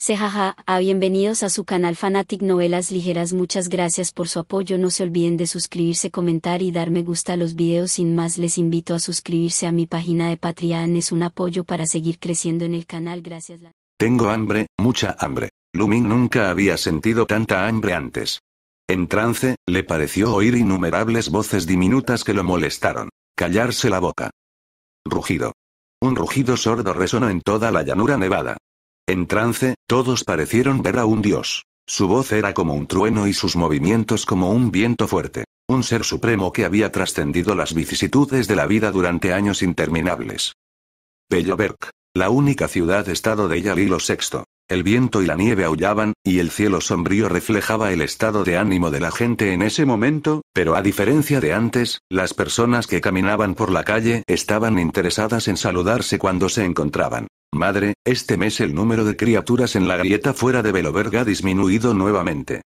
Cejaja, a ah, bienvenidos a su canal Fanatic Novelas Ligeras muchas gracias por su apoyo no se olviden de suscribirse comentar y dar me gusta a los videos sin más les invito a suscribirse a mi página de Patreon es un apoyo para seguir creciendo en el canal gracias Tengo hambre, mucha hambre. Lumin nunca había sentido tanta hambre antes. En trance, le pareció oír innumerables voces diminutas que lo molestaron. Callarse la boca. Rugido. Un rugido sordo resonó en toda la llanura nevada. En trance, todos parecieron ver a un dios. Su voz era como un trueno y sus movimientos como un viento fuerte. Un ser supremo que había trascendido las vicisitudes de la vida durante años interminables. Pelloverc, La única ciudad-estado de Yalilo VI. El viento y la nieve aullaban, y el cielo sombrío reflejaba el estado de ánimo de la gente en ese momento, pero a diferencia de antes, las personas que caminaban por la calle estaban interesadas en saludarse cuando se encontraban. Madre, este mes el número de criaturas en la galleta fuera de beloverga ha disminuido nuevamente.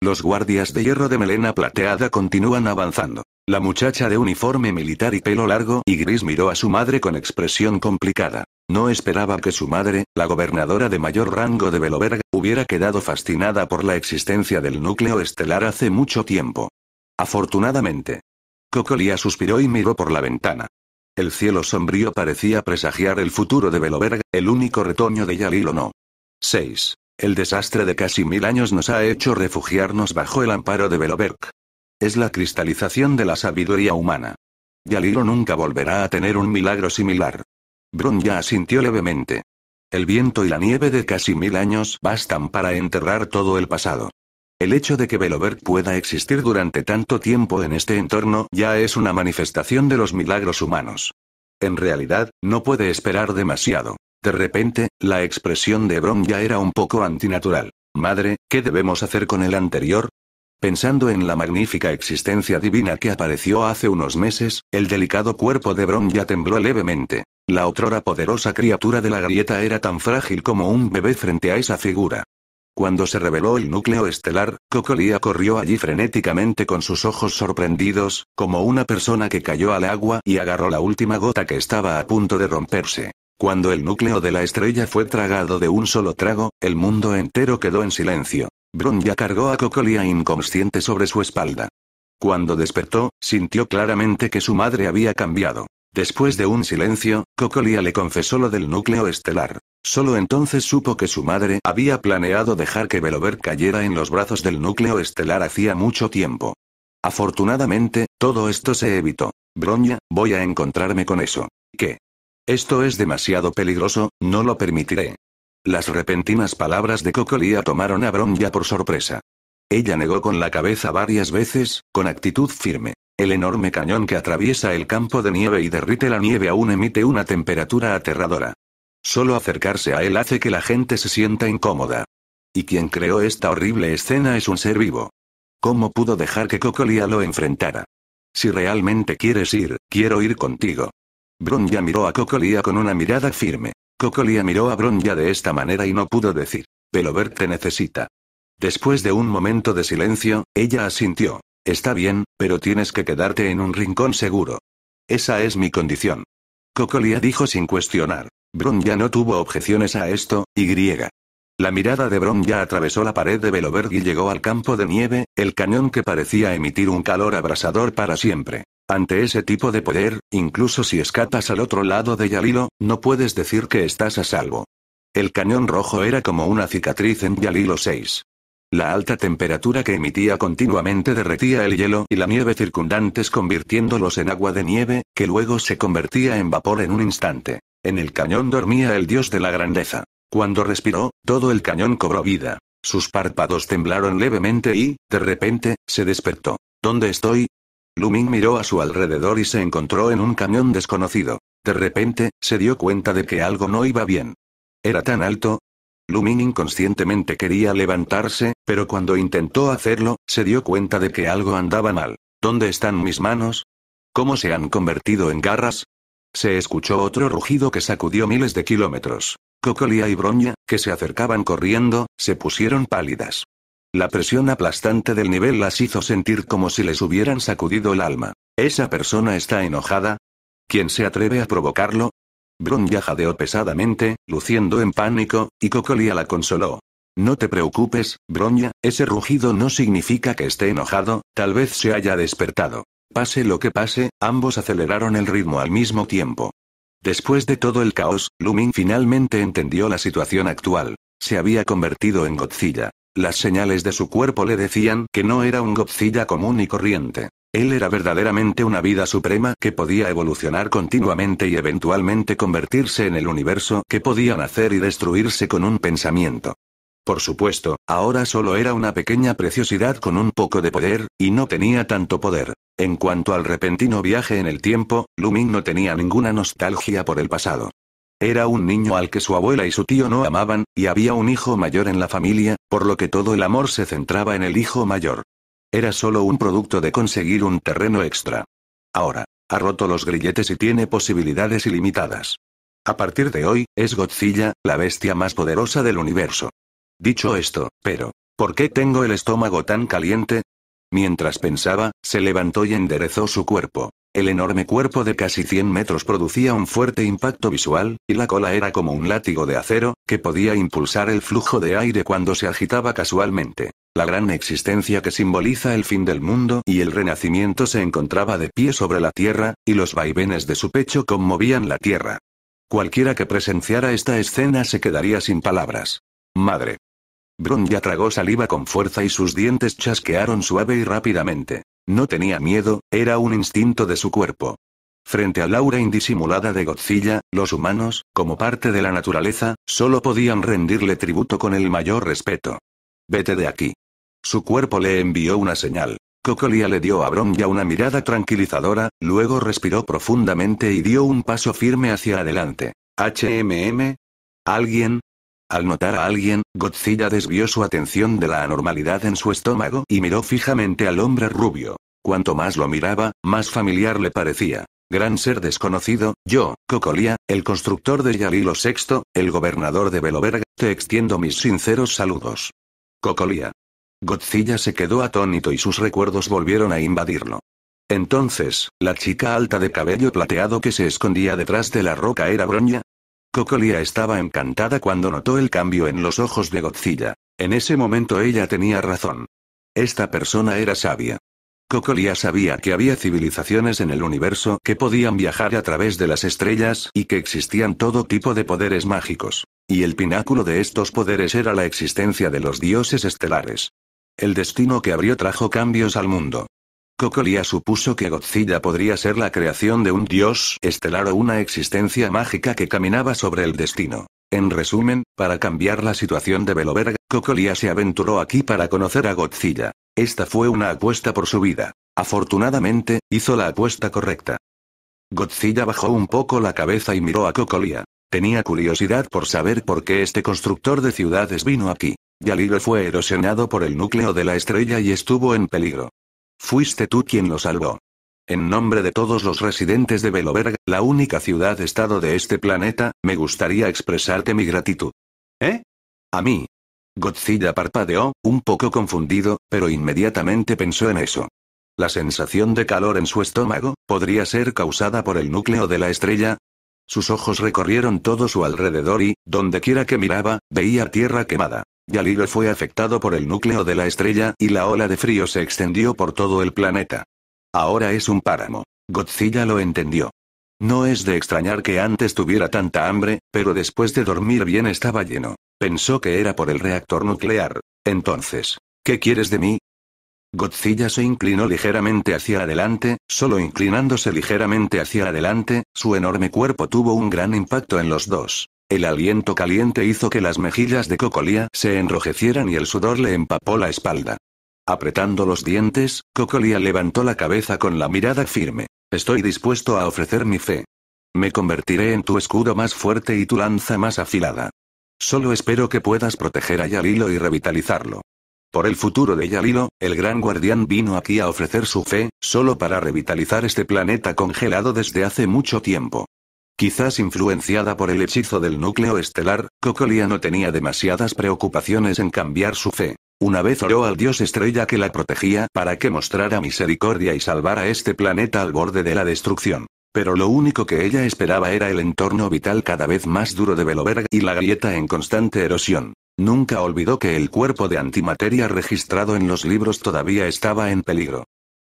Los guardias de hierro de melena plateada continúan avanzando. La muchacha de uniforme militar y pelo largo y gris miró a su madre con expresión complicada. No esperaba que su madre, la gobernadora de mayor rango de beloverga hubiera quedado fascinada por la existencia del núcleo estelar hace mucho tiempo. Afortunadamente. Cocolia suspiró y miró por la ventana. El cielo sombrío parecía presagiar el futuro de Veloberg, el único retoño de Yalilo no. 6. El desastre de casi mil años nos ha hecho refugiarnos bajo el amparo de Veloberg. Es la cristalización de la sabiduría humana. Yalilo nunca volverá a tener un milagro similar. Brun ya asintió levemente. El viento y la nieve de casi mil años bastan para enterrar todo el pasado. El hecho de que Beloberg pueda existir durante tanto tiempo en este entorno ya es una manifestación de los milagros humanos. En realidad, no puede esperar demasiado. De repente, la expresión de Brom ya era un poco antinatural. Madre, ¿qué debemos hacer con el anterior? Pensando en la magnífica existencia divina que apareció hace unos meses, el delicado cuerpo de Brom ya tembló levemente. La otrora poderosa criatura de la galleta era tan frágil como un bebé frente a esa figura. Cuando se reveló el núcleo estelar, Cocolía corrió allí frenéticamente con sus ojos sorprendidos, como una persona que cayó al agua y agarró la última gota que estaba a punto de romperse. Cuando el núcleo de la estrella fue tragado de un solo trago, el mundo entero quedó en silencio. ya cargó a Cocolía inconsciente sobre su espalda. Cuando despertó, sintió claramente que su madre había cambiado. Después de un silencio, Cocolia le confesó lo del núcleo estelar. Solo entonces supo que su madre había planeado dejar que Belover cayera en los brazos del núcleo estelar hacía mucho tiempo. Afortunadamente, todo esto se evitó. Bronya, voy a encontrarme con eso. ¿Qué? Esto es demasiado peligroso, no lo permitiré. Las repentinas palabras de Cocolía tomaron a Bronya por sorpresa. Ella negó con la cabeza varias veces, con actitud firme. El enorme cañón que atraviesa el campo de nieve y derrite la nieve aún emite una temperatura aterradora. Solo acercarse a él hace que la gente se sienta incómoda. Y quien creó esta horrible escena es un ser vivo. ¿Cómo pudo dejar que Cocolía lo enfrentara? Si realmente quieres ir, quiero ir contigo. Bronya miró a Cocolía con una mirada firme. Cocolía miró a Bronya de esta manera y no pudo decir. Pero ver te necesita. Después de un momento de silencio, ella asintió. Está bien, pero tienes que quedarte en un rincón seguro. Esa es mi condición. Cocolía dijo sin cuestionar ya no tuvo objeciones a esto, y la mirada de Bron ya atravesó la pared de velo y llegó al campo de nieve, el cañón que parecía emitir un calor abrasador para siempre. Ante ese tipo de poder, incluso si escapas al otro lado de Yalilo, no puedes decir que estás a salvo. El cañón rojo era como una cicatriz en Yalilo 6. La alta temperatura que emitía continuamente derretía el hielo y la nieve circundantes convirtiéndolos en agua de nieve, que luego se convertía en vapor en un instante. En el cañón dormía el dios de la grandeza. Cuando respiró, todo el cañón cobró vida. Sus párpados temblaron levemente y, de repente, se despertó. ¿Dónde estoy? Lumin miró a su alrededor y se encontró en un cañón desconocido. De repente, se dio cuenta de que algo no iba bien. Era tan alto. Lumin inconscientemente quería levantarse, pero cuando intentó hacerlo, se dio cuenta de que algo andaba mal. ¿Dónde están mis manos? ¿Cómo se han convertido en garras? Se escuchó otro rugido que sacudió miles de kilómetros. Cocolía y Broña, que se acercaban corriendo, se pusieron pálidas. La presión aplastante del nivel las hizo sentir como si les hubieran sacudido el alma. ¿Esa persona está enojada? ¿Quién se atreve a provocarlo? Bronya jadeó pesadamente, luciendo en pánico, y Cocolía la consoló. No te preocupes, Bronya, ese rugido no significa que esté enojado, tal vez se haya despertado. Pase lo que pase, ambos aceleraron el ritmo al mismo tiempo. Después de todo el caos, Lumin finalmente entendió la situación actual. Se había convertido en Godzilla. Las señales de su cuerpo le decían que no era un Godzilla común y corriente. Él era verdaderamente una vida suprema que podía evolucionar continuamente y eventualmente convertirse en el universo que podía nacer y destruirse con un pensamiento. Por supuesto, ahora solo era una pequeña preciosidad con un poco de poder, y no tenía tanto poder. En cuanto al repentino viaje en el tiempo, Lumin no tenía ninguna nostalgia por el pasado. Era un niño al que su abuela y su tío no amaban, y había un hijo mayor en la familia, por lo que todo el amor se centraba en el hijo mayor. Era solo un producto de conseguir un terreno extra. Ahora, ha roto los grilletes y tiene posibilidades ilimitadas. A partir de hoy, es Godzilla, la bestia más poderosa del universo. Dicho esto, pero, ¿por qué tengo el estómago tan caliente? Mientras pensaba, se levantó y enderezó su cuerpo. El enorme cuerpo de casi 100 metros producía un fuerte impacto visual, y la cola era como un látigo de acero, que podía impulsar el flujo de aire cuando se agitaba casualmente. La gran existencia que simboliza el fin del mundo y el renacimiento se encontraba de pie sobre la tierra, y los vaivenes de su pecho conmovían la tierra. Cualquiera que presenciara esta escena se quedaría sin palabras. Madre ya tragó saliva con fuerza y sus dientes chasquearon suave y rápidamente. No tenía miedo, era un instinto de su cuerpo. Frente a aura indisimulada de Godzilla, los humanos, como parte de la naturaleza, solo podían rendirle tributo con el mayor respeto. Vete de aquí. Su cuerpo le envió una señal. Cocolia le dio a Bronya una mirada tranquilizadora, luego respiró profundamente y dio un paso firme hacia adelante. HMM. Alguien, al notar a alguien, Godzilla desvió su atención de la anormalidad en su estómago y miró fijamente al hombre rubio. Cuanto más lo miraba, más familiar le parecía. Gran ser desconocido, yo, Cocolía, el constructor de Yarilo VI, el gobernador de Veloverga, te extiendo mis sinceros saludos. Cocolía. Godzilla se quedó atónito y sus recuerdos volvieron a invadirlo. Entonces, la chica alta de cabello plateado que se escondía detrás de la roca era Broña, Cocolia estaba encantada cuando notó el cambio en los ojos de Godzilla. En ese momento ella tenía razón. Esta persona era sabia. Cocolia sabía que había civilizaciones en el universo que podían viajar a través de las estrellas y que existían todo tipo de poderes mágicos. Y el pináculo de estos poderes era la existencia de los dioses estelares. El destino que abrió trajo cambios al mundo. Cocolia supuso que Godzilla podría ser la creación de un dios estelar o una existencia mágica que caminaba sobre el destino. En resumen, para cambiar la situación de Beloverga, Cocolia se aventuró aquí para conocer a Godzilla. Esta fue una apuesta por su vida. Afortunadamente, hizo la apuesta correcta. Godzilla bajó un poco la cabeza y miró a Cocolia. Tenía curiosidad por saber por qué este constructor de ciudades vino aquí. Yalilo fue erosionado por el núcleo de la estrella y estuvo en peligro. Fuiste tú quien lo salvó. En nombre de todos los residentes de Veloberg, la única ciudad-estado de este planeta, me gustaría expresarte mi gratitud. ¿Eh? A mí. Godzilla parpadeó, un poco confundido, pero inmediatamente pensó en eso. La sensación de calor en su estómago, podría ser causada por el núcleo de la estrella, sus ojos recorrieron todo su alrededor y, dondequiera que miraba, veía tierra quemada. Galileo fue afectado por el núcleo de la estrella, y la ola de frío se extendió por todo el planeta. Ahora es un páramo. Godzilla lo entendió. No es de extrañar que antes tuviera tanta hambre, pero después de dormir bien estaba lleno. Pensó que era por el reactor nuclear. Entonces, ¿qué quieres de mí? Godzilla se inclinó ligeramente hacia adelante, solo inclinándose ligeramente hacia adelante, su enorme cuerpo tuvo un gran impacto en los dos. El aliento caliente hizo que las mejillas de Cocolía se enrojecieran y el sudor le empapó la espalda. Apretando los dientes, Cocolía levantó la cabeza con la mirada firme. Estoy dispuesto a ofrecer mi fe. Me convertiré en tu escudo más fuerte y tu lanza más afilada. Solo espero que puedas proteger a Yalilo y revitalizarlo. Por el futuro de Yalilo, el gran guardián vino aquí a ofrecer su fe, solo para revitalizar este planeta congelado desde hace mucho tiempo. Quizás influenciada por el hechizo del núcleo estelar, Cocolia no tenía demasiadas preocupaciones en cambiar su fe. Una vez oró al dios estrella que la protegía para que mostrara misericordia y salvara este planeta al borde de la destrucción. Pero lo único que ella esperaba era el entorno vital cada vez más duro de Veloberg y la galleta en constante erosión. Nunca olvidó que el cuerpo de antimateria registrado en los libros todavía estaba en peligro.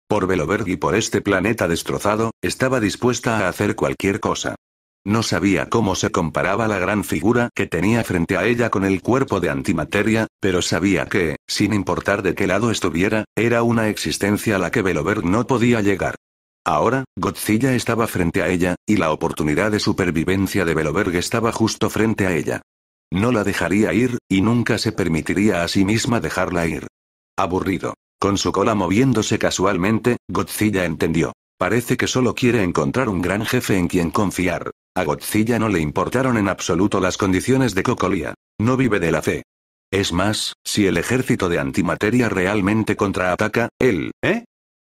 Por Veloberg y por este planeta destrozado, estaba dispuesta a hacer cualquier cosa. No sabía cómo se comparaba la gran figura que tenía frente a ella con el cuerpo de antimateria, pero sabía que, sin importar de qué lado estuviera, era una existencia a la que Veloberg no podía llegar. Ahora, Godzilla estaba frente a ella, y la oportunidad de supervivencia de Beloberg estaba justo frente a ella. No la dejaría ir, y nunca se permitiría a sí misma dejarla ir. Aburrido. Con su cola moviéndose casualmente, Godzilla entendió. Parece que solo quiere encontrar un gran jefe en quien confiar. A Godzilla no le importaron en absoluto las condiciones de cocolía. No vive de la fe. Es más, si el ejército de antimateria realmente contraataca, él, ¿eh?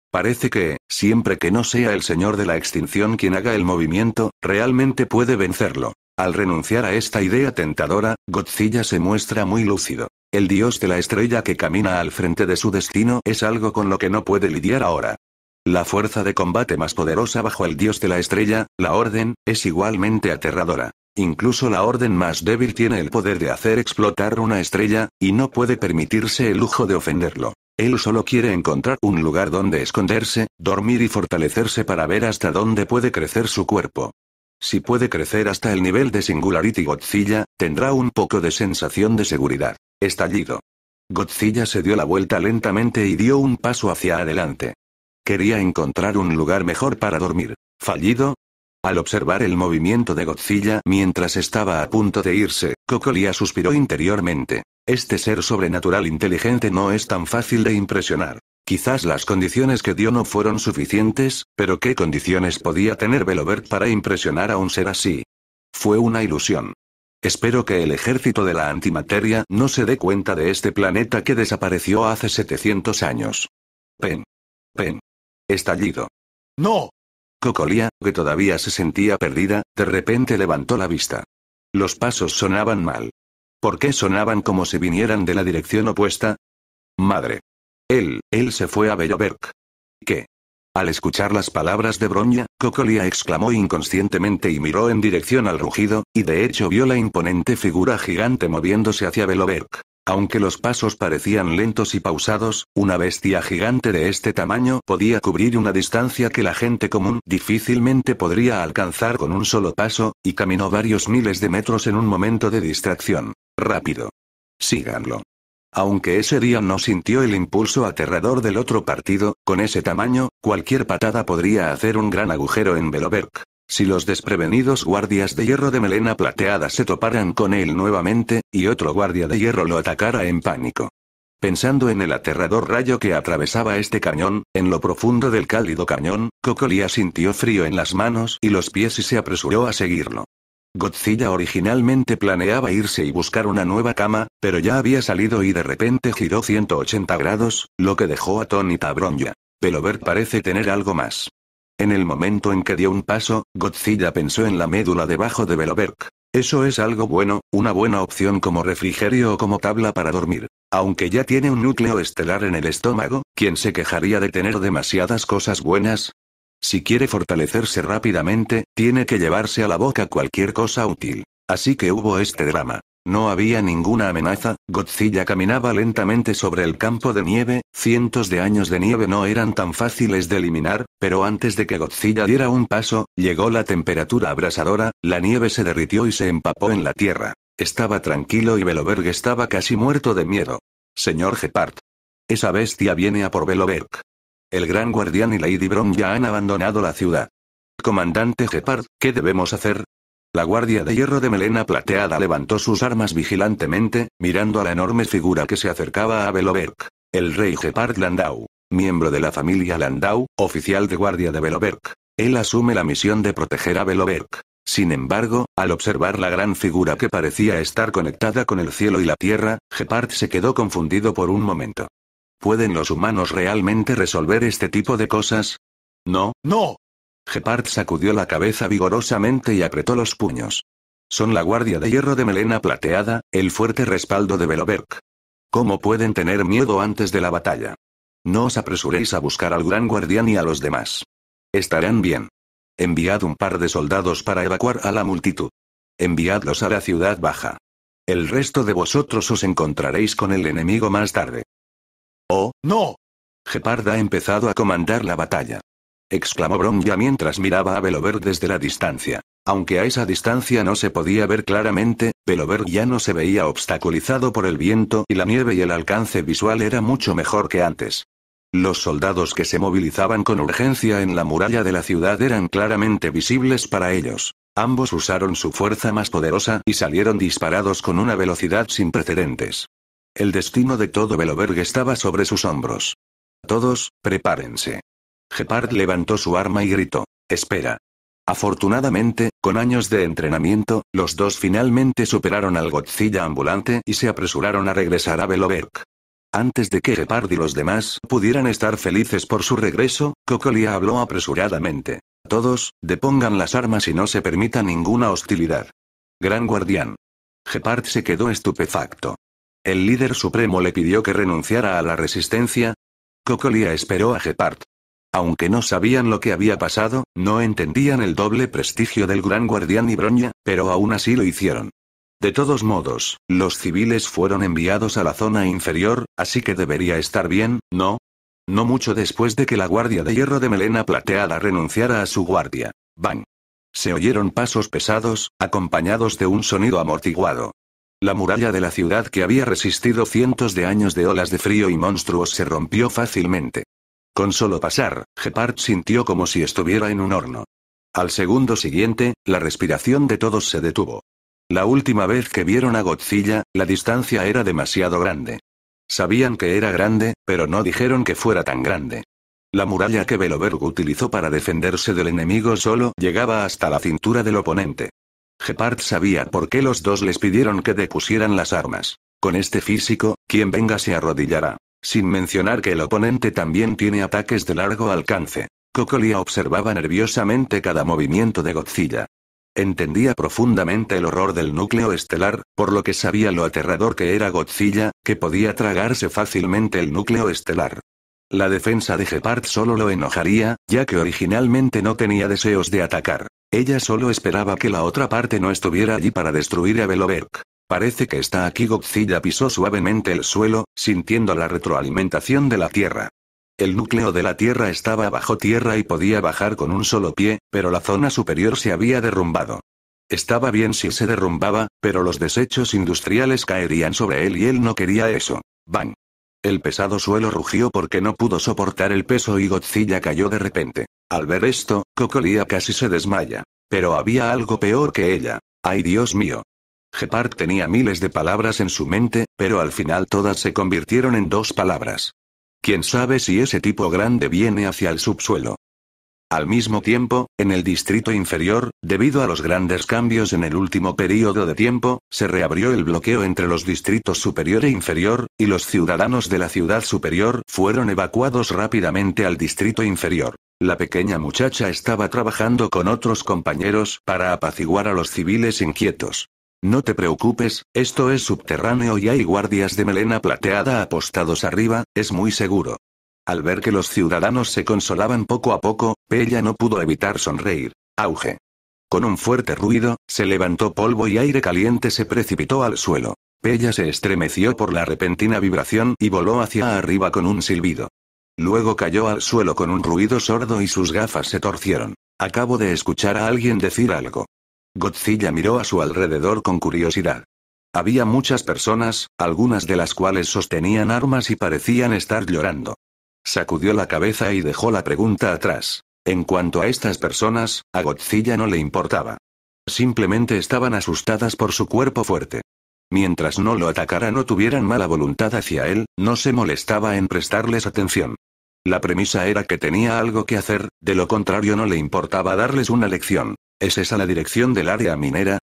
Parece que, siempre que no sea el señor de la extinción quien haga el movimiento, realmente puede vencerlo. Al renunciar a esta idea tentadora, Godzilla se muestra muy lúcido. El dios de la estrella que camina al frente de su destino es algo con lo que no puede lidiar ahora. La fuerza de combate más poderosa bajo el dios de la estrella, la Orden, es igualmente aterradora. Incluso la Orden más débil tiene el poder de hacer explotar una estrella, y no puede permitirse el lujo de ofenderlo. Él solo quiere encontrar un lugar donde esconderse, dormir y fortalecerse para ver hasta dónde puede crecer su cuerpo. Si puede crecer hasta el nivel de Singularity Godzilla, tendrá un poco de sensación de seguridad. Estallido. Godzilla se dio la vuelta lentamente y dio un paso hacia adelante. Quería encontrar un lugar mejor para dormir. ¿Fallido? Al observar el movimiento de Godzilla mientras estaba a punto de irse, Cocolia suspiró interiormente. Este ser sobrenatural inteligente no es tan fácil de impresionar. Quizás las condiciones que dio no fueron suficientes, pero ¿qué condiciones podía tener Velobert para impresionar a un ser así? Fue una ilusión. Espero que el ejército de la antimateria no se dé cuenta de este planeta que desapareció hace 700 años. Pen. Pen. Estallido. ¡No! Cocolía, que todavía se sentía perdida, de repente levantó la vista. Los pasos sonaban mal. ¿Por qué sonaban como si vinieran de la dirección opuesta? Madre. Él, él se fue a Belloberg. ¿Qué? Al escuchar las palabras de Broña, Cocolía exclamó inconscientemente y miró en dirección al rugido, y de hecho vio la imponente figura gigante moviéndose hacia Beloberg. Aunque los pasos parecían lentos y pausados, una bestia gigante de este tamaño podía cubrir una distancia que la gente común difícilmente podría alcanzar con un solo paso, y caminó varios miles de metros en un momento de distracción. Rápido. Síganlo. Aunque ese día no sintió el impulso aterrador del otro partido, con ese tamaño, cualquier patada podría hacer un gran agujero en Beloberg. Si los desprevenidos guardias de hierro de melena plateada se toparan con él nuevamente, y otro guardia de hierro lo atacara en pánico. Pensando en el aterrador rayo que atravesaba este cañón, en lo profundo del cálido cañón, Cocolía sintió frío en las manos y los pies y se apresuró a seguirlo. Godzilla originalmente planeaba irse y buscar una nueva cama, pero ya había salido y de repente giró 180 grados, lo que dejó a Tony Pero Bert parece tener algo más. En el momento en que dio un paso, Godzilla pensó en la médula debajo de Beloberg. Eso es algo bueno, una buena opción como refrigerio o como tabla para dormir. Aunque ya tiene un núcleo estelar en el estómago, ¿quién se quejaría de tener demasiadas cosas buenas? Si quiere fortalecerse rápidamente, tiene que llevarse a la boca cualquier cosa útil. Así que hubo este drama. No había ninguna amenaza, Godzilla caminaba lentamente sobre el campo de nieve, cientos de años de nieve no eran tan fáciles de eliminar, pero antes de que Godzilla diera un paso, llegó la temperatura abrasadora, la nieve se derritió y se empapó en la tierra. Estaba tranquilo y Veloberg estaba casi muerto de miedo. Señor Gepard. Esa bestia viene a por Veloberg. El gran guardián y Lady Brom ya han abandonado la ciudad. Comandante Gepard, ¿qué debemos hacer? La guardia de hierro de melena plateada levantó sus armas vigilantemente, mirando a la enorme figura que se acercaba a Beloberg. El rey Gepard Landau, miembro de la familia Landau, oficial de guardia de Beloberg. Él asume la misión de proteger a Beloberg. Sin embargo, al observar la gran figura que parecía estar conectada con el cielo y la tierra, Gepard se quedó confundido por un momento. ¿Pueden los humanos realmente resolver este tipo de cosas? No, no, Gepard sacudió la cabeza vigorosamente y apretó los puños. Son la guardia de hierro de melena plateada, el fuerte respaldo de Beloberg. ¿Cómo pueden tener miedo antes de la batalla? No os apresuréis a buscar al gran guardián y a los demás. Estarán bien. Enviad un par de soldados para evacuar a la multitud. Enviadlos a la ciudad baja. El resto de vosotros os encontraréis con el enemigo más tarde. ¡Oh, no! Gepard ha empezado a comandar la batalla exclamó ya mientras miraba a Belover desde la distancia. Aunque a esa distancia no se podía ver claramente, Belover ya no se veía obstaculizado por el viento y la nieve y el alcance visual era mucho mejor que antes. Los soldados que se movilizaban con urgencia en la muralla de la ciudad eran claramente visibles para ellos. Ambos usaron su fuerza más poderosa y salieron disparados con una velocidad sin precedentes. El destino de todo Beloberg estaba sobre sus hombros. Todos, prepárense. Gepard levantó su arma y gritó, espera. Afortunadamente, con años de entrenamiento, los dos finalmente superaron al Godzilla ambulante y se apresuraron a regresar a Beloberg. Antes de que Gepard y los demás pudieran estar felices por su regreso, Cocolia habló apresuradamente. Todos, depongan las armas y no se permita ninguna hostilidad. Gran Guardián. Gepard se quedó estupefacto. El líder supremo le pidió que renunciara a la resistencia. Cocolia esperó a Gepard. Aunque no sabían lo que había pasado, no entendían el doble prestigio del Gran Guardián y Broña, pero aún así lo hicieron. De todos modos, los civiles fueron enviados a la zona inferior, así que debería estar bien, ¿no? No mucho después de que la guardia de hierro de melena plateada renunciara a su guardia. Bang. Se oyeron pasos pesados, acompañados de un sonido amortiguado. La muralla de la ciudad que había resistido cientos de años de olas de frío y monstruos se rompió fácilmente. Con solo pasar, Gepard sintió como si estuviera en un horno. Al segundo siguiente, la respiración de todos se detuvo. La última vez que vieron a Godzilla, la distancia era demasiado grande. Sabían que era grande, pero no dijeron que fuera tan grande. La muralla que Velobergo utilizó para defenderse del enemigo solo llegaba hasta la cintura del oponente. Gepard sabía por qué los dos les pidieron que depusieran las armas. Con este físico, quien venga se arrodillará. Sin mencionar que el oponente también tiene ataques de largo alcance. Cocolia observaba nerviosamente cada movimiento de Godzilla. Entendía profundamente el horror del núcleo estelar, por lo que sabía lo aterrador que era Godzilla, que podía tragarse fácilmente el núcleo estelar. La defensa de Gepard solo lo enojaría, ya que originalmente no tenía deseos de atacar. Ella solo esperaba que la otra parte no estuviera allí para destruir a Beloberg. Parece que está aquí Godzilla pisó suavemente el suelo, sintiendo la retroalimentación de la Tierra. El núcleo de la Tierra estaba bajo tierra y podía bajar con un solo pie, pero la zona superior se había derrumbado. Estaba bien si se derrumbaba, pero los desechos industriales caerían sobre él y él no quería eso. Bang. El pesado suelo rugió porque no pudo soportar el peso y Godzilla cayó de repente. Al ver esto, Cocolía casi se desmaya. Pero había algo peor que ella. ¡Ay Dios mío! Gepard tenía miles de palabras en su mente, pero al final todas se convirtieron en dos palabras. ¿Quién sabe si ese tipo grande viene hacia el subsuelo? Al mismo tiempo, en el distrito inferior, debido a los grandes cambios en el último período de tiempo, se reabrió el bloqueo entre los distritos superior e inferior, y los ciudadanos de la ciudad superior fueron evacuados rápidamente al distrito inferior. La pequeña muchacha estaba trabajando con otros compañeros para apaciguar a los civiles inquietos. No te preocupes, esto es subterráneo y hay guardias de melena plateada apostados arriba, es muy seguro. Al ver que los ciudadanos se consolaban poco a poco, Pella no pudo evitar sonreír. Auge. Con un fuerte ruido, se levantó polvo y aire caliente se precipitó al suelo. Pella se estremeció por la repentina vibración y voló hacia arriba con un silbido. Luego cayó al suelo con un ruido sordo y sus gafas se torcieron. Acabo de escuchar a alguien decir algo. Godzilla miró a su alrededor con curiosidad. Había muchas personas, algunas de las cuales sostenían armas y parecían estar llorando. Sacudió la cabeza y dejó la pregunta atrás. En cuanto a estas personas, a Godzilla no le importaba. Simplemente estaban asustadas por su cuerpo fuerte. Mientras no lo atacaran o tuvieran mala voluntad hacia él, no se molestaba en prestarles atención. La premisa era que tenía algo que hacer, de lo contrario no le importaba darles una lección. ¿Es esa la dirección del área minera?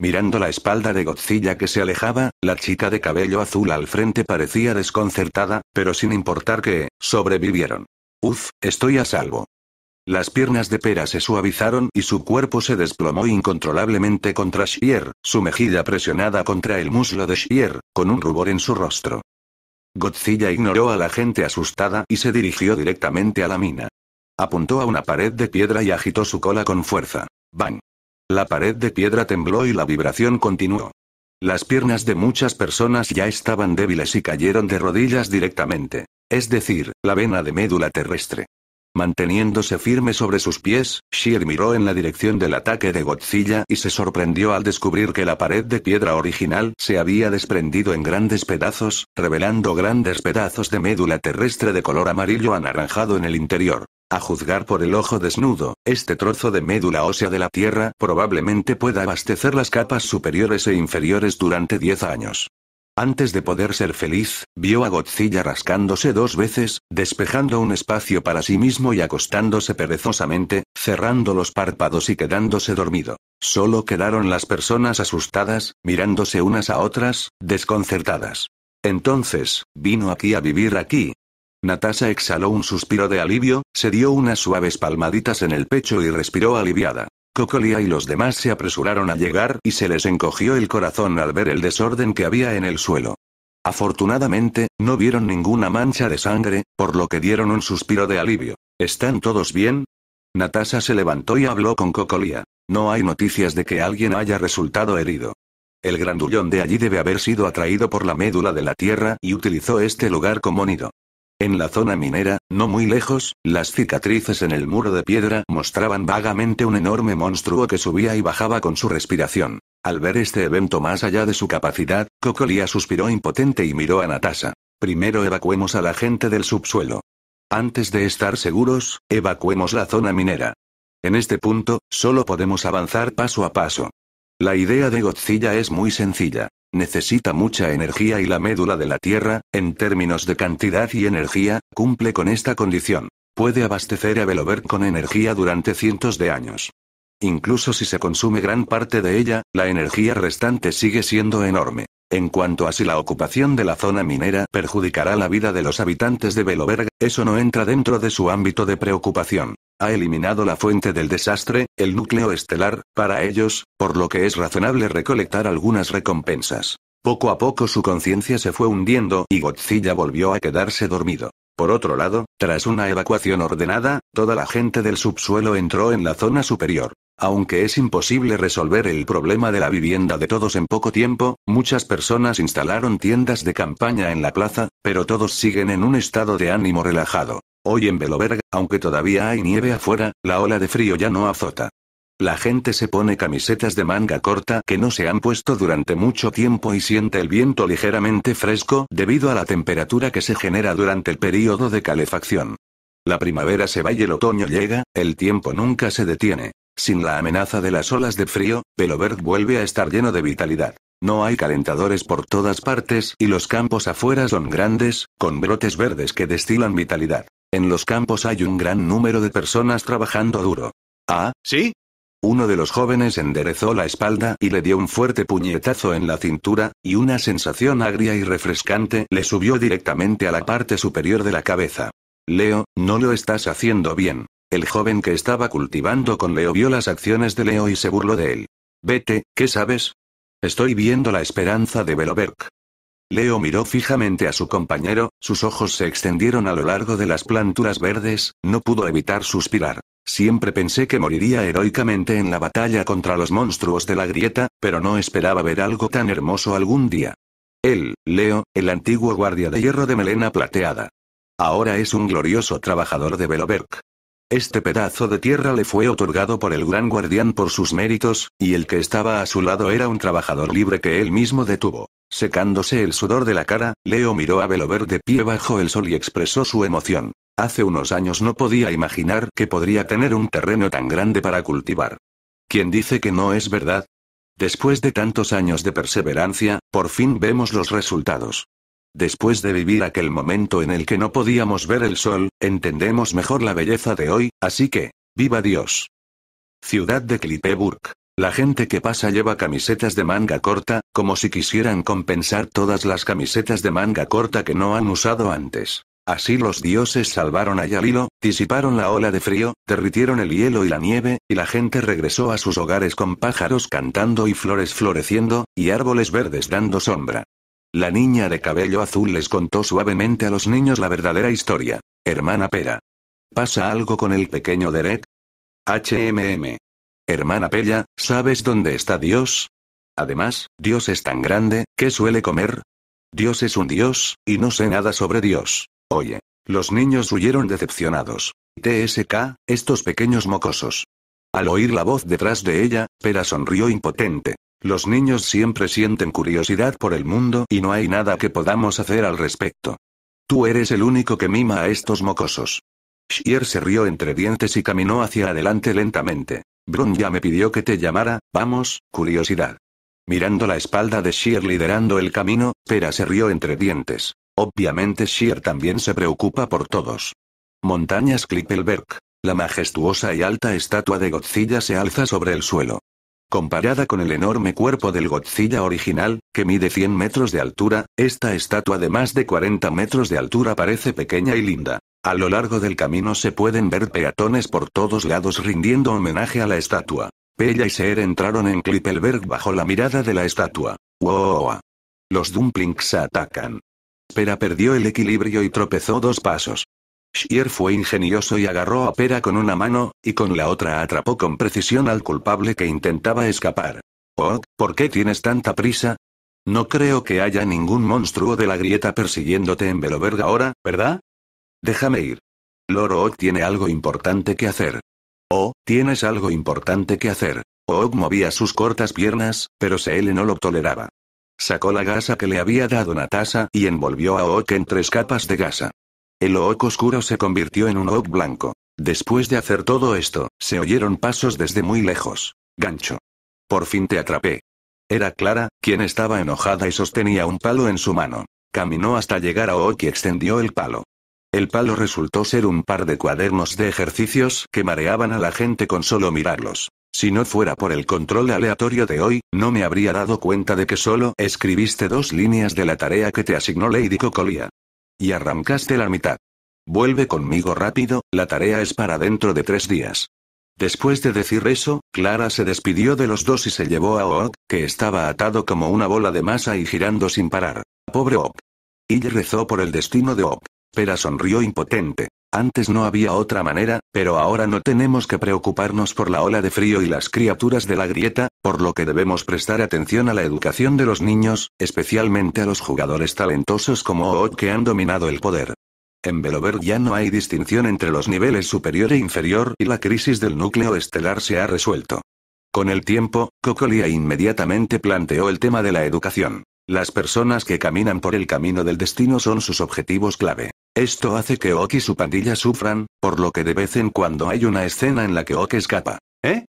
Mirando la espalda de Godzilla que se alejaba, la chica de cabello azul al frente parecía desconcertada, pero sin importar que, sobrevivieron. Uf, estoy a salvo. Las piernas de Pera se suavizaron y su cuerpo se desplomó incontrolablemente contra Shier, su mejilla presionada contra el muslo de Shier, con un rubor en su rostro. Godzilla ignoró a la gente asustada y se dirigió directamente a la mina. Apuntó a una pared de piedra y agitó su cola con fuerza. Bang. La pared de piedra tembló y la vibración continuó. Las piernas de muchas personas ya estaban débiles y cayeron de rodillas directamente, es decir, la vena de médula terrestre. Manteniéndose firme sobre sus pies, Sheer miró en la dirección del ataque de Godzilla y se sorprendió al descubrir que la pared de piedra original se había desprendido en grandes pedazos, revelando grandes pedazos de médula terrestre de color amarillo anaranjado en el interior. A juzgar por el ojo desnudo, este trozo de médula ósea de la Tierra probablemente pueda abastecer las capas superiores e inferiores durante 10 años. Antes de poder ser feliz, vio a Godzilla rascándose dos veces, despejando un espacio para sí mismo y acostándose perezosamente, cerrando los párpados y quedándose dormido. Solo quedaron las personas asustadas, mirándose unas a otras, desconcertadas. Entonces, vino aquí a vivir aquí, Natasha exhaló un suspiro de alivio, se dio unas suaves palmaditas en el pecho y respiró aliviada. Cocolia y los demás se apresuraron a llegar y se les encogió el corazón al ver el desorden que había en el suelo. Afortunadamente, no vieron ninguna mancha de sangre, por lo que dieron un suspiro de alivio. ¿Están todos bien? Natasha se levantó y habló con Cocolia. No hay noticias de que alguien haya resultado herido. El grandullón de allí debe haber sido atraído por la médula de la Tierra y utilizó este lugar como nido. En la zona minera, no muy lejos, las cicatrices en el muro de piedra mostraban vagamente un enorme monstruo que subía y bajaba con su respiración. Al ver este evento más allá de su capacidad, Cocolia suspiró impotente y miró a Natasha. Primero evacuemos a la gente del subsuelo. Antes de estar seguros, evacuemos la zona minera. En este punto, solo podemos avanzar paso a paso. La idea de Godzilla es muy sencilla. Necesita mucha energía y la médula de la Tierra, en términos de cantidad y energía, cumple con esta condición. Puede abastecer a Belover con energía durante cientos de años. Incluso si se consume gran parte de ella, la energía restante sigue siendo enorme. En cuanto a si la ocupación de la zona minera perjudicará la vida de los habitantes de Beloberg, eso no entra dentro de su ámbito de preocupación ha eliminado la fuente del desastre, el núcleo estelar, para ellos, por lo que es razonable recolectar algunas recompensas. Poco a poco su conciencia se fue hundiendo y Godzilla volvió a quedarse dormido. Por otro lado, tras una evacuación ordenada, toda la gente del subsuelo entró en la zona superior. Aunque es imposible resolver el problema de la vivienda de todos en poco tiempo, muchas personas instalaron tiendas de campaña en la plaza, pero todos siguen en un estado de ánimo relajado. Hoy en Beloverga, aunque todavía hay nieve afuera, la ola de frío ya no azota. La gente se pone camisetas de manga corta que no se han puesto durante mucho tiempo y siente el viento ligeramente fresco debido a la temperatura que se genera durante el período de calefacción. La primavera se va y el otoño llega, el tiempo nunca se detiene. Sin la amenaza de las olas de frío, Beloberg vuelve a estar lleno de vitalidad. No hay calentadores por todas partes y los campos afuera son grandes, con brotes verdes que destilan vitalidad. En los campos hay un gran número de personas trabajando duro. Ah, ¿sí? Uno de los jóvenes enderezó la espalda y le dio un fuerte puñetazo en la cintura, y una sensación agria y refrescante le subió directamente a la parte superior de la cabeza. Leo, no lo estás haciendo bien. El joven que estaba cultivando con Leo vio las acciones de Leo y se burló de él. Vete, ¿qué sabes? Estoy viendo la esperanza de Beloberg. Leo miró fijamente a su compañero, sus ojos se extendieron a lo largo de las planturas verdes, no pudo evitar suspirar. Siempre pensé que moriría heroicamente en la batalla contra los monstruos de la grieta, pero no esperaba ver algo tan hermoso algún día. Él, Leo, el antiguo guardia de hierro de melena plateada. Ahora es un glorioso trabajador de Beloberg. Este pedazo de tierra le fue otorgado por el gran guardián por sus méritos, y el que estaba a su lado era un trabajador libre que él mismo detuvo. Secándose el sudor de la cara, Leo miró a Belover de pie bajo el sol y expresó su emoción. Hace unos años no podía imaginar que podría tener un terreno tan grande para cultivar. ¿Quién dice que no es verdad? Después de tantos años de perseverancia, por fin vemos los resultados. Después de vivir aquel momento en el que no podíamos ver el sol, entendemos mejor la belleza de hoy, así que, viva Dios. Ciudad de Clipeburg. La gente que pasa lleva camisetas de manga corta, como si quisieran compensar todas las camisetas de manga corta que no han usado antes. Así los dioses salvaron a Yalilo, disiparon la ola de frío, derritieron el hielo y la nieve, y la gente regresó a sus hogares con pájaros cantando y flores floreciendo, y árboles verdes dando sombra. La niña de cabello azul les contó suavemente a los niños la verdadera historia. Hermana Pera. ¿Pasa algo con el pequeño Derek? HMM. Hermana Pella, ¿sabes dónde está Dios? Además, Dios es tan grande, ¿qué suele comer? Dios es un Dios, y no sé nada sobre Dios. Oye. Los niños huyeron decepcionados. TSK, estos pequeños mocosos. Al oír la voz detrás de ella, Pera sonrió impotente. Los niños siempre sienten curiosidad por el mundo y no hay nada que podamos hacer al respecto. Tú eres el único que mima a estos mocosos. Sheer se rió entre dientes y caminó hacia adelante lentamente. Brun ya me pidió que te llamara, vamos, curiosidad. Mirando la espalda de Sheer liderando el camino, Pera se rió entre dientes. Obviamente Sheer también se preocupa por todos. Montañas Klippelberg. La majestuosa y alta estatua de Godzilla se alza sobre el suelo. Comparada con el enorme cuerpo del Godzilla original, que mide 100 metros de altura, esta estatua de más de 40 metros de altura parece pequeña y linda. A lo largo del camino se pueden ver peatones por todos lados rindiendo homenaje a la estatua. Pella y Seer entraron en Klippelberg bajo la mirada de la estatua. ¡Wow! Los dumplings atacan. Pera perdió el equilibrio y tropezó dos pasos. Shier fue ingenioso y agarró a Pera con una mano, y con la otra atrapó con precisión al culpable que intentaba escapar. Oh, ¿por qué tienes tanta prisa? No creo que haya ningún monstruo de la grieta persiguiéndote en Beloverga ahora, ¿verdad? Déjame ir. Loro Oak tiene algo importante que hacer. O, oh, tienes algo importante que hacer. Oog movía sus cortas piernas, pero Seele no lo toleraba. Sacó la gasa que le había dado Natasa y envolvió a Oak en tres capas de gasa. El ook oscuro se convirtió en un oak blanco. Después de hacer todo esto, se oyeron pasos desde muy lejos. Gancho. Por fin te atrapé. Era Clara, quien estaba enojada y sostenía un palo en su mano. Caminó hasta llegar a Oak y extendió el palo. El palo resultó ser un par de cuadernos de ejercicios que mareaban a la gente con solo mirarlos. Si no fuera por el control aleatorio de hoy, no me habría dado cuenta de que solo escribiste dos líneas de la tarea que te asignó Lady Cocolia. Y arrancaste la mitad. Vuelve conmigo rápido, la tarea es para dentro de tres días. Después de decir eso, Clara se despidió de los dos y se llevó a Oak, que estaba atado como una bola de masa y girando sin parar. Pobre Oak. Y rezó por el destino de Oak. Pera sonrió impotente. Antes no había otra manera, pero ahora no tenemos que preocuparnos por la ola de frío y las criaturas de la grieta, por lo que debemos prestar atención a la educación de los niños, especialmente a los jugadores talentosos como Oot que han dominado el poder. En Belover ya no hay distinción entre los niveles superior e inferior y la crisis del núcleo estelar se ha resuelto. Con el tiempo, Cocolia inmediatamente planteó el tema de la educación. Las personas que caminan por el camino del destino son sus objetivos clave. Esto hace que Oki y su pandilla sufran, por lo que de vez en cuando hay una escena en la que Oki escapa. ¿Eh?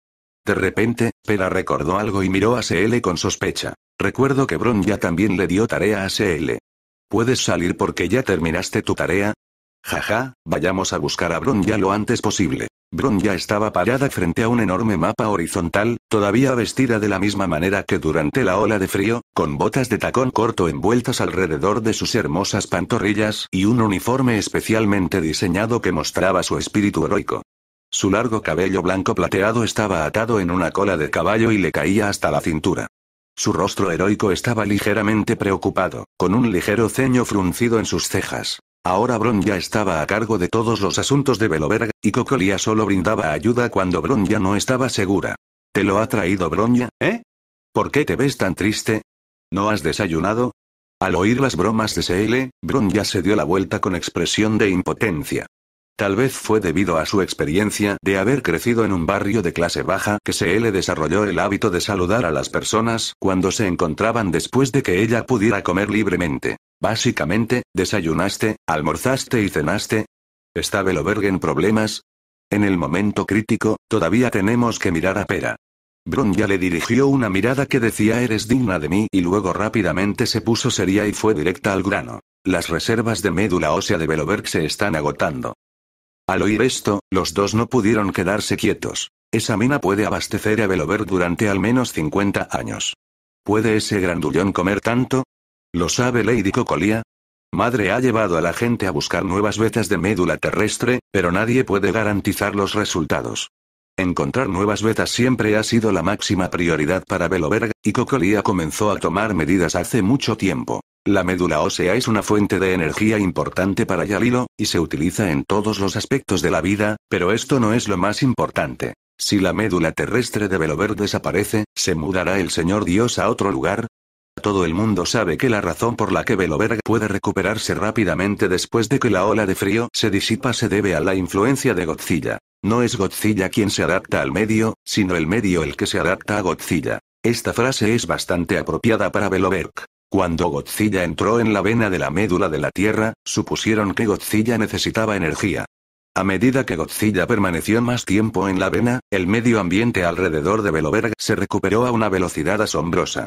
De repente, Pera recordó algo y miró a CL con sospecha. Recuerdo que Bron ya también le dio tarea a CL. ¿Puedes salir porque ya terminaste tu tarea? Jaja, vayamos a buscar a Bron ya lo antes posible. Brun ya estaba parada frente a un enorme mapa horizontal, todavía vestida de la misma manera que durante la ola de frío, con botas de tacón corto envueltas alrededor de sus hermosas pantorrillas y un uniforme especialmente diseñado que mostraba su espíritu heroico. Su largo cabello blanco plateado estaba atado en una cola de caballo y le caía hasta la cintura. Su rostro heroico estaba ligeramente preocupado, con un ligero ceño fruncido en sus cejas. Ahora Bronya estaba a cargo de todos los asuntos de Beloberg y Cocolía solo brindaba ayuda cuando Bronya no estaba segura. ¿Te lo ha traído Bronya, eh? ¿Por qué te ves tan triste? ¿No has desayunado? Al oír las bromas de CL, Bronya se dio la vuelta con expresión de impotencia. Tal vez fue debido a su experiencia de haber crecido en un barrio de clase baja que se le desarrolló el hábito de saludar a las personas cuando se encontraban después de que ella pudiera comer libremente. Básicamente, desayunaste, almorzaste y cenaste. ¿Está en problemas? En el momento crítico, todavía tenemos que mirar a Pera. ya le dirigió una mirada que decía eres digna de mí y luego rápidamente se puso seria y fue directa al grano. Las reservas de médula ósea de Beloberg se están agotando. Al oír esto, los dos no pudieron quedarse quietos. Esa mina puede abastecer a Belover durante al menos 50 años. ¿Puede ese grandullón comer tanto? ¿Lo sabe Lady Cocolia? Madre ha llevado a la gente a buscar nuevas vetas de médula terrestre, pero nadie puede garantizar los resultados. Encontrar nuevas vetas siempre ha sido la máxima prioridad para Belover, y Cocolía comenzó a tomar medidas hace mucho tiempo. La médula ósea es una fuente de energía importante para Yalilo, y se utiliza en todos los aspectos de la vida, pero esto no es lo más importante. Si la médula terrestre de Velover desaparece, ¿se mudará el Señor Dios a otro lugar? Todo el mundo sabe que la razón por la que Veloberg puede recuperarse rápidamente después de que la ola de frío se disipa se debe a la influencia de Godzilla. No es Godzilla quien se adapta al medio, sino el medio el que se adapta a Godzilla. Esta frase es bastante apropiada para beloberg. Cuando Godzilla entró en la vena de la médula de la Tierra, supusieron que Godzilla necesitaba energía. A medida que Godzilla permaneció más tiempo en la vena, el medio ambiente alrededor de Veloberg se recuperó a una velocidad asombrosa.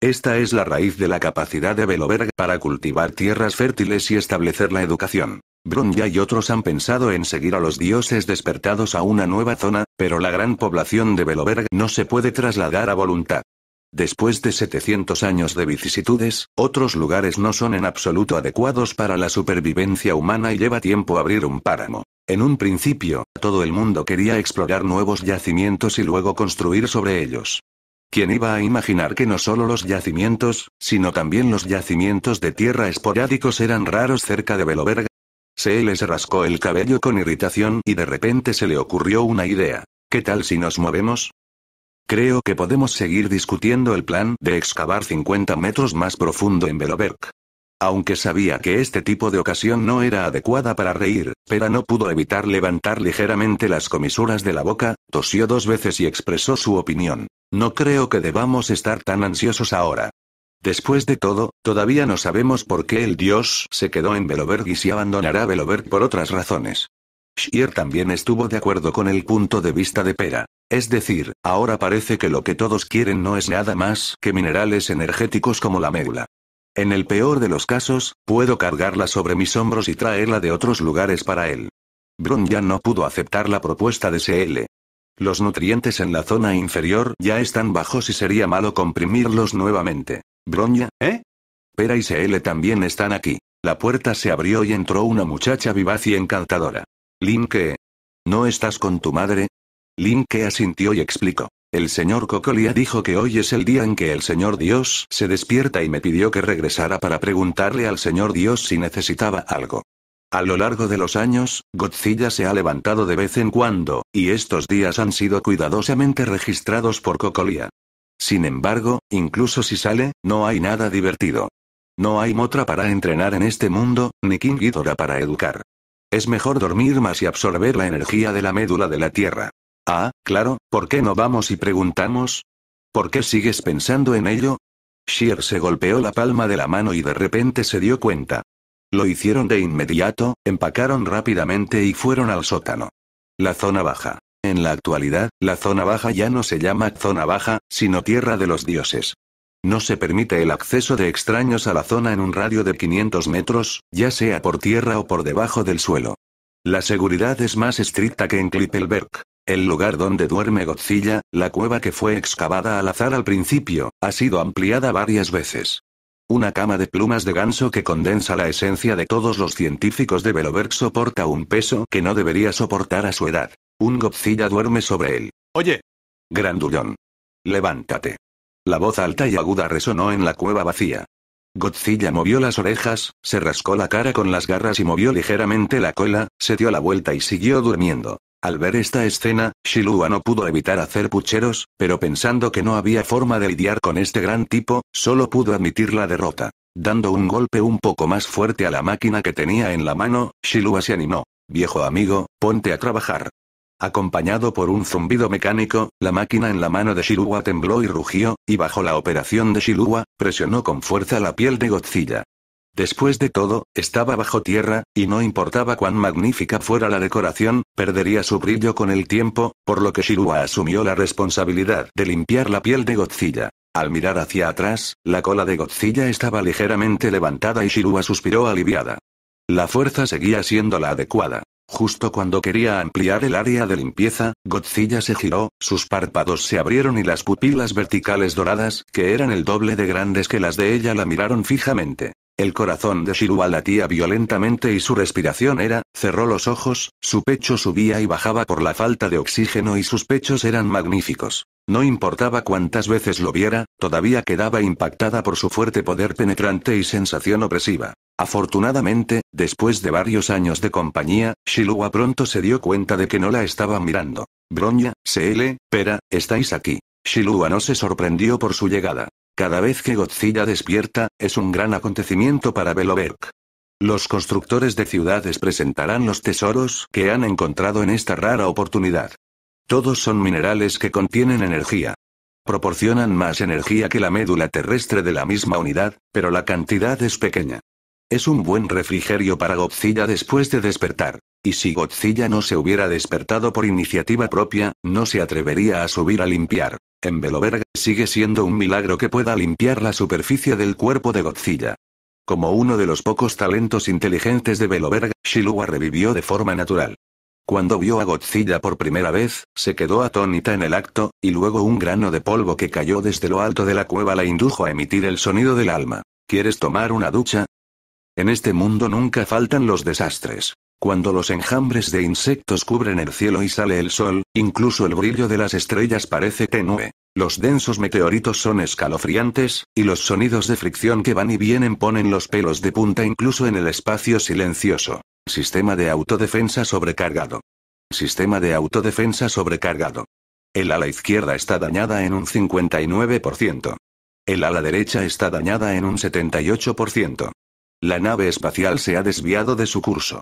Esta es la raíz de la capacidad de Veloberg para cultivar tierras fértiles y establecer la educación. Bronya y otros han pensado en seguir a los dioses despertados a una nueva zona, pero la gran población de Veloberg no se puede trasladar a voluntad. Después de 700 años de vicisitudes, otros lugares no son en absoluto adecuados para la supervivencia humana y lleva tiempo abrir un páramo. En un principio, todo el mundo quería explorar nuevos yacimientos y luego construir sobre ellos. ¿Quién iba a imaginar que no solo los yacimientos, sino también los yacimientos de tierra esporádicos eran raros cerca de Se les rascó el cabello con irritación y de repente se le ocurrió una idea. ¿Qué tal si nos movemos? Creo que podemos seguir discutiendo el plan de excavar 50 metros más profundo en Beloberg. Aunque sabía que este tipo de ocasión no era adecuada para reír, pero no pudo evitar levantar ligeramente las comisuras de la boca, tosió dos veces y expresó su opinión. No creo que debamos estar tan ansiosos ahora. Después de todo, todavía no sabemos por qué el dios se quedó en Beloberg y si abandonará Beloberg por otras razones. Shier también estuvo de acuerdo con el punto de vista de Pera. Es decir, ahora parece que lo que todos quieren no es nada más que minerales energéticos como la médula. En el peor de los casos, puedo cargarla sobre mis hombros y traerla de otros lugares para él. Bron ya no pudo aceptar la propuesta de CL. Los nutrientes en la zona inferior ya están bajos y sería malo comprimirlos nuevamente. Bronya, ¿eh? Pera y CL también están aquí. La puerta se abrió y entró una muchacha vivaz y encantadora. Linke. ¿No estás con tu madre? Linke asintió y explicó. El señor Cocolía dijo que hoy es el día en que el señor Dios se despierta y me pidió que regresara para preguntarle al señor Dios si necesitaba algo. A lo largo de los años, Godzilla se ha levantado de vez en cuando, y estos días han sido cuidadosamente registrados por Cocolia. Sin embargo, incluso si sale, no hay nada divertido. No hay Motra para entrenar en este mundo, ni King para educar. Es mejor dormir más y absorber la energía de la médula de la Tierra. Ah, claro, ¿por qué no vamos y preguntamos? ¿Por qué sigues pensando en ello? shear se golpeó la palma de la mano y de repente se dio cuenta. Lo hicieron de inmediato, empacaron rápidamente y fueron al sótano. La zona baja. En la actualidad, la zona baja ya no se llama zona baja, sino tierra de los dioses. No se permite el acceso de extraños a la zona en un radio de 500 metros, ya sea por tierra o por debajo del suelo. La seguridad es más estricta que en Klippelberg. El lugar donde duerme Godzilla, la cueva que fue excavada al azar al principio, ha sido ampliada varias veces. Una cama de plumas de ganso que condensa la esencia de todos los científicos de Beloberg soporta un peso que no debería soportar a su edad. Un Godzilla duerme sobre él. Oye. Grandullón. Levántate. La voz alta y aguda resonó en la cueva vacía. Godzilla movió las orejas, se rascó la cara con las garras y movió ligeramente la cola, se dio la vuelta y siguió durmiendo. Al ver esta escena, Shilua no pudo evitar hacer pucheros, pero pensando que no había forma de lidiar con este gran tipo, solo pudo admitir la derrota. Dando un golpe un poco más fuerte a la máquina que tenía en la mano, Shilua se animó. Viejo amigo, ponte a trabajar. Acompañado por un zumbido mecánico, la máquina en la mano de Shirua tembló y rugió, y bajo la operación de Shirua, presionó con fuerza la piel de Godzilla. Después de todo, estaba bajo tierra, y no importaba cuán magnífica fuera la decoración, perdería su brillo con el tiempo, por lo que Shirua asumió la responsabilidad de limpiar la piel de Godzilla. Al mirar hacia atrás, la cola de Godzilla estaba ligeramente levantada y Shirua suspiró aliviada. La fuerza seguía siendo la adecuada. Justo cuando quería ampliar el área de limpieza, Godzilla se giró, sus párpados se abrieron y las pupilas verticales doradas, que eran el doble de grandes que las de ella, la miraron fijamente. El corazón de Shilua latía violentamente y su respiración era, cerró los ojos, su pecho subía y bajaba por la falta de oxígeno y sus pechos eran magníficos. No importaba cuántas veces lo viera, todavía quedaba impactada por su fuerte poder penetrante y sensación opresiva. Afortunadamente, después de varios años de compañía, Shilua pronto se dio cuenta de que no la estaba mirando. Broña, CL, Pera, estáis aquí. Shilua no se sorprendió por su llegada. Cada vez que Godzilla despierta, es un gran acontecimiento para Beloberg. Los constructores de ciudades presentarán los tesoros que han encontrado en esta rara oportunidad. Todos son minerales que contienen energía. Proporcionan más energía que la médula terrestre de la misma unidad, pero la cantidad es pequeña. Es un buen refrigerio para Godzilla después de despertar. Y si Godzilla no se hubiera despertado por iniciativa propia, no se atrevería a subir a limpiar. En Veloverga, sigue siendo un milagro que pueda limpiar la superficie del cuerpo de Godzilla. Como uno de los pocos talentos inteligentes de Beloverga, Shilua revivió de forma natural. Cuando vio a Godzilla por primera vez, se quedó atónita en el acto, y luego un grano de polvo que cayó desde lo alto de la cueva la indujo a emitir el sonido del alma. ¿Quieres tomar una ducha? En este mundo nunca faltan los desastres. Cuando los enjambres de insectos cubren el cielo y sale el sol, incluso el brillo de las estrellas parece tenue. Los densos meteoritos son escalofriantes, y los sonidos de fricción que van y vienen ponen los pelos de punta incluso en el espacio silencioso. Sistema de autodefensa sobrecargado. Sistema de autodefensa sobrecargado. El ala izquierda está dañada en un 59%. El ala derecha está dañada en un 78%. La nave espacial se ha desviado de su curso.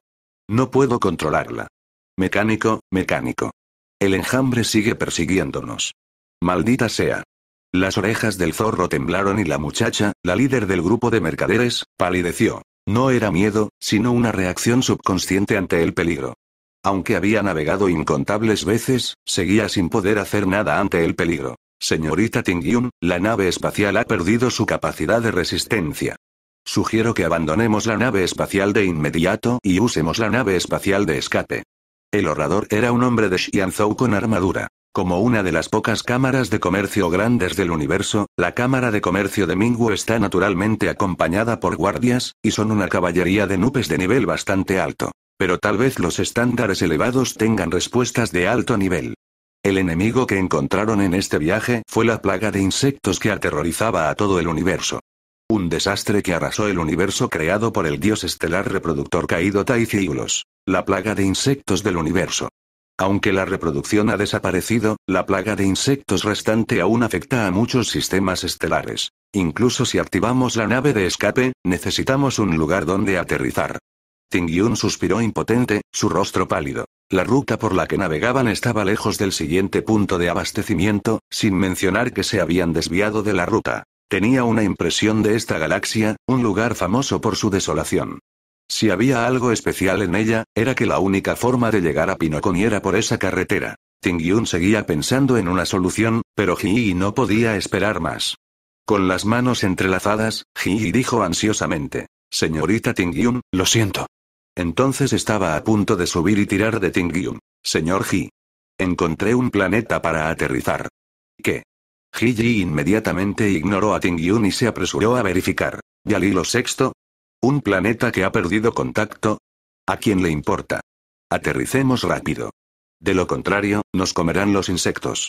No puedo controlarla. Mecánico, mecánico. El enjambre sigue persiguiéndonos. Maldita sea. Las orejas del zorro temblaron y la muchacha, la líder del grupo de mercaderes, palideció. No era miedo, sino una reacción subconsciente ante el peligro. Aunque había navegado incontables veces, seguía sin poder hacer nada ante el peligro. Señorita Tingyun, la nave espacial ha perdido su capacidad de resistencia. Sugiero que abandonemos la nave espacial de inmediato y usemos la nave espacial de escape. El orador era un hombre de Xianzhou con armadura. Como una de las pocas cámaras de comercio grandes del universo, la Cámara de Comercio de Mingwu está naturalmente acompañada por guardias, y son una caballería de nupes de nivel bastante alto. Pero tal vez los estándares elevados tengan respuestas de alto nivel. El enemigo que encontraron en este viaje fue la plaga de insectos que aterrorizaba a todo el universo. Un desastre que arrasó el universo creado por el dios estelar reproductor caído Taiciulos, la plaga de insectos del universo. Aunque la reproducción ha desaparecido, la plaga de insectos restante aún afecta a muchos sistemas estelares. Incluso si activamos la nave de escape, necesitamos un lugar donde aterrizar. Tingyun suspiró impotente, su rostro pálido. La ruta por la que navegaban estaba lejos del siguiente punto de abastecimiento, sin mencionar que se habían desviado de la ruta. Tenía una impresión de esta galaxia, un lugar famoso por su desolación. Si había algo especial en ella, era que la única forma de llegar a Pinocon era por esa carretera. Tingyun seguía pensando en una solución, pero Ji no podía esperar más. Con las manos entrelazadas, Ji dijo ansiosamente. Señorita Tingyun, lo siento. Entonces estaba a punto de subir y tirar de Tingyun. Señor Ji. Encontré un planeta para aterrizar. ¿Qué? Gigi inmediatamente ignoró a Tingyun y se apresuró a verificar. ¿Yalilo VI? ¿Un planeta que ha perdido contacto? ¿A quién le importa? Aterricemos rápido. De lo contrario, nos comerán los insectos.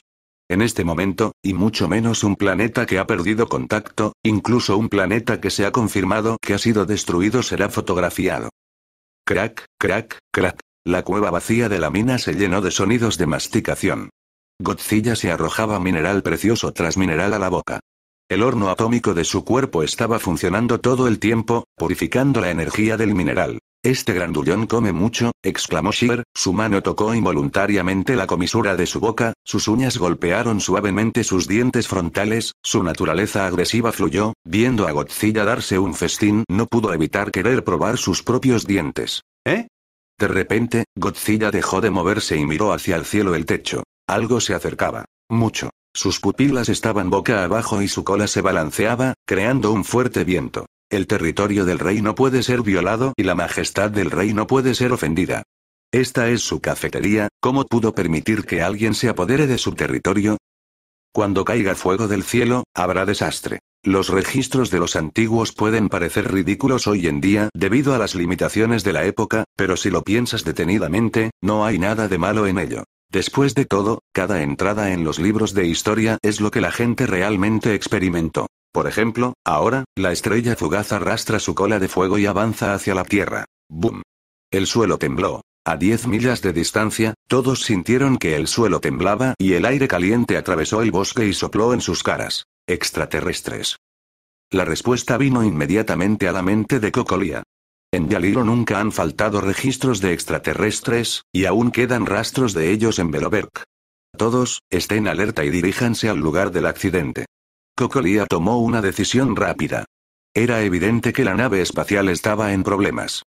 En este momento, y mucho menos un planeta que ha perdido contacto, incluso un planeta que se ha confirmado que ha sido destruido será fotografiado. Crack, crack, crack. La cueva vacía de la mina se llenó de sonidos de masticación. Godzilla se arrojaba mineral precioso tras mineral a la boca. El horno atómico de su cuerpo estaba funcionando todo el tiempo, purificando la energía del mineral. Este grandullón come mucho, exclamó Shiver, su mano tocó involuntariamente la comisura de su boca, sus uñas golpearon suavemente sus dientes frontales, su naturaleza agresiva fluyó, viendo a Godzilla darse un festín no pudo evitar querer probar sus propios dientes. ¿Eh? De repente, Godzilla dejó de moverse y miró hacia el cielo el techo. Algo se acercaba. Mucho. Sus pupilas estaban boca abajo y su cola se balanceaba, creando un fuerte viento. El territorio del rey no puede ser violado y la majestad del rey no puede ser ofendida. Esta es su cafetería, ¿cómo pudo permitir que alguien se apodere de su territorio? Cuando caiga fuego del cielo, habrá desastre. Los registros de los antiguos pueden parecer ridículos hoy en día debido a las limitaciones de la época, pero si lo piensas detenidamente, no hay nada de malo en ello. Después de todo, cada entrada en los libros de historia es lo que la gente realmente experimentó. Por ejemplo, ahora, la estrella fugaz arrastra su cola de fuego y avanza hacia la Tierra. ¡Boom! El suelo tembló. A 10 millas de distancia, todos sintieron que el suelo temblaba y el aire caliente atravesó el bosque y sopló en sus caras. Extraterrestres. La respuesta vino inmediatamente a la mente de Cocolia. En Yalilo nunca han faltado registros de extraterrestres, y aún quedan rastros de ellos en Beloberg. Todos, estén alerta y diríjanse al lugar del accidente. Cocolía tomó una decisión rápida. Era evidente que la nave espacial estaba en problemas.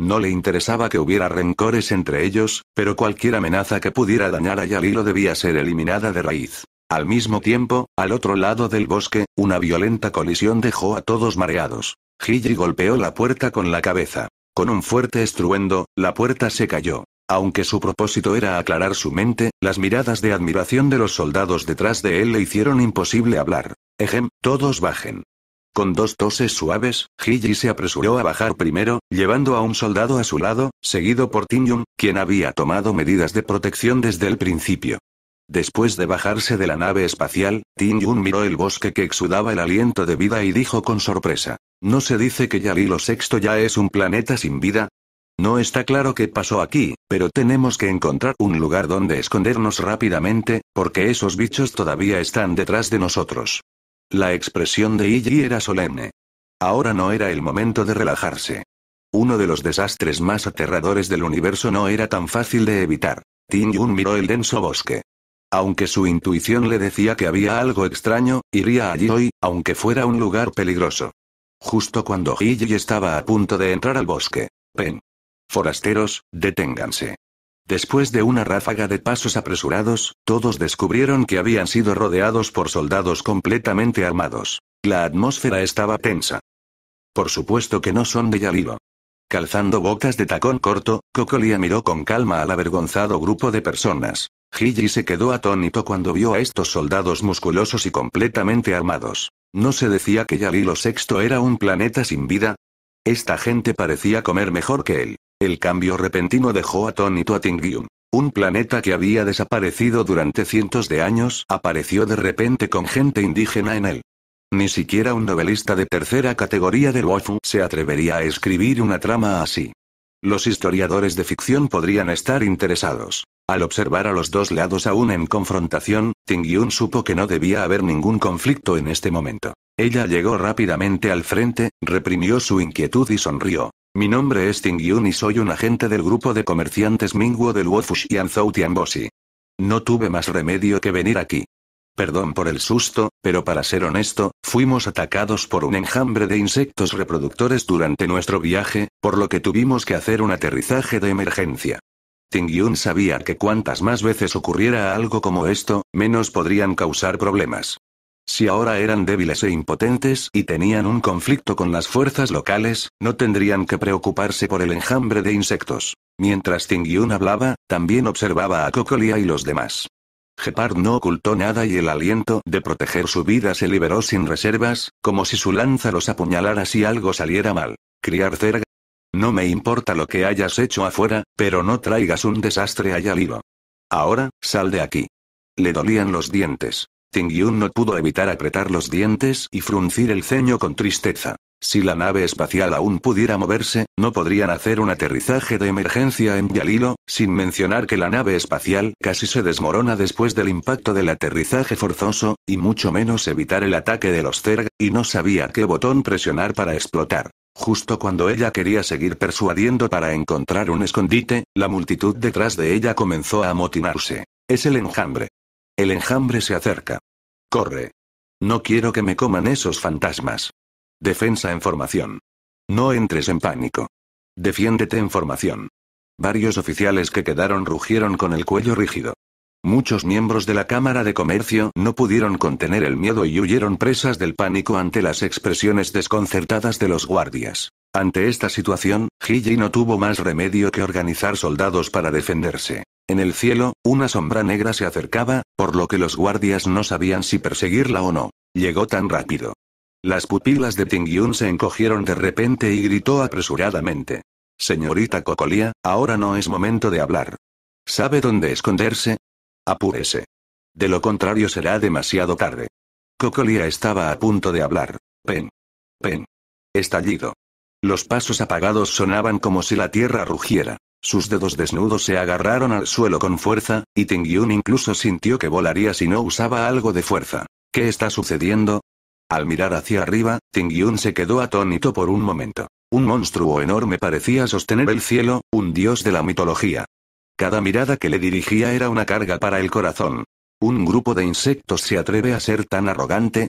No le interesaba que hubiera rencores entre ellos, pero cualquier amenaza que pudiera dañar a Yalilo debía ser eliminada de raíz. Al mismo tiempo, al otro lado del bosque, una violenta colisión dejó a todos mareados. Gigi golpeó la puerta con la cabeza. Con un fuerte estruendo, la puerta se cayó. Aunque su propósito era aclarar su mente, las miradas de admiración de los soldados detrás de él le hicieron imposible hablar. Ejem, todos bajen. Con dos toses suaves, Hiji se apresuró a bajar primero, llevando a un soldado a su lado, seguido por Yun, quien había tomado medidas de protección desde el principio. Después de bajarse de la nave espacial, Yun miró el bosque que exudaba el aliento de vida y dijo con sorpresa. ¿No se dice que Yalilo VI ya es un planeta sin vida? No está claro qué pasó aquí, pero tenemos que encontrar un lugar donde escondernos rápidamente, porque esos bichos todavía están detrás de nosotros. La expresión de Yi era solemne. Ahora no era el momento de relajarse. Uno de los desastres más aterradores del universo no era tan fácil de evitar. Tin Yun miró el denso bosque. Aunque su intuición le decía que había algo extraño, iría allí hoy, aunque fuera un lugar peligroso. Justo cuando Gigi estaba a punto de entrar al bosque. Pen. Forasteros, deténganse. Después de una ráfaga de pasos apresurados, todos descubrieron que habían sido rodeados por soldados completamente armados. La atmósfera estaba tensa. Por supuesto que no son de Yalilo. Calzando botas de tacón corto, Cocolia miró con calma al avergonzado grupo de personas. Gigi se quedó atónito cuando vio a estos soldados musculosos y completamente armados. ¿No se decía que Yalilo VI era un planeta sin vida? Esta gente parecía comer mejor que él. El cambio repentino dejó atónito a Tingyun. Un planeta que había desaparecido durante cientos de años apareció de repente con gente indígena en él. Ni siquiera un novelista de tercera categoría de Wofu se atrevería a escribir una trama así. Los historiadores de ficción podrían estar interesados, al observar a los dos lados aún en confrontación, Tingyun supo que no debía haber ningún conflicto en este momento. Ella llegó rápidamente al frente, reprimió su inquietud y sonrió. Mi nombre es Tingyun y soy un agente del grupo de comerciantes Mingguo del y Zhou Tianbosi. No tuve más remedio que venir aquí. Perdón por el susto, pero para ser honesto, fuimos atacados por un enjambre de insectos reproductores durante nuestro viaje, por lo que tuvimos que hacer un aterrizaje de emergencia. Tingyun sabía que cuantas más veces ocurriera algo como esto, menos podrían causar problemas. Si ahora eran débiles e impotentes y tenían un conflicto con las fuerzas locales, no tendrían que preocuparse por el enjambre de insectos. Mientras Tingyun hablaba, también observaba a Cocolia y los demás. Gepard no ocultó nada y el aliento de proteger su vida se liberó sin reservas, como si su lanza los apuñalara si algo saliera mal. Criar no me importa lo que hayas hecho afuera, pero no traigas un desastre a Yalilo. Ahora, sal de aquí. Le dolían los dientes. Ting no pudo evitar apretar los dientes y fruncir el ceño con tristeza. Si la nave espacial aún pudiera moverse, no podrían hacer un aterrizaje de emergencia en Yalilo, sin mencionar que la nave espacial casi se desmorona después del impacto del aterrizaje forzoso, y mucho menos evitar el ataque de los Zerg, y no sabía qué botón presionar para explotar. Justo cuando ella quería seguir persuadiendo para encontrar un escondite, la multitud detrás de ella comenzó a amotinarse. Es el enjambre. El enjambre se acerca. Corre. No quiero que me coman esos fantasmas. Defensa en formación. No entres en pánico. Defiéndete en formación. Varios oficiales que quedaron rugieron con el cuello rígido. Muchos miembros de la Cámara de Comercio no pudieron contener el miedo y huyeron presas del pánico ante las expresiones desconcertadas de los guardias. Ante esta situación, Ji no tuvo más remedio que organizar soldados para defenderse. En el cielo, una sombra negra se acercaba, por lo que los guardias no sabían si perseguirla o no. Llegó tan rápido. Las pupilas de Tingyun se encogieron de repente y gritó apresuradamente. Señorita Cocolia, ahora no es momento de hablar. ¿Sabe dónde esconderse? Apúrese. De lo contrario será demasiado tarde. Cocolia estaba a punto de hablar. Pen. Pen. Estallido. Los pasos apagados sonaban como si la tierra rugiera. Sus dedos desnudos se agarraron al suelo con fuerza, y Tingyun incluso sintió que volaría si no usaba algo de fuerza. ¿Qué está sucediendo? Al mirar hacia arriba, Tingyun se quedó atónito por un momento. Un monstruo enorme parecía sostener el cielo, un dios de la mitología. Cada mirada que le dirigía era una carga para el corazón. ¿Un grupo de insectos se atreve a ser tan arrogante?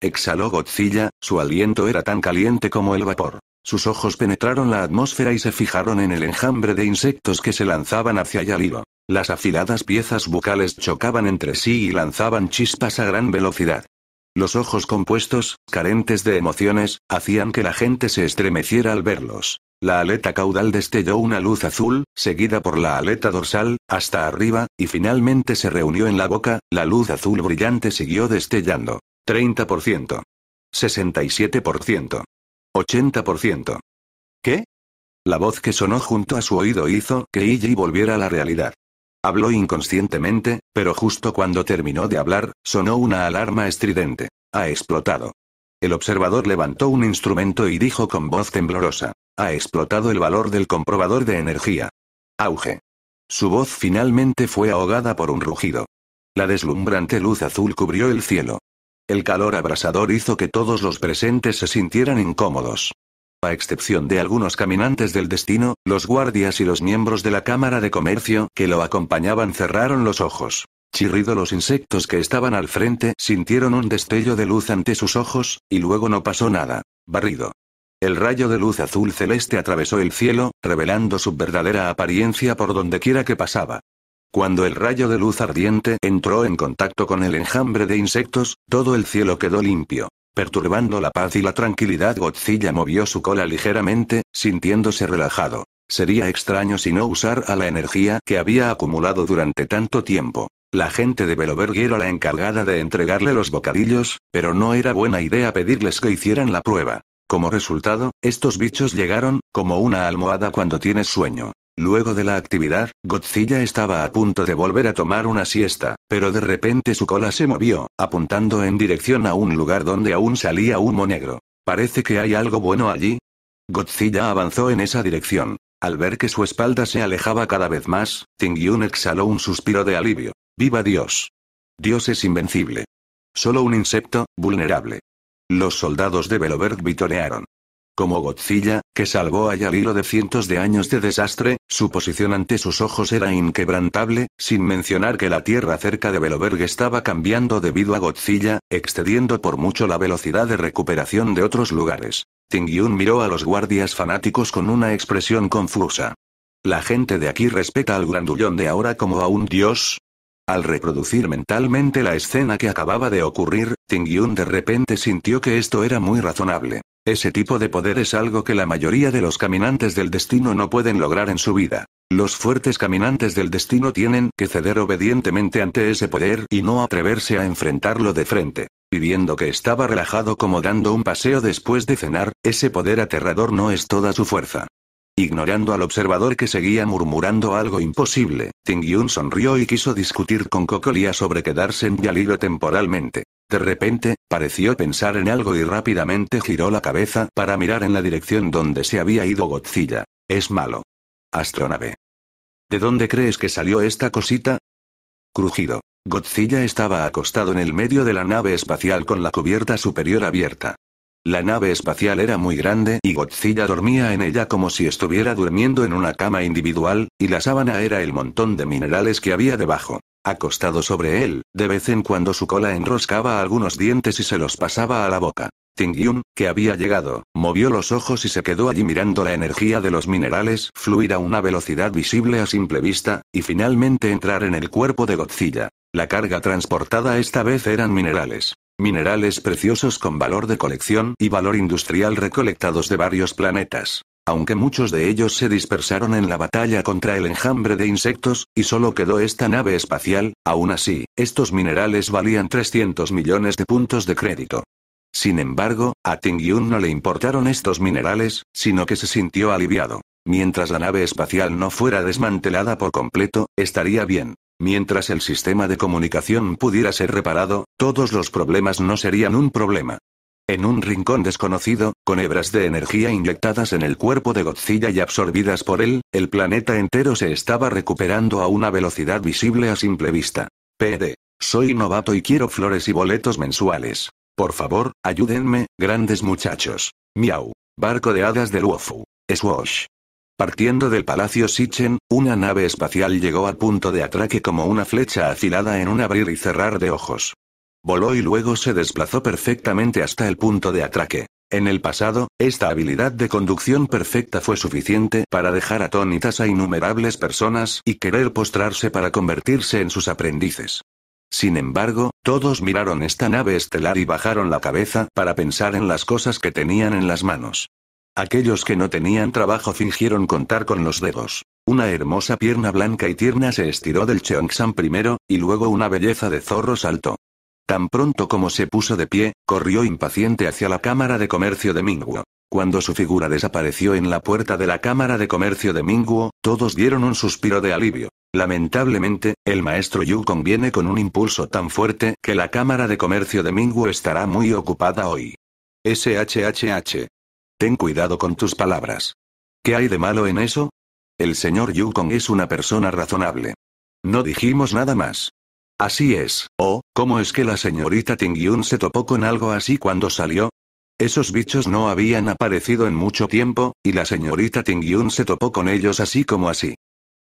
Exhaló Godzilla, su aliento era tan caliente como el vapor. Sus ojos penetraron la atmósfera y se fijaron en el enjambre de insectos que se lanzaban hacia Yalilo. Las afiladas piezas bucales chocaban entre sí y lanzaban chispas a gran velocidad. Los ojos compuestos, carentes de emociones, hacían que la gente se estremeciera al verlos. La aleta caudal destelló una luz azul, seguida por la aleta dorsal, hasta arriba, y finalmente se reunió en la boca, la luz azul brillante siguió destellando. 30%. 67%. 80%. ¿Qué? La voz que sonó junto a su oído hizo que Iji e volviera a la realidad. Habló inconscientemente, pero justo cuando terminó de hablar, sonó una alarma estridente. Ha explotado. El observador levantó un instrumento y dijo con voz temblorosa. Ha explotado el valor del comprobador de energía. Auge. Su voz finalmente fue ahogada por un rugido. La deslumbrante luz azul cubrió el cielo. El calor abrasador hizo que todos los presentes se sintieran incómodos. A excepción de algunos caminantes del destino, los guardias y los miembros de la Cámara de Comercio que lo acompañaban cerraron los ojos. Chirrido los insectos que estaban al frente sintieron un destello de luz ante sus ojos, y luego no pasó nada. Barrido. El rayo de luz azul celeste atravesó el cielo, revelando su verdadera apariencia por dondequiera que pasaba. Cuando el rayo de luz ardiente entró en contacto con el enjambre de insectos, todo el cielo quedó limpio. Perturbando la paz y la tranquilidad, Godzilla movió su cola ligeramente, sintiéndose relajado. Sería extraño si no usara la energía que había acumulado durante tanto tiempo. La gente de Beloverguero era la encargada de entregarle los bocadillos, pero no era buena idea pedirles que hicieran la prueba. Como resultado, estos bichos llegaron, como una almohada cuando tienes sueño. Luego de la actividad, Godzilla estaba a punto de volver a tomar una siesta, pero de repente su cola se movió, apuntando en dirección a un lugar donde aún salía humo negro. Parece que hay algo bueno allí. Godzilla avanzó en esa dirección. Al ver que su espalda se alejaba cada vez más, Tingyun exhaló un suspiro de alivio. ¡Viva Dios! Dios es invencible. Solo un insecto, vulnerable. Los soldados de Beloberg vitorearon. Como Godzilla, que salvó a Yalilo de cientos de años de desastre, su posición ante sus ojos era inquebrantable, sin mencionar que la tierra cerca de Beloberg estaba cambiando debido a Godzilla, excediendo por mucho la velocidad de recuperación de otros lugares. Tingyun miró a los guardias fanáticos con una expresión confusa. La gente de aquí respeta al grandullón de ahora como a un dios, al reproducir mentalmente la escena que acababa de ocurrir, Tingyun de repente sintió que esto era muy razonable. Ese tipo de poder es algo que la mayoría de los caminantes del destino no pueden lograr en su vida. Los fuertes caminantes del destino tienen que ceder obedientemente ante ese poder y no atreverse a enfrentarlo de frente. Y que estaba relajado como dando un paseo después de cenar, ese poder aterrador no es toda su fuerza. Ignorando al observador que seguía murmurando algo imposible, Tingyun sonrió y quiso discutir con Kokolia sobre quedarse en Yalilo temporalmente. De repente, pareció pensar en algo y rápidamente giró la cabeza para mirar en la dirección donde se había ido Godzilla. Es malo. Astronave. ¿De dónde crees que salió esta cosita? Crujido. Godzilla estaba acostado en el medio de la nave espacial con la cubierta superior abierta. La nave espacial era muy grande y Godzilla dormía en ella como si estuviera durmiendo en una cama individual, y la sábana era el montón de minerales que había debajo. Acostado sobre él, de vez en cuando su cola enroscaba algunos dientes y se los pasaba a la boca. Tingyun, que había llegado, movió los ojos y se quedó allí mirando la energía de los minerales fluir a una velocidad visible a simple vista, y finalmente entrar en el cuerpo de Godzilla. La carga transportada esta vez eran minerales minerales preciosos con valor de colección y valor industrial recolectados de varios planetas. Aunque muchos de ellos se dispersaron en la batalla contra el enjambre de insectos, y solo quedó esta nave espacial, aún así, estos minerales valían 300 millones de puntos de crédito. Sin embargo, a Ting no le importaron estos minerales, sino que se sintió aliviado. Mientras la nave espacial no fuera desmantelada por completo, estaría bien. Mientras el sistema de comunicación pudiera ser reparado, todos los problemas no serían un problema. En un rincón desconocido, con hebras de energía inyectadas en el cuerpo de Godzilla y absorbidas por él, el planeta entero se estaba recuperando a una velocidad visible a simple vista. PD. Soy novato y quiero flores y boletos mensuales. Por favor, ayúdenme, grandes muchachos. Miau. Barco de hadas de Wofu. Swash. Partiendo del Palacio Sichen, una nave espacial llegó a punto de atraque como una flecha afilada en un abrir y cerrar de ojos. Voló y luego se desplazó perfectamente hasta el punto de atraque. En el pasado, esta habilidad de conducción perfecta fue suficiente para dejar atónitas a innumerables personas y querer postrarse para convertirse en sus aprendices. Sin embargo, todos miraron esta nave estelar y bajaron la cabeza para pensar en las cosas que tenían en las manos. Aquellos que no tenían trabajo fingieron contar con los dedos. Una hermosa pierna blanca y tierna se estiró del Cheongsan primero, y luego una belleza de zorro saltó. Tan pronto como se puso de pie, corrió impaciente hacia la Cámara de Comercio de Minguo. Cuando su figura desapareció en la puerta de la Cámara de Comercio de Minguo, todos dieron un suspiro de alivio. Lamentablemente, el maestro Yu conviene con un impulso tan fuerte que la Cámara de Comercio de Minguo estará muy ocupada hoy. SHHH. Ten cuidado con tus palabras. ¿Qué hay de malo en eso? El señor Yukon es una persona razonable. No dijimos nada más. Así es, oh, ¿cómo es que la señorita Tingyun se topó con algo así cuando salió? Esos bichos no habían aparecido en mucho tiempo, y la señorita Tingyun se topó con ellos así como así.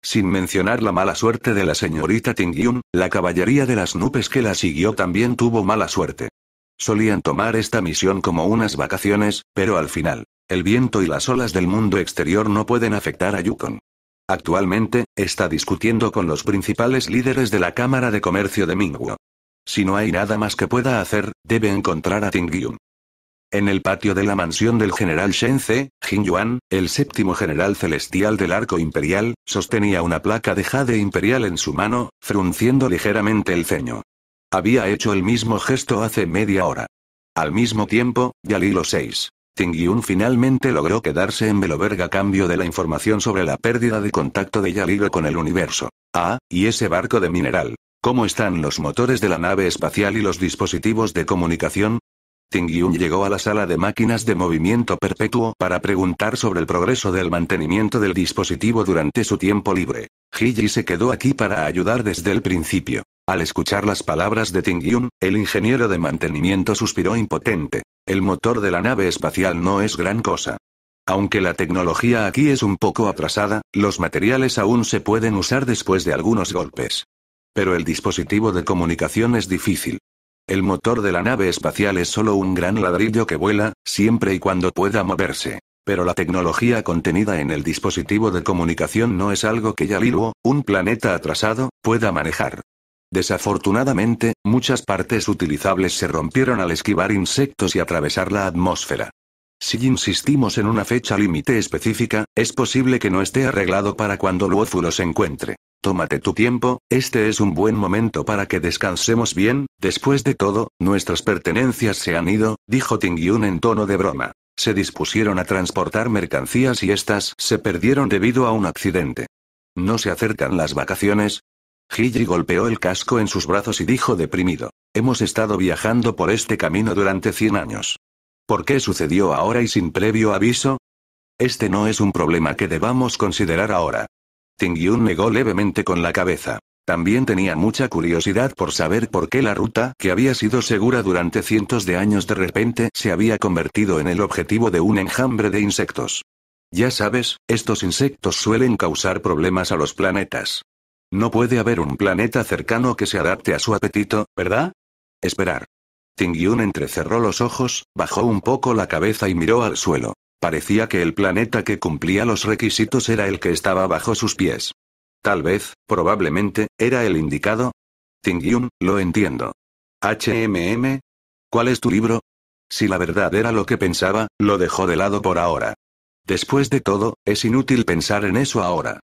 Sin mencionar la mala suerte de la señorita Tingyun, la caballería de las nubes que la siguió también tuvo mala suerte. Solían tomar esta misión como unas vacaciones, pero al final, el viento y las olas del mundo exterior no pueden afectar a Yukon. Actualmente, está discutiendo con los principales líderes de la Cámara de Comercio de Mingguo. Si no hay nada más que pueda hacer, debe encontrar a Tingyun. En el patio de la mansión del general Shenze, Jin Yuan, el séptimo general celestial del arco imperial, sostenía una placa de jade imperial en su mano, frunciendo ligeramente el ceño. Había hecho el mismo gesto hace media hora. Al mismo tiempo, Yalilo 6. Tingyun finalmente logró quedarse en Beloverga a cambio de la información sobre la pérdida de contacto de Yalilo con el universo. Ah, y ese barco de mineral. ¿Cómo están los motores de la nave espacial y los dispositivos de comunicación? Tingyun llegó a la sala de máquinas de movimiento perpetuo para preguntar sobre el progreso del mantenimiento del dispositivo durante su tiempo libre. Gigi se quedó aquí para ayudar desde el principio. Al escuchar las palabras de Tingyun, el ingeniero de mantenimiento suspiró impotente. El motor de la nave espacial no es gran cosa. Aunque la tecnología aquí es un poco atrasada, los materiales aún se pueden usar después de algunos golpes. Pero el dispositivo de comunicación es difícil. El motor de la nave espacial es solo un gran ladrillo que vuela, siempre y cuando pueda moverse. Pero la tecnología contenida en el dispositivo de comunicación no es algo que Yalilu, un planeta atrasado, pueda manejar. Desafortunadamente, muchas partes utilizables se rompieron al esquivar insectos y atravesar la atmósfera. Si insistimos en una fecha límite específica, es posible que no esté arreglado para cuando Luofu se encuentre. Tómate tu tiempo, este es un buen momento para que descansemos bien, después de todo, nuestras pertenencias se han ido, dijo Tingyun en tono de broma. Se dispusieron a transportar mercancías y estas se perdieron debido a un accidente. No se acercan las vacaciones, Gigi golpeó el casco en sus brazos y dijo deprimido. Hemos estado viajando por este camino durante 100 años. ¿Por qué sucedió ahora y sin previo aviso? Este no es un problema que debamos considerar ahora. Tingyun negó levemente con la cabeza. También tenía mucha curiosidad por saber por qué la ruta que había sido segura durante cientos de años de repente se había convertido en el objetivo de un enjambre de insectos. Ya sabes, estos insectos suelen causar problemas a los planetas. No puede haber un planeta cercano que se adapte a su apetito, ¿verdad? Esperar. Tingyun entrecerró los ojos, bajó un poco la cabeza y miró al suelo. Parecía que el planeta que cumplía los requisitos era el que estaba bajo sus pies. Tal vez, probablemente, era el indicado. Tingyun, lo entiendo. HMM. ¿Cuál es tu libro? Si la verdad era lo que pensaba, lo dejó de lado por ahora. Después de todo, es inútil pensar en eso ahora.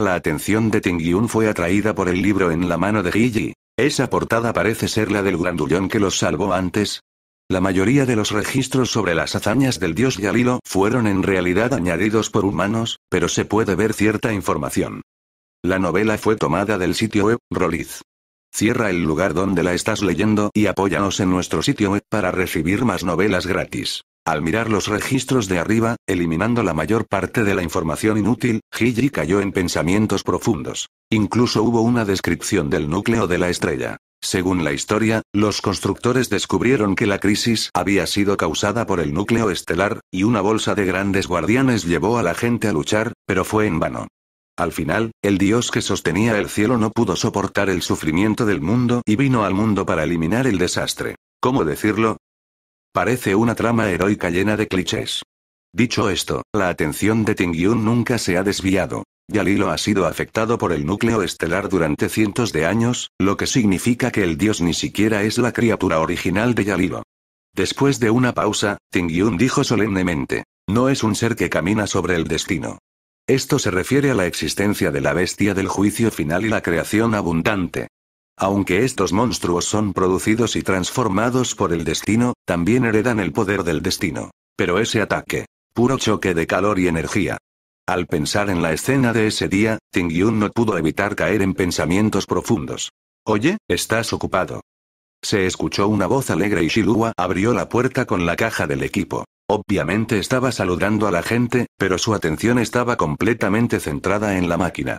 La atención de Tingyun fue atraída por el libro en la mano de Gigi. Esa portada parece ser la del grandullón que los salvó antes. La mayoría de los registros sobre las hazañas del dios Yalilo fueron en realidad añadidos por humanos, pero se puede ver cierta información. La novela fue tomada del sitio web Roliz. Cierra el lugar donde la estás leyendo y apóyanos en nuestro sitio web para recibir más novelas gratis. Al mirar los registros de arriba, eliminando la mayor parte de la información inútil, Gigi cayó en pensamientos profundos. Incluso hubo una descripción del núcleo de la estrella. Según la historia, los constructores descubrieron que la crisis había sido causada por el núcleo estelar, y una bolsa de grandes guardianes llevó a la gente a luchar, pero fue en vano. Al final, el dios que sostenía el cielo no pudo soportar el sufrimiento del mundo y vino al mundo para eliminar el desastre. ¿Cómo decirlo? Parece una trama heroica llena de clichés. Dicho esto, la atención de Tingyun nunca se ha desviado. Yalilo ha sido afectado por el núcleo estelar durante cientos de años, lo que significa que el dios ni siquiera es la criatura original de Yalilo. Después de una pausa, Tingyun dijo solemnemente, no es un ser que camina sobre el destino. Esto se refiere a la existencia de la bestia del juicio final y la creación abundante. Aunque estos monstruos son producidos y transformados por el destino, también heredan el poder del destino. Pero ese ataque. Puro choque de calor y energía. Al pensar en la escena de ese día, Ting Yun no pudo evitar caer en pensamientos profundos. Oye, estás ocupado. Se escuchó una voz alegre y Shilua abrió la puerta con la caja del equipo. Obviamente estaba saludando a la gente, pero su atención estaba completamente centrada en la máquina.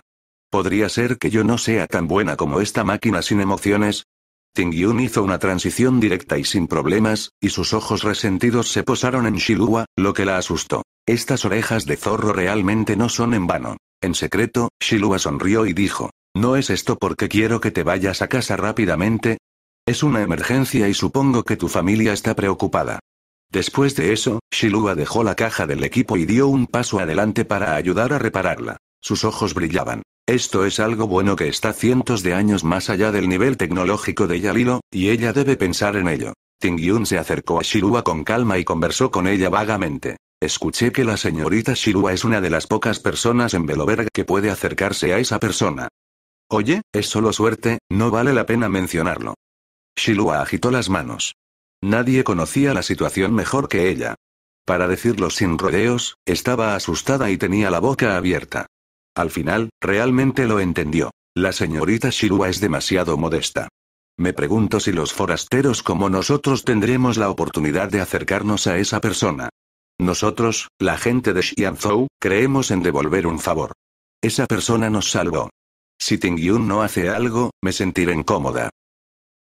¿Podría ser que yo no sea tan buena como esta máquina sin emociones? Ting hizo una transición directa y sin problemas, y sus ojos resentidos se posaron en Shilua, lo que la asustó. Estas orejas de zorro realmente no son en vano. En secreto, Shilua sonrió y dijo, ¿no es esto porque quiero que te vayas a casa rápidamente? Es una emergencia y supongo que tu familia está preocupada. Después de eso, Shilua dejó la caja del equipo y dio un paso adelante para ayudar a repararla. Sus ojos brillaban. Esto es algo bueno que está cientos de años más allá del nivel tecnológico de Yalilo, y ella debe pensar en ello. Tingyun se acercó a Shirua con calma y conversó con ella vagamente. Escuché que la señorita Shirua es una de las pocas personas en Beloverga que puede acercarse a esa persona. Oye, es solo suerte, no vale la pena mencionarlo. Shilua agitó las manos. Nadie conocía la situación mejor que ella. Para decirlo sin rodeos, estaba asustada y tenía la boca abierta. Al final, realmente lo entendió. La señorita Shirua es demasiado modesta. Me pregunto si los forasteros como nosotros tendremos la oportunidad de acercarnos a esa persona. Nosotros, la gente de Xianzhou, creemos en devolver un favor. Esa persona nos salvó. Si Tingyun no hace algo, me sentiré incómoda.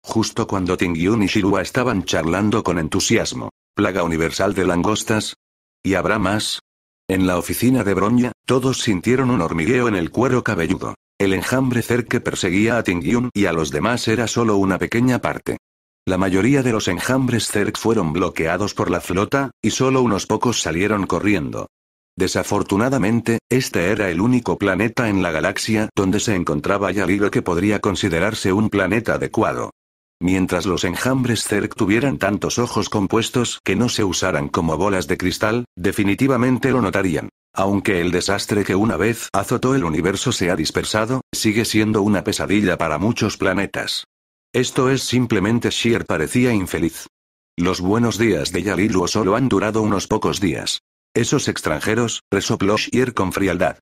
Justo cuando Tingyun y Shirua estaban charlando con entusiasmo. Plaga universal de langostas. ¿Y habrá más? En la oficina de Bronya, todos sintieron un hormigueo en el cuero cabelludo. El enjambre cer que perseguía a Tingyun y a los demás era solo una pequeña parte. La mayoría de los enjambres Zerg fueron bloqueados por la flota, y solo unos pocos salieron corriendo. Desafortunadamente, este era el único planeta en la galaxia donde se encontraba Yalilo que podría considerarse un planeta adecuado. Mientras los enjambres Zerg tuvieran tantos ojos compuestos que no se usaran como bolas de cristal, definitivamente lo notarían. Aunque el desastre que una vez azotó el universo se ha dispersado, sigue siendo una pesadilla para muchos planetas. Esto es simplemente Sheer parecía infeliz. Los buenos días de Yaliluo solo han durado unos pocos días. Esos extranjeros, resopló Sheer con frialdad.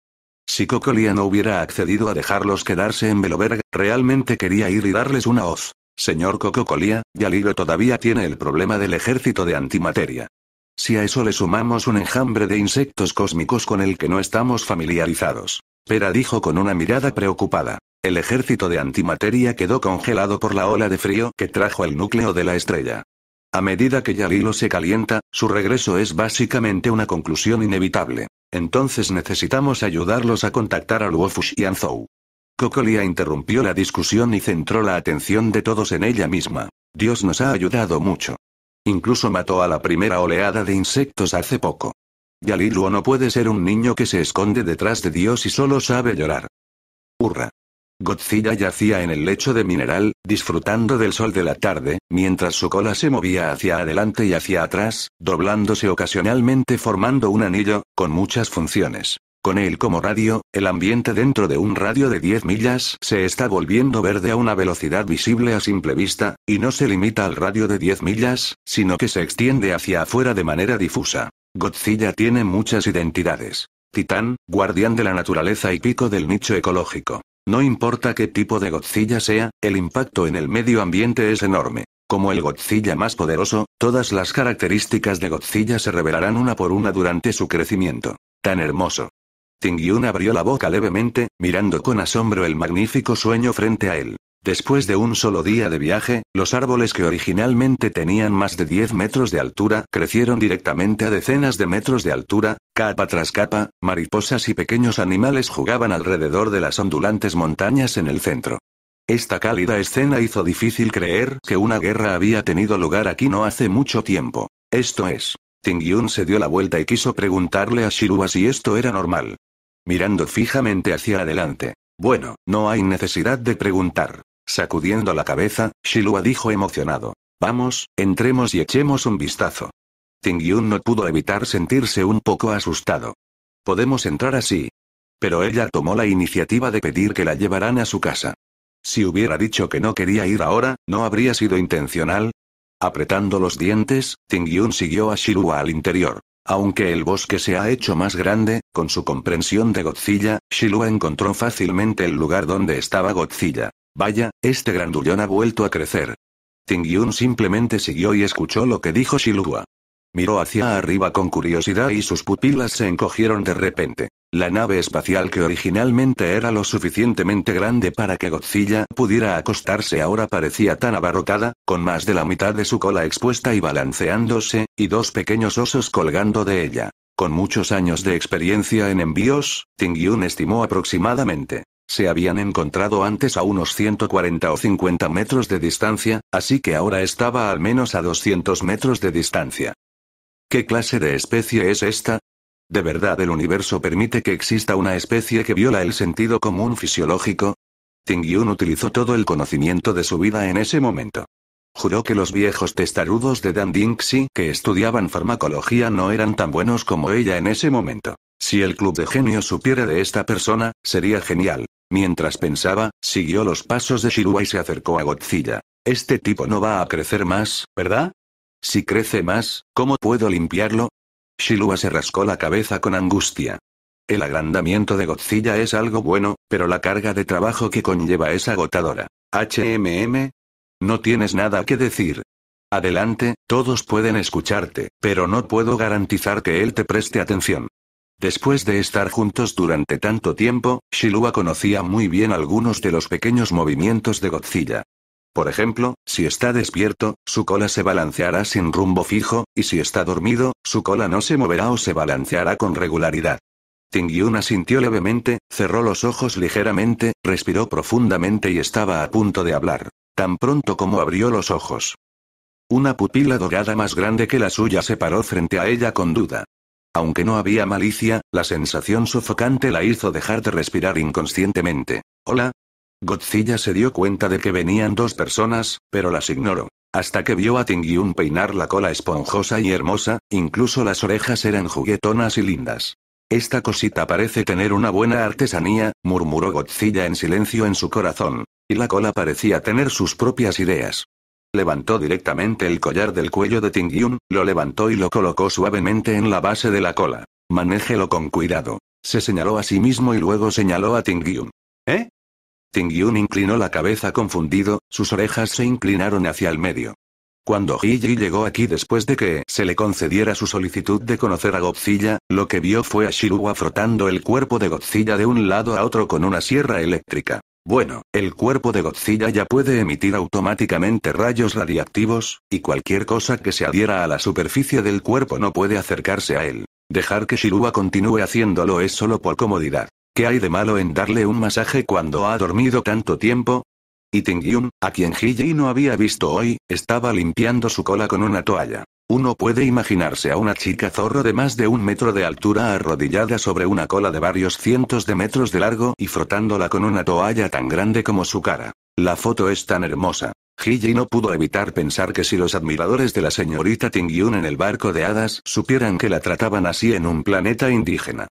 Si Cocolia no hubiera accedido a dejarlos quedarse en Beloberg, realmente quería ir y darles una hoz. Señor Cococolia, Yalilo todavía tiene el problema del ejército de antimateria. Si a eso le sumamos un enjambre de insectos cósmicos con el que no estamos familiarizados. Pera dijo con una mirada preocupada. El ejército de antimateria quedó congelado por la ola de frío que trajo el núcleo de la estrella. A medida que Yalilo se calienta, su regreso es básicamente una conclusión inevitable. Entonces necesitamos ayudarlos a contactar a Luofush y Anzou. Cocolia interrumpió la discusión y centró la atención de todos en ella misma. Dios nos ha ayudado mucho. Incluso mató a la primera oleada de insectos hace poco. Yaliluo no puede ser un niño que se esconde detrás de Dios y solo sabe llorar. Hurra. Godzilla yacía en el lecho de mineral, disfrutando del sol de la tarde, mientras su cola se movía hacia adelante y hacia atrás, doblándose ocasionalmente formando un anillo, con muchas funciones. Con él como radio, el ambiente dentro de un radio de 10 millas se está volviendo verde a una velocidad visible a simple vista, y no se limita al radio de 10 millas, sino que se extiende hacia afuera de manera difusa. Godzilla tiene muchas identidades. Titán, guardián de la naturaleza y pico del nicho ecológico. No importa qué tipo de Godzilla sea, el impacto en el medio ambiente es enorme. Como el Godzilla más poderoso, todas las características de Godzilla se revelarán una por una durante su crecimiento. Tan hermoso. Tingyun abrió la boca levemente, mirando con asombro el magnífico sueño frente a él. Después de un solo día de viaje, los árboles que originalmente tenían más de 10 metros de altura crecieron directamente a decenas de metros de altura, capa tras capa, mariposas y pequeños animales jugaban alrededor de las ondulantes montañas en el centro. Esta cálida escena hizo difícil creer que una guerra había tenido lugar aquí no hace mucho tiempo. Esto es. Tingyun se dio la vuelta y quiso preguntarle a Shirua si esto era normal mirando fijamente hacia adelante. Bueno, no hay necesidad de preguntar. Sacudiendo la cabeza, Shilua dijo emocionado. Vamos, entremos y echemos un vistazo. Tingyun no pudo evitar sentirse un poco asustado. Podemos entrar así. Pero ella tomó la iniciativa de pedir que la llevaran a su casa. Si hubiera dicho que no quería ir ahora, ¿no habría sido intencional? Apretando los dientes, Tingyun siguió a Shilua al interior. Aunque el bosque se ha hecho más grande, con su comprensión de Godzilla, Shilua encontró fácilmente el lugar donde estaba Godzilla. Vaya, este grandullón ha vuelto a crecer. Tingyun simplemente siguió y escuchó lo que dijo Shilua. Miró hacia arriba con curiosidad y sus pupilas se encogieron de repente. La nave espacial que originalmente era lo suficientemente grande para que Godzilla pudiera acostarse ahora parecía tan abarrotada, con más de la mitad de su cola expuesta y balanceándose, y dos pequeños osos colgando de ella. Con muchos años de experiencia en envíos, Tingyun estimó aproximadamente. Se habían encontrado antes a unos 140 o 50 metros de distancia, así que ahora estaba al menos a 200 metros de distancia. ¿Qué clase de especie es esta? ¿De verdad el universo permite que exista una especie que viola el sentido común fisiológico? Ting Yun utilizó todo el conocimiento de su vida en ese momento. Juró que los viejos testarudos de Dan Dingxi que estudiaban farmacología no eran tan buenos como ella en ese momento. Si el club de genios supiera de esta persona, sería genial. Mientras pensaba, siguió los pasos de Shirua y se acercó a Godzilla. Este tipo no va a crecer más, ¿verdad? Si crece más, ¿cómo puedo limpiarlo? Shilua se rascó la cabeza con angustia. El agrandamiento de Godzilla es algo bueno, pero la carga de trabajo que conlleva es agotadora. HMM. No tienes nada que decir. Adelante, todos pueden escucharte, pero no puedo garantizar que él te preste atención. Después de estar juntos durante tanto tiempo, Shilua conocía muy bien algunos de los pequeños movimientos de Godzilla. Por ejemplo, si está despierto, su cola se balanceará sin rumbo fijo, y si está dormido, su cola no se moverá o se balanceará con regularidad. Yun sintió levemente, cerró los ojos ligeramente, respiró profundamente y estaba a punto de hablar, tan pronto como abrió los ojos. Una pupila dorada más grande que la suya se paró frente a ella con duda. Aunque no había malicia, la sensación sofocante la hizo dejar de respirar inconscientemente. Hola, Godzilla se dio cuenta de que venían dos personas, pero las ignoró. Hasta que vio a Tingyun peinar la cola esponjosa y hermosa, incluso las orejas eran juguetonas y lindas. Esta cosita parece tener una buena artesanía, murmuró Godzilla en silencio en su corazón. Y la cola parecía tener sus propias ideas. Levantó directamente el collar del cuello de Tingyun, lo levantó y lo colocó suavemente en la base de la cola. Manéjelo con cuidado. Se señaló a sí mismo y luego señaló a Tingyun. Tingyun inclinó la cabeza confundido, sus orejas se inclinaron hacia el medio. Cuando Gigi llegó aquí después de que se le concediera su solicitud de conocer a Godzilla, lo que vio fue a Shirua frotando el cuerpo de Godzilla de un lado a otro con una sierra eléctrica. Bueno, el cuerpo de Godzilla ya puede emitir automáticamente rayos radiactivos, y cualquier cosa que se adhiera a la superficie del cuerpo no puede acercarse a él. Dejar que Shirua continúe haciéndolo es solo por comodidad. ¿Qué hay de malo en darle un masaje cuando ha dormido tanto tiempo? Y Tingyun, a quien Gigi no había visto hoy, estaba limpiando su cola con una toalla. Uno puede imaginarse a una chica zorro de más de un metro de altura arrodillada sobre una cola de varios cientos de metros de largo y frotándola con una toalla tan grande como su cara. La foto es tan hermosa. Gigi no pudo evitar pensar que si los admiradores de la señorita Tingyun en el barco de hadas supieran que la trataban así en un planeta indígena,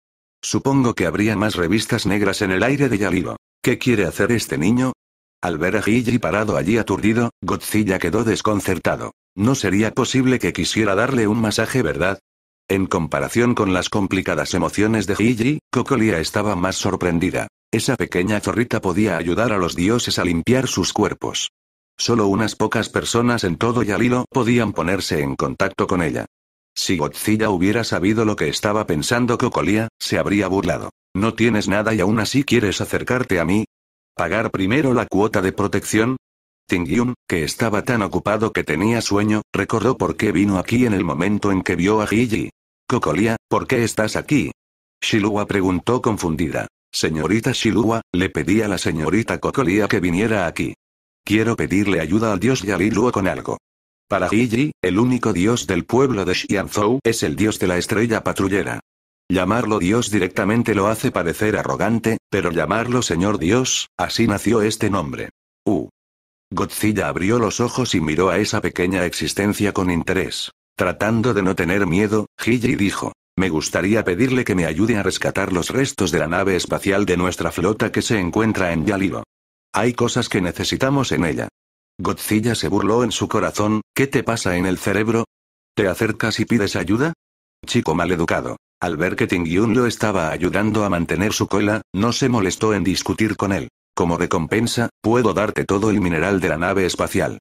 Supongo que habría más revistas negras en el aire de Yalilo. ¿Qué quiere hacer este niño? Al ver a Gigi parado allí aturdido, Godzilla quedó desconcertado. No sería posible que quisiera darle un masaje, ¿verdad? En comparación con las complicadas emociones de Gigi, Cocolia estaba más sorprendida. Esa pequeña zorrita podía ayudar a los dioses a limpiar sus cuerpos. Solo unas pocas personas en todo Yalilo podían ponerse en contacto con ella. Si Godzilla hubiera sabido lo que estaba pensando Cocolía, se habría burlado. ¿No tienes nada y aún así quieres acercarte a mí? ¿Pagar primero la cuota de protección? Tingyun, que estaba tan ocupado que tenía sueño, recordó por qué vino aquí en el momento en que vio a Gigi. Cocolía, ¿por qué estás aquí? Shilua preguntó confundida. Señorita Shilua, le pedí a la señorita Cocolía que viniera aquí. Quiero pedirle ayuda al dios Yalilua con algo. Para Gigi, el único dios del pueblo de Xianzhou es el dios de la estrella patrullera. Llamarlo dios directamente lo hace parecer arrogante, pero llamarlo señor dios, así nació este nombre. U. Godzilla abrió los ojos y miró a esa pequeña existencia con interés. Tratando de no tener miedo, Gigi dijo. Me gustaría pedirle que me ayude a rescatar los restos de la nave espacial de nuestra flota que se encuentra en Yalilo. Hay cosas que necesitamos en ella. Godzilla se burló en su corazón, ¿qué te pasa en el cerebro? ¿Te acercas y pides ayuda? Chico maleducado. Al ver que Tingyun lo estaba ayudando a mantener su cola, no se molestó en discutir con él. Como recompensa, puedo darte todo el mineral de la nave espacial.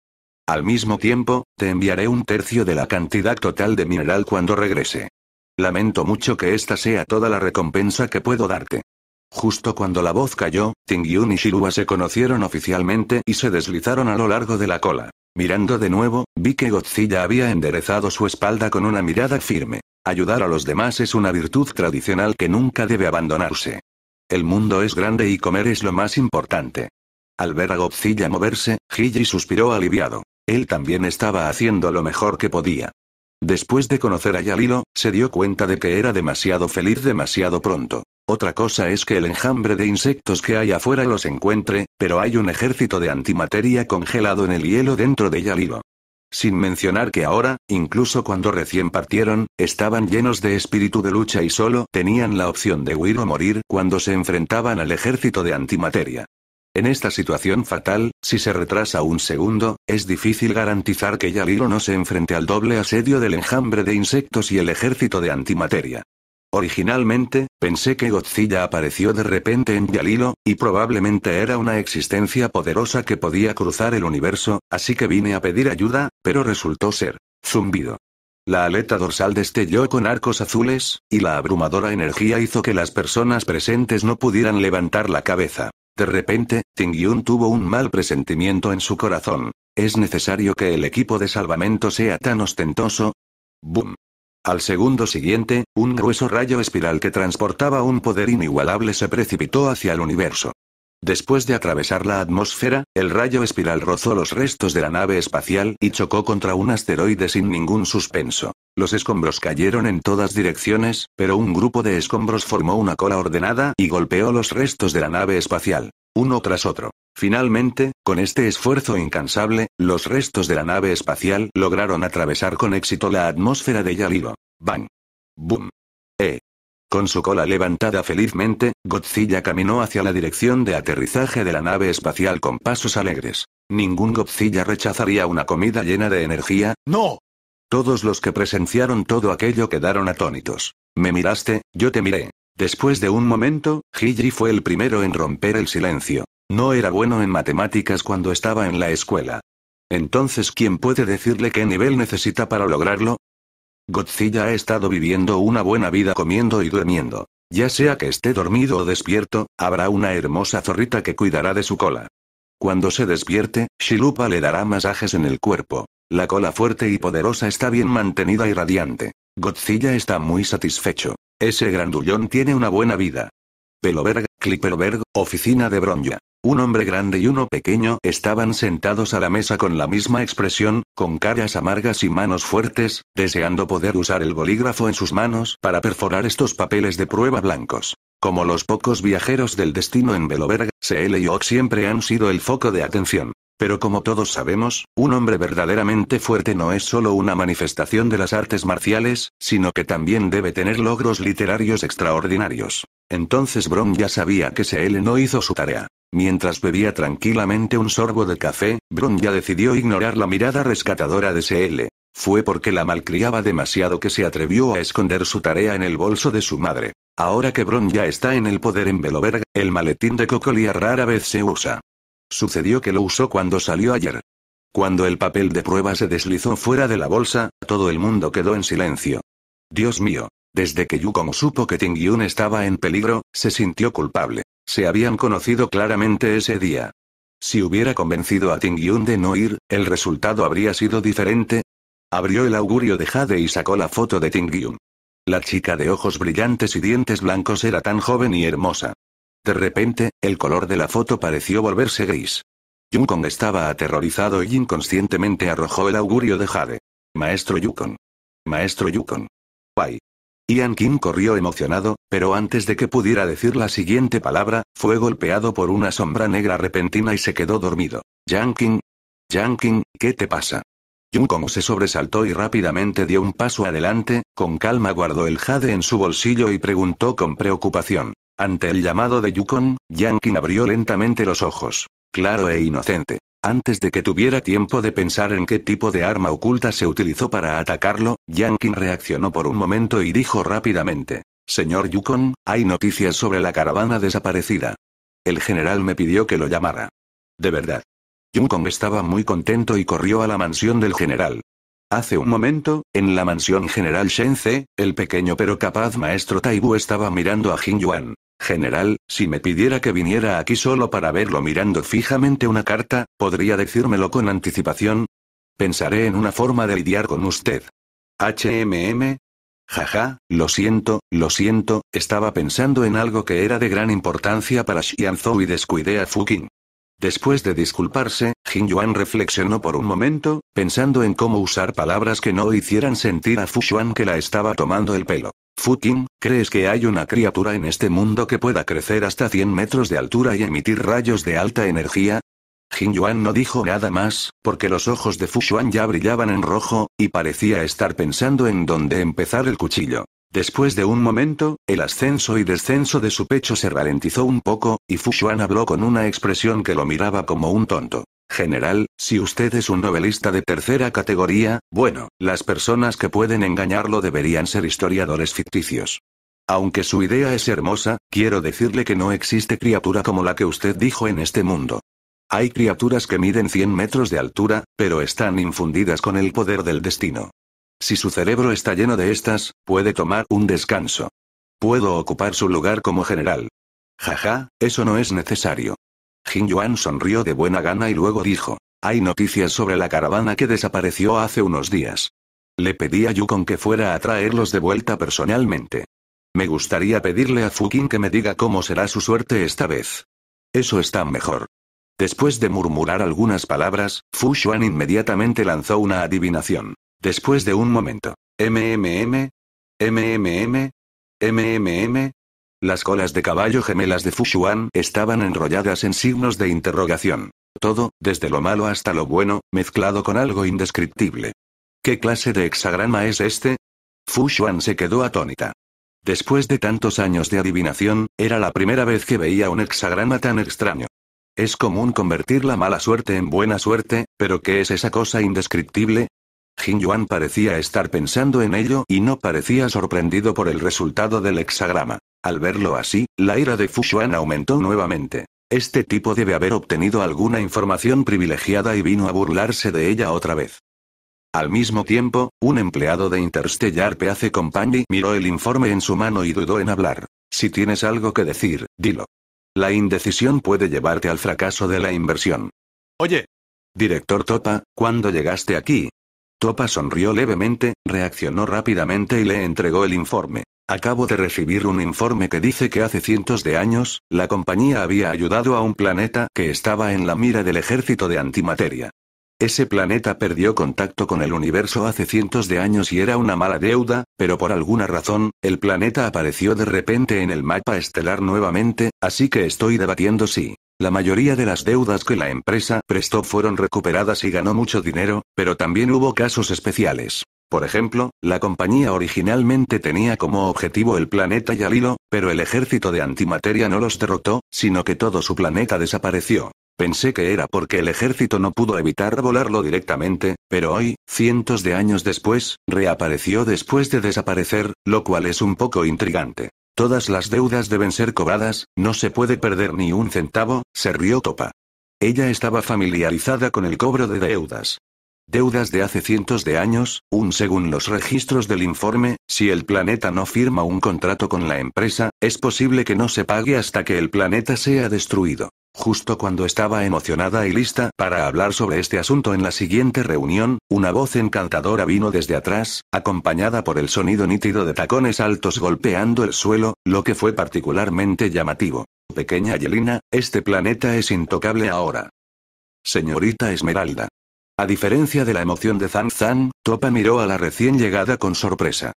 Al mismo tiempo, te enviaré un tercio de la cantidad total de mineral cuando regrese. Lamento mucho que esta sea toda la recompensa que puedo darte. Justo cuando la voz cayó, Tingyun y Shirua se conocieron oficialmente y se deslizaron a lo largo de la cola. Mirando de nuevo, vi que Godzilla había enderezado su espalda con una mirada firme. Ayudar a los demás es una virtud tradicional que nunca debe abandonarse. El mundo es grande y comer es lo más importante. Al ver a Godzilla moverse, Hiji suspiró aliviado. Él también estaba haciendo lo mejor que podía. Después de conocer a Yalilo, se dio cuenta de que era demasiado feliz demasiado pronto. Otra cosa es que el enjambre de insectos que hay afuera los encuentre, pero hay un ejército de antimateria congelado en el hielo dentro de Yalilo. Sin mencionar que ahora, incluso cuando recién partieron, estaban llenos de espíritu de lucha y solo tenían la opción de huir o morir cuando se enfrentaban al ejército de antimateria. En esta situación fatal, si se retrasa un segundo, es difícil garantizar que Yalilo no se enfrente al doble asedio del enjambre de insectos y el ejército de antimateria. Originalmente, pensé que Godzilla apareció de repente en Yalilo, y probablemente era una existencia poderosa que podía cruzar el universo, así que vine a pedir ayuda, pero resultó ser zumbido. La aleta dorsal destelló con arcos azules, y la abrumadora energía hizo que las personas presentes no pudieran levantar la cabeza. De repente, Tingyun tuvo un mal presentimiento en su corazón. ¿Es necesario que el equipo de salvamento sea tan ostentoso? ¡Bum! Al segundo siguiente, un grueso rayo espiral que transportaba un poder inigualable se precipitó hacia el universo. Después de atravesar la atmósfera, el rayo espiral rozó los restos de la nave espacial y chocó contra un asteroide sin ningún suspenso. Los escombros cayeron en todas direcciones, pero un grupo de escombros formó una cola ordenada y golpeó los restos de la nave espacial, uno tras otro. Finalmente, con este esfuerzo incansable, los restos de la nave espacial lograron atravesar con éxito la atmósfera de Yalilo. Bang. Boom. Eh. Con su cola levantada felizmente, Godzilla caminó hacia la dirección de aterrizaje de la nave espacial con pasos alegres. Ningún Godzilla rechazaría una comida llena de energía, ¡no! Todos los que presenciaron todo aquello quedaron atónitos. Me miraste, yo te miré. Después de un momento, Gigi fue el primero en romper el silencio. No era bueno en matemáticas cuando estaba en la escuela. Entonces, ¿quién puede decirle qué nivel necesita para lograrlo? Godzilla ha estado viviendo una buena vida comiendo y durmiendo. Ya sea que esté dormido o despierto, habrá una hermosa zorrita que cuidará de su cola. Cuando se despierte, Shilupa le dará masajes en el cuerpo. La cola fuerte y poderosa está bien mantenida y radiante. Godzilla está muy satisfecho. Ese grandullón tiene una buena vida. Peloberg, Clipperberg, oficina de Bronya. Un hombre grande y uno pequeño estaban sentados a la mesa con la misma expresión, con caras amargas y manos fuertes, deseando poder usar el bolígrafo en sus manos para perforar estos papeles de prueba blancos. Como los pocos viajeros del destino en beloberg CL y Ock siempre han sido el foco de atención. Pero como todos sabemos, un hombre verdaderamente fuerte no es solo una manifestación de las artes marciales, sino que también debe tener logros literarios extraordinarios. Entonces Brom ya sabía que CL no hizo su tarea. Mientras bebía tranquilamente un sorbo de café, ya decidió ignorar la mirada rescatadora de C.L. Fue porque la malcriaba demasiado que se atrevió a esconder su tarea en el bolso de su madre. Ahora que ya está en el poder en Beloberg, el maletín de Cocolia rara vez se usa. Sucedió que lo usó cuando salió ayer. Cuando el papel de prueba se deslizó fuera de la bolsa, todo el mundo quedó en silencio. Dios mío, desde que como supo que Tingyun estaba en peligro, se sintió culpable. Se habían conocido claramente ese día. Si hubiera convencido a Ting Yun de no ir, el resultado habría sido diferente. Abrió el augurio de Jade y sacó la foto de Ting Yun. La chica de ojos brillantes y dientes blancos era tan joven y hermosa. De repente, el color de la foto pareció volverse gris. Yukon estaba aterrorizado y inconscientemente arrojó el augurio de Jade. Maestro Yukon. Maestro Yukon. Pai. Yankin corrió emocionado, pero antes de que pudiera decir la siguiente palabra, fue golpeado por una sombra negra repentina y se quedó dormido. Yankin. Yankin, ¿qué te pasa? Kong se sobresaltó y rápidamente dio un paso adelante, con calma guardó el jade en su bolsillo y preguntó con preocupación. Ante el llamado de Yukon, Yankin abrió lentamente los ojos. Claro e inocente. Antes de que tuviera tiempo de pensar en qué tipo de arma oculta se utilizó para atacarlo, Yankin reaccionó por un momento y dijo rápidamente. Señor Yukon, hay noticias sobre la caravana desaparecida. El general me pidió que lo llamara. De verdad. Yukon estaba muy contento y corrió a la mansión del general. Hace un momento, en la mansión general Shenze, el pequeño pero capaz maestro Taibu estaba mirando a Jin Yuan. General, si me pidiera que viniera aquí solo para verlo mirando fijamente una carta, ¿podría decírmelo con anticipación? Pensaré en una forma de lidiar con usted. HMM. Jaja, lo siento, lo siento, estaba pensando en algo que era de gran importancia para Xianzhou y descuidé a Fuqing. Después de disculparse, Jin Yuan reflexionó por un momento, pensando en cómo usar palabras que no hicieran sentir a Fu Xuan que la estaba tomando el pelo. Fuking, ¿crees que hay una criatura en este mundo que pueda crecer hasta 100 metros de altura y emitir rayos de alta energía? Jin Yuan no dijo nada más, porque los ojos de Fu ya brillaban en rojo, y parecía estar pensando en dónde empezar el cuchillo. Después de un momento, el ascenso y descenso de su pecho se ralentizó un poco, y Fu habló con una expresión que lo miraba como un tonto. General, si usted es un novelista de tercera categoría, bueno, las personas que pueden engañarlo deberían ser historiadores ficticios. Aunque su idea es hermosa, quiero decirle que no existe criatura como la que usted dijo en este mundo. Hay criaturas que miden 100 metros de altura, pero están infundidas con el poder del destino. Si su cerebro está lleno de estas, puede tomar un descanso. Puedo ocupar su lugar como general. Jaja, eso no es necesario. Jin Yuan sonrió de buena gana y luego dijo. Hay noticias sobre la caravana que desapareció hace unos días. Le pedí a Yukon que fuera a traerlos de vuelta personalmente. Me gustaría pedirle a Fukin que me diga cómo será su suerte esta vez. Eso está mejor. Después de murmurar algunas palabras, Fu Xuan inmediatamente lanzó una adivinación. Después de un momento. MMM. MMM. MMM. Las colas de caballo gemelas de Fushuan estaban enrolladas en signos de interrogación. Todo, desde lo malo hasta lo bueno, mezclado con algo indescriptible. ¿Qué clase de hexagrama es este? Fushuan se quedó atónita. Después de tantos años de adivinación, era la primera vez que veía un hexagrama tan extraño. Es común convertir la mala suerte en buena suerte, pero ¿qué es esa cosa indescriptible? Jin Yuan parecía estar pensando en ello y no parecía sorprendido por el resultado del hexagrama. Al verlo así, la ira de Fushuan aumentó nuevamente. Este tipo debe haber obtenido alguna información privilegiada y vino a burlarse de ella otra vez. Al mismo tiempo, un empleado de Interstellar Peace Company miró el informe en su mano y dudó en hablar. Si tienes algo que decir, dilo. La indecisión puede llevarte al fracaso de la inversión. Oye. Director Topa, ¿cuándo llegaste aquí? Topa sonrió levemente, reaccionó rápidamente y le entregó el informe. Acabo de recibir un informe que dice que hace cientos de años, la compañía había ayudado a un planeta que estaba en la mira del ejército de antimateria. Ese planeta perdió contacto con el universo hace cientos de años y era una mala deuda, pero por alguna razón, el planeta apareció de repente en el mapa estelar nuevamente, así que estoy debatiendo si la mayoría de las deudas que la empresa prestó fueron recuperadas y ganó mucho dinero, pero también hubo casos especiales. Por ejemplo, la compañía originalmente tenía como objetivo el planeta Yalilo, pero el ejército de antimateria no los derrotó, sino que todo su planeta desapareció. Pensé que era porque el ejército no pudo evitar volarlo directamente, pero hoy, cientos de años después, reapareció después de desaparecer, lo cual es un poco intrigante. Todas las deudas deben ser cobradas, no se puede perder ni un centavo, se rió Topa. Ella estaba familiarizada con el cobro de deudas deudas de hace cientos de años, un según los registros del informe, si el planeta no firma un contrato con la empresa, es posible que no se pague hasta que el planeta sea destruido. Justo cuando estaba emocionada y lista para hablar sobre este asunto en la siguiente reunión, una voz encantadora vino desde atrás, acompañada por el sonido nítido de tacones altos golpeando el suelo, lo que fue particularmente llamativo. Pequeña Yelina, este planeta es intocable ahora. Señorita Esmeralda, a diferencia de la emoción de Zhang Zan, Topa miró a la recién llegada con sorpresa.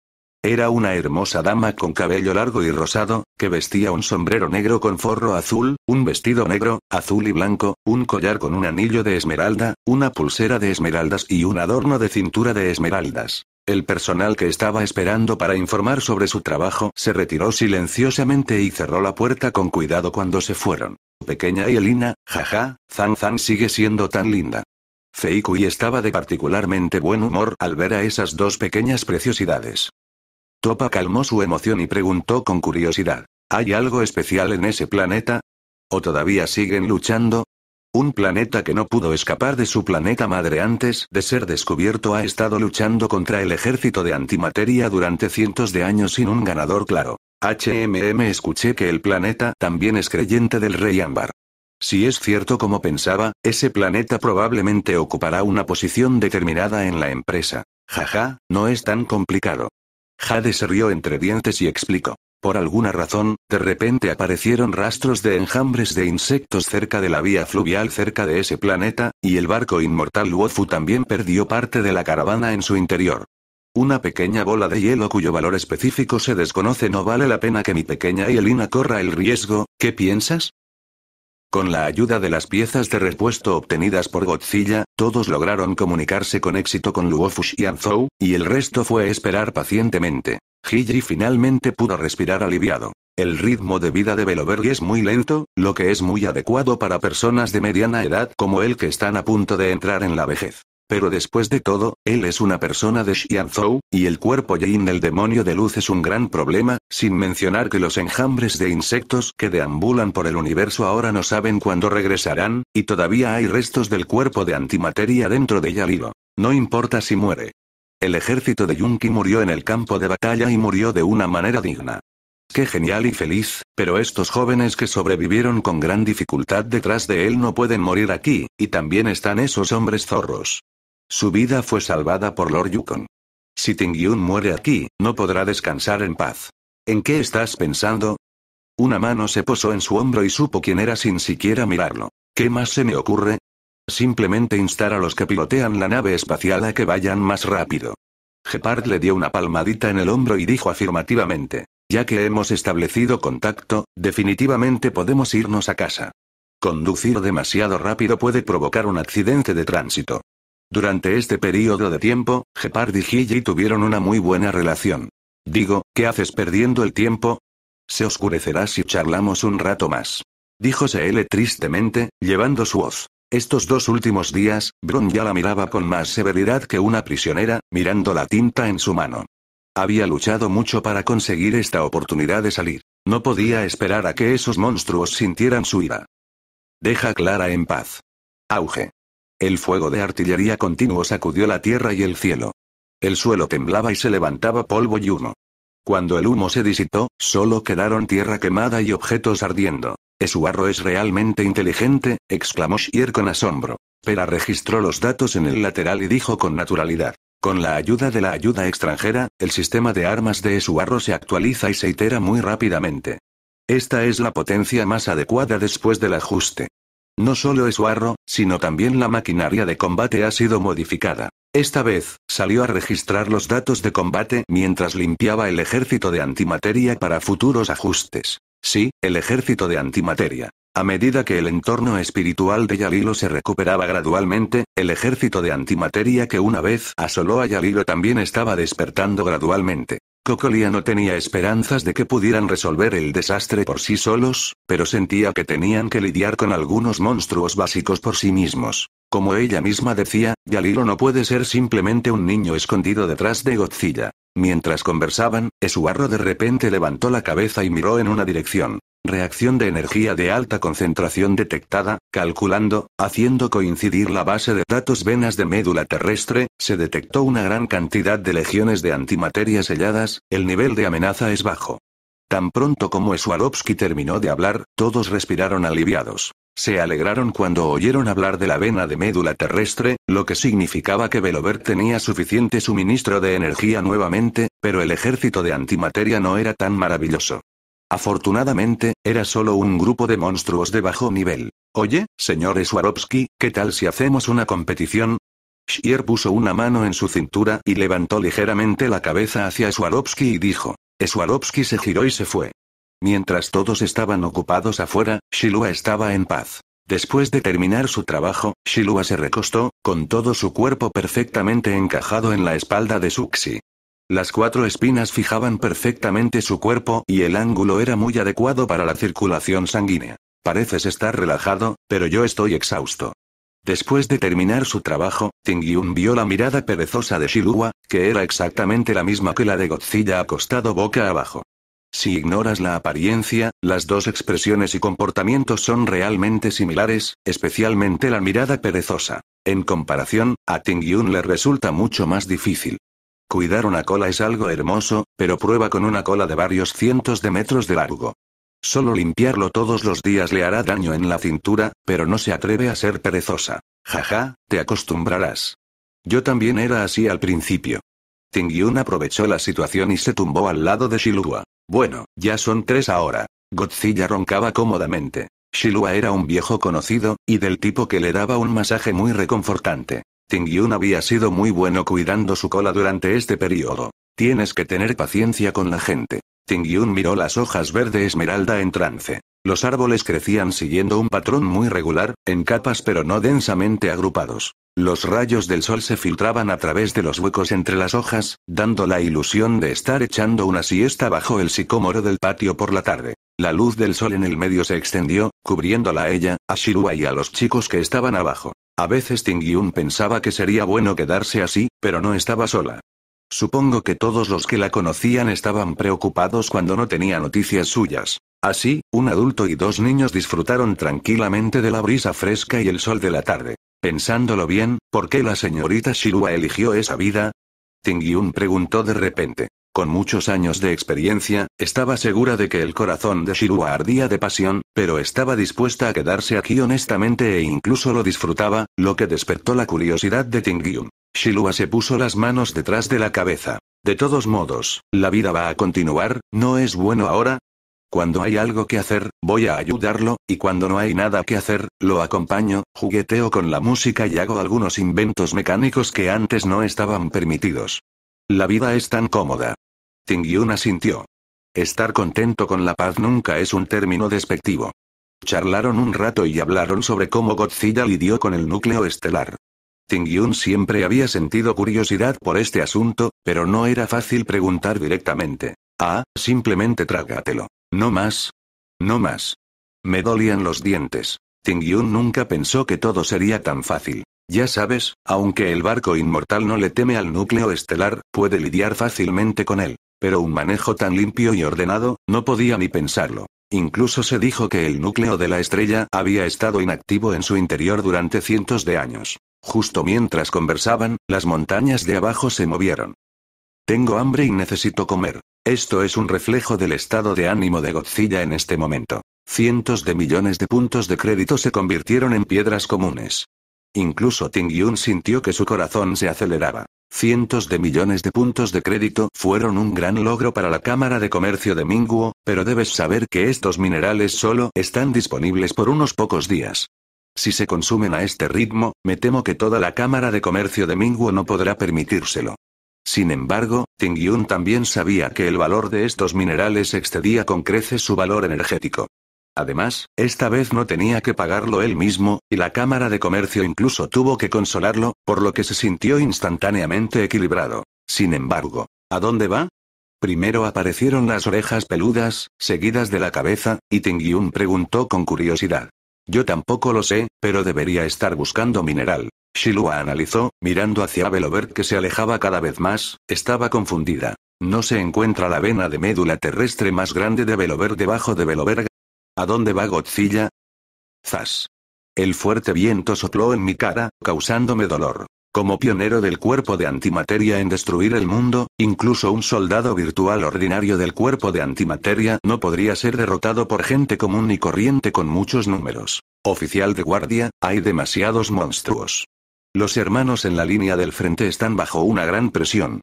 Era una hermosa dama con cabello largo y rosado, que vestía un sombrero negro con forro azul, un vestido negro, azul y blanco, un collar con un anillo de esmeralda, una pulsera de esmeraldas y un adorno de cintura de esmeraldas. El personal que estaba esperando para informar sobre su trabajo se retiró silenciosamente y cerró la puerta con cuidado cuando se fueron. Pequeña Elina, jaja, Zan Zan sigue siendo tan linda. Feikui estaba de particularmente buen humor al ver a esas dos pequeñas preciosidades. Topa calmó su emoción y preguntó con curiosidad, ¿hay algo especial en ese planeta? ¿O todavía siguen luchando? Un planeta que no pudo escapar de su planeta madre antes de ser descubierto ha estado luchando contra el ejército de antimateria durante cientos de años sin un ganador claro. HMM escuché que el planeta también es creyente del rey ámbar. Si es cierto como pensaba, ese planeta probablemente ocupará una posición determinada en la empresa. Jaja, no es tan complicado. Jade se rió entre dientes y explicó. Por alguna razón, de repente aparecieron rastros de enjambres de insectos cerca de la vía fluvial cerca de ese planeta, y el barco inmortal Wofu también perdió parte de la caravana en su interior. Una pequeña bola de hielo cuyo valor específico se desconoce no vale la pena que mi pequeña Yelina corra el riesgo, ¿qué piensas? Con la ayuda de las piezas de repuesto obtenidas por Godzilla, todos lograron comunicarse con éxito con Luofush y Anzou, y el resto fue esperar pacientemente. Hiji finalmente pudo respirar aliviado. El ritmo de vida de Beloberg es muy lento, lo que es muy adecuado para personas de mediana edad como él que están a punto de entrar en la vejez. Pero después de todo, él es una persona de Xianzhou, y el cuerpo Yin del demonio de luz es un gran problema, sin mencionar que los enjambres de insectos que deambulan por el universo ahora no saben cuándo regresarán, y todavía hay restos del cuerpo de antimateria dentro de Yalilo. No importa si muere. El ejército de Yunqi murió en el campo de batalla y murió de una manera digna. Qué genial y feliz, pero estos jóvenes que sobrevivieron con gran dificultad detrás de él no pueden morir aquí, y también están esos hombres zorros. Su vida fue salvada por Lord Yukon. Si Tingyun muere aquí, no podrá descansar en paz. ¿En qué estás pensando? Una mano se posó en su hombro y supo quién era sin siquiera mirarlo. ¿Qué más se me ocurre? Simplemente instar a los que pilotean la nave espacial a que vayan más rápido. Gepard le dio una palmadita en el hombro y dijo afirmativamente, ya que hemos establecido contacto, definitivamente podemos irnos a casa. Conducir demasiado rápido puede provocar un accidente de tránsito. Durante este periodo de tiempo, Gepard y Gigi tuvieron una muy buena relación. Digo, ¿qué haces perdiendo el tiempo? Se oscurecerá si charlamos un rato más. Dijo Seele tristemente, llevando su voz. Estos dos últimos días, Brun ya la miraba con más severidad que una prisionera, mirando la tinta en su mano. Había luchado mucho para conseguir esta oportunidad de salir. No podía esperar a que esos monstruos sintieran su ira. Deja Clara en paz. Auge. El fuego de artillería continuo sacudió la tierra y el cielo. El suelo temblaba y se levantaba polvo y humo. Cuando el humo se disipó, solo quedaron tierra quemada y objetos ardiendo. Esuarro es realmente inteligente, exclamó Shier con asombro. Pero registró los datos en el lateral y dijo con naturalidad. Con la ayuda de la ayuda extranjera, el sistema de armas de Esuarro se actualiza y se itera muy rápidamente. Esta es la potencia más adecuada después del ajuste. No solo es Warro, sino también la maquinaria de combate ha sido modificada. Esta vez, salió a registrar los datos de combate mientras limpiaba el ejército de antimateria para futuros ajustes. Sí, el ejército de antimateria. A medida que el entorno espiritual de Yalilo se recuperaba gradualmente, el ejército de antimateria que una vez asoló a Yalilo también estaba despertando gradualmente. Cocolia no tenía esperanzas de que pudieran resolver el desastre por sí solos, pero sentía que tenían que lidiar con algunos monstruos básicos por sí mismos. Como ella misma decía, Yalilo no puede ser simplemente un niño escondido detrás de Godzilla. Mientras conversaban, Esuarro de repente levantó la cabeza y miró en una dirección. Reacción de energía de alta concentración detectada, calculando, haciendo coincidir la base de datos venas de médula terrestre, se detectó una gran cantidad de legiones de antimateria selladas, el nivel de amenaza es bajo. Tan pronto como Swarovski terminó de hablar, todos respiraron aliviados. Se alegraron cuando oyeron hablar de la vena de médula terrestre, lo que significaba que Velover tenía suficiente suministro de energía nuevamente, pero el ejército de antimateria no era tan maravilloso. Afortunadamente, era solo un grupo de monstruos de bajo nivel. Oye, señor Swarovski, ¿qué tal si hacemos una competición? Shier puso una mano en su cintura y levantó ligeramente la cabeza hacia Swarovski y dijo. Swarovski se giró y se fue. Mientras todos estaban ocupados afuera, Shilua estaba en paz. Después de terminar su trabajo, Shilua se recostó, con todo su cuerpo perfectamente encajado en la espalda de Suxi. Las cuatro espinas fijaban perfectamente su cuerpo y el ángulo era muy adecuado para la circulación sanguínea. Pareces estar relajado, pero yo estoy exhausto. Después de terminar su trabajo, Ting Tingyun vio la mirada perezosa de Shilua, que era exactamente la misma que la de Godzilla acostado boca abajo. Si ignoras la apariencia, las dos expresiones y comportamientos son realmente similares, especialmente la mirada perezosa. En comparación, a Tingyun le resulta mucho más difícil. Cuidar una cola es algo hermoso, pero prueba con una cola de varios cientos de metros de largo. Solo limpiarlo todos los días le hará daño en la cintura, pero no se atreve a ser perezosa. Jaja, te acostumbrarás. Yo también era así al principio. Tingyun aprovechó la situación y se tumbó al lado de Shilua. Bueno, ya son tres ahora. Godzilla roncaba cómodamente. Shilua era un viejo conocido, y del tipo que le daba un masaje muy reconfortante. Tingyun había sido muy bueno cuidando su cola durante este periodo. Tienes que tener paciencia con la gente. Tingyun miró las hojas verde esmeralda en trance. Los árboles crecían siguiendo un patrón muy regular, en capas pero no densamente agrupados. Los rayos del sol se filtraban a través de los huecos entre las hojas, dando la ilusión de estar echando una siesta bajo el sicómoro del patio por la tarde. La luz del sol en el medio se extendió, cubriéndola a ella, a Shirua y a los chicos que estaban abajo. A veces Tingyun pensaba que sería bueno quedarse así, pero no estaba sola. Supongo que todos los que la conocían estaban preocupados cuando no tenía noticias suyas. Así, un adulto y dos niños disfrutaron tranquilamente de la brisa fresca y el sol de la tarde. Pensándolo bien, ¿por qué la señorita Shirua eligió esa vida? Tingyun preguntó de repente. Con muchos años de experiencia, estaba segura de que el corazón de Shilua ardía de pasión, pero estaba dispuesta a quedarse aquí honestamente e incluso lo disfrutaba, lo que despertó la curiosidad de Tingyun. Shilua se puso las manos detrás de la cabeza. De todos modos, la vida va a continuar, ¿no es bueno ahora? Cuando hay algo que hacer, voy a ayudarlo, y cuando no hay nada que hacer, lo acompaño, jugueteo con la música y hago algunos inventos mecánicos que antes no estaban permitidos. La vida es tan cómoda. Tingyun asintió. Estar contento con la paz nunca es un término despectivo. Charlaron un rato y hablaron sobre cómo Godzilla lidió con el núcleo estelar. Tingyun siempre había sentido curiosidad por este asunto, pero no era fácil preguntar directamente. Ah, simplemente trágatelo. No más. No más. Me dolían los dientes. Tingyun nunca pensó que todo sería tan fácil. Ya sabes, aunque el barco inmortal no le teme al núcleo estelar, puede lidiar fácilmente con él. Pero un manejo tan limpio y ordenado, no podía ni pensarlo. Incluso se dijo que el núcleo de la estrella había estado inactivo en su interior durante cientos de años. Justo mientras conversaban, las montañas de abajo se movieron. Tengo hambre y necesito comer. Esto es un reflejo del estado de ánimo de Godzilla en este momento. Cientos de millones de puntos de crédito se convirtieron en piedras comunes. Incluso Ting Yun sintió que su corazón se aceleraba. Cientos de millones de puntos de crédito fueron un gran logro para la Cámara de Comercio de Minguo, pero debes saber que estos minerales solo están disponibles por unos pocos días. Si se consumen a este ritmo, me temo que toda la Cámara de Comercio de Minguo no podrá permitírselo. Sin embargo, Ting Yun también sabía que el valor de estos minerales excedía con creces su valor energético. Además, esta vez no tenía que pagarlo él mismo, y la Cámara de Comercio incluso tuvo que consolarlo, por lo que se sintió instantáneamente equilibrado. Sin embargo, ¿a dónde va? Primero aparecieron las orejas peludas, seguidas de la cabeza, y Tingyun preguntó con curiosidad. Yo tampoco lo sé, pero debería estar buscando mineral. Shilua analizó, mirando hacia Belover que se alejaba cada vez más, estaba confundida. No se encuentra la vena de médula terrestre más grande de Belover debajo de Belover ¿A dónde va Godzilla? Zas. El fuerte viento sopló en mi cara, causándome dolor. Como pionero del cuerpo de antimateria en destruir el mundo, incluso un soldado virtual ordinario del cuerpo de antimateria no podría ser derrotado por gente común ni corriente con muchos números. Oficial de guardia, hay demasiados monstruos. Los hermanos en la línea del frente están bajo una gran presión.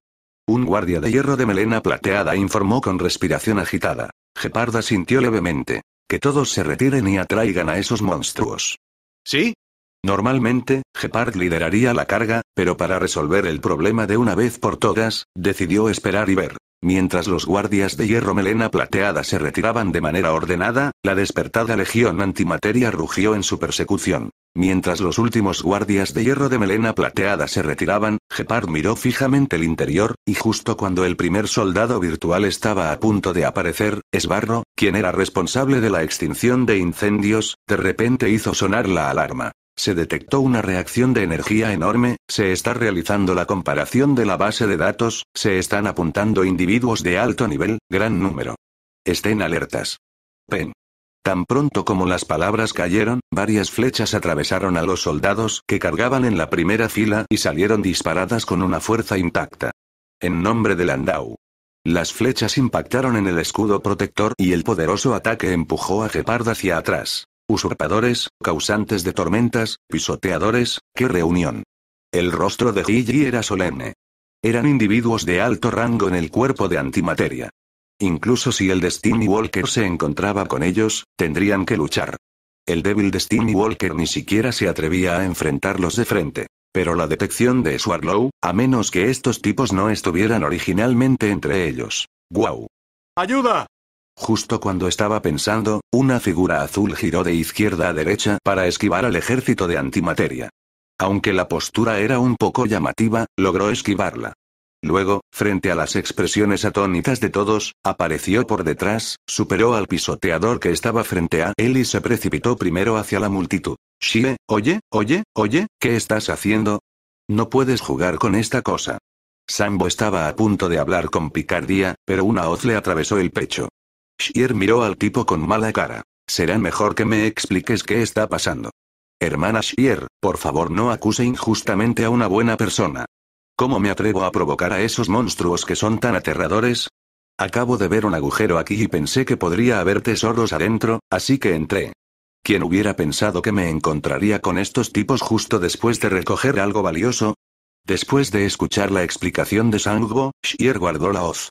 Un guardia de hierro de melena plateada informó con respiración agitada. Geparda sintió levemente. Que todos se retiren y atraigan a esos monstruos. ¿Sí? Normalmente, Gepard lideraría la carga, pero para resolver el problema de una vez por todas, decidió esperar y ver. Mientras los guardias de hierro melena plateada se retiraban de manera ordenada, la despertada legión antimateria rugió en su persecución. Mientras los últimos guardias de hierro de melena plateada se retiraban, Gepard miró fijamente el interior, y justo cuando el primer soldado virtual estaba a punto de aparecer, Esbarro, quien era responsable de la extinción de incendios, de repente hizo sonar la alarma. Se detectó una reacción de energía enorme, se está realizando la comparación de la base de datos, se están apuntando individuos de alto nivel, gran número. Estén alertas. Pen. Tan pronto como las palabras cayeron, varias flechas atravesaron a los soldados que cargaban en la primera fila y salieron disparadas con una fuerza intacta. En nombre de Landau. Las flechas impactaron en el escudo protector y el poderoso ataque empujó a Gepard hacia atrás. Usurpadores, causantes de tormentas, pisoteadores, qué reunión. El rostro de Gigi era solemne. Eran individuos de alto rango en el cuerpo de antimateria. Incluso si el Destiny Walker se encontraba con ellos, tendrían que luchar. El débil Destiny Walker ni siquiera se atrevía a enfrentarlos de frente. Pero la detección de Swarlow, a menos que estos tipos no estuvieran originalmente entre ellos. ¡Guau! ¡Ayuda! Justo cuando estaba pensando, una figura azul giró de izquierda a derecha para esquivar al ejército de antimateria. Aunque la postura era un poco llamativa, logró esquivarla. Luego, frente a las expresiones atónitas de todos, apareció por detrás, superó al pisoteador que estaba frente a él y se precipitó primero hacia la multitud. «Shier, oye, oye, oye, ¿qué estás haciendo? No puedes jugar con esta cosa. Sambo estaba a punto de hablar con picardía, pero una hoz le atravesó el pecho. Shier miró al tipo con mala cara. Será mejor que me expliques qué está pasando. Hermana Shier, por favor no acuse injustamente a una buena persona. ¿Cómo me atrevo a provocar a esos monstruos que son tan aterradores? Acabo de ver un agujero aquí y pensé que podría haber tesoros adentro, así que entré. ¿Quién hubiera pensado que me encontraría con estos tipos justo después de recoger algo valioso? Después de escuchar la explicación de Sangbo, Shier guardó la hoz.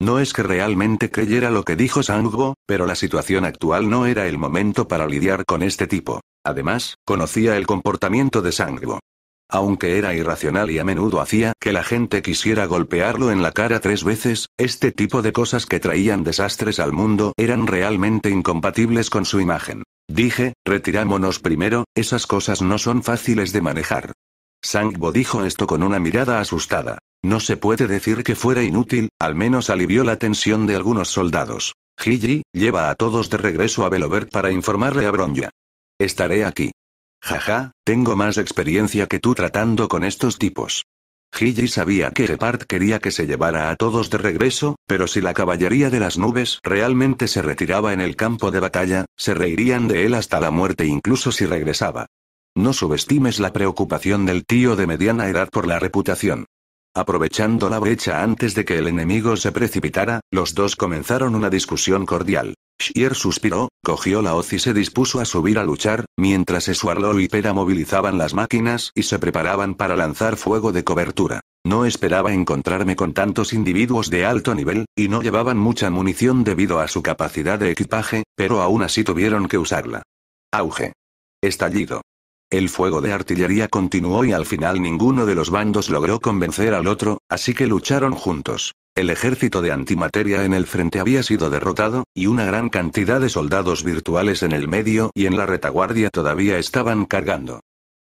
No es que realmente creyera lo que dijo Sangbo, pero la situación actual no era el momento para lidiar con este tipo. Además, conocía el comportamiento de Sangbo. Aunque era irracional y a menudo hacía que la gente quisiera golpearlo en la cara tres veces, este tipo de cosas que traían desastres al mundo eran realmente incompatibles con su imagen. Dije, retirámonos primero, esas cosas no son fáciles de manejar. Sangbo dijo esto con una mirada asustada. No se puede decir que fuera inútil, al menos alivió la tensión de algunos soldados. Gigi, lleva a todos de regreso a Belover para informarle a Bronya. Estaré aquí. Jaja, tengo más experiencia que tú tratando con estos tipos. Gigi sabía que Repart quería que se llevara a todos de regreso, pero si la caballería de las nubes realmente se retiraba en el campo de batalla, se reirían de él hasta la muerte incluso si regresaba. No subestimes la preocupación del tío de mediana edad por la reputación. Aprovechando la brecha antes de que el enemigo se precipitara, los dos comenzaron una discusión cordial. Shier suspiró, cogió la hoz y se dispuso a subir a luchar, mientras Eswarlow y Pera movilizaban las máquinas y se preparaban para lanzar fuego de cobertura. No esperaba encontrarme con tantos individuos de alto nivel, y no llevaban mucha munición debido a su capacidad de equipaje, pero aún así tuvieron que usarla. Auge. Estallido. El fuego de artillería continuó y al final ninguno de los bandos logró convencer al otro, así que lucharon juntos. El ejército de antimateria en el frente había sido derrotado, y una gran cantidad de soldados virtuales en el medio y en la retaguardia todavía estaban cargando.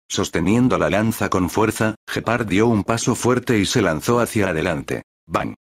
Sosteniendo la lanza con fuerza, Gepard dio un paso fuerte y se lanzó hacia adelante. ¡Bang!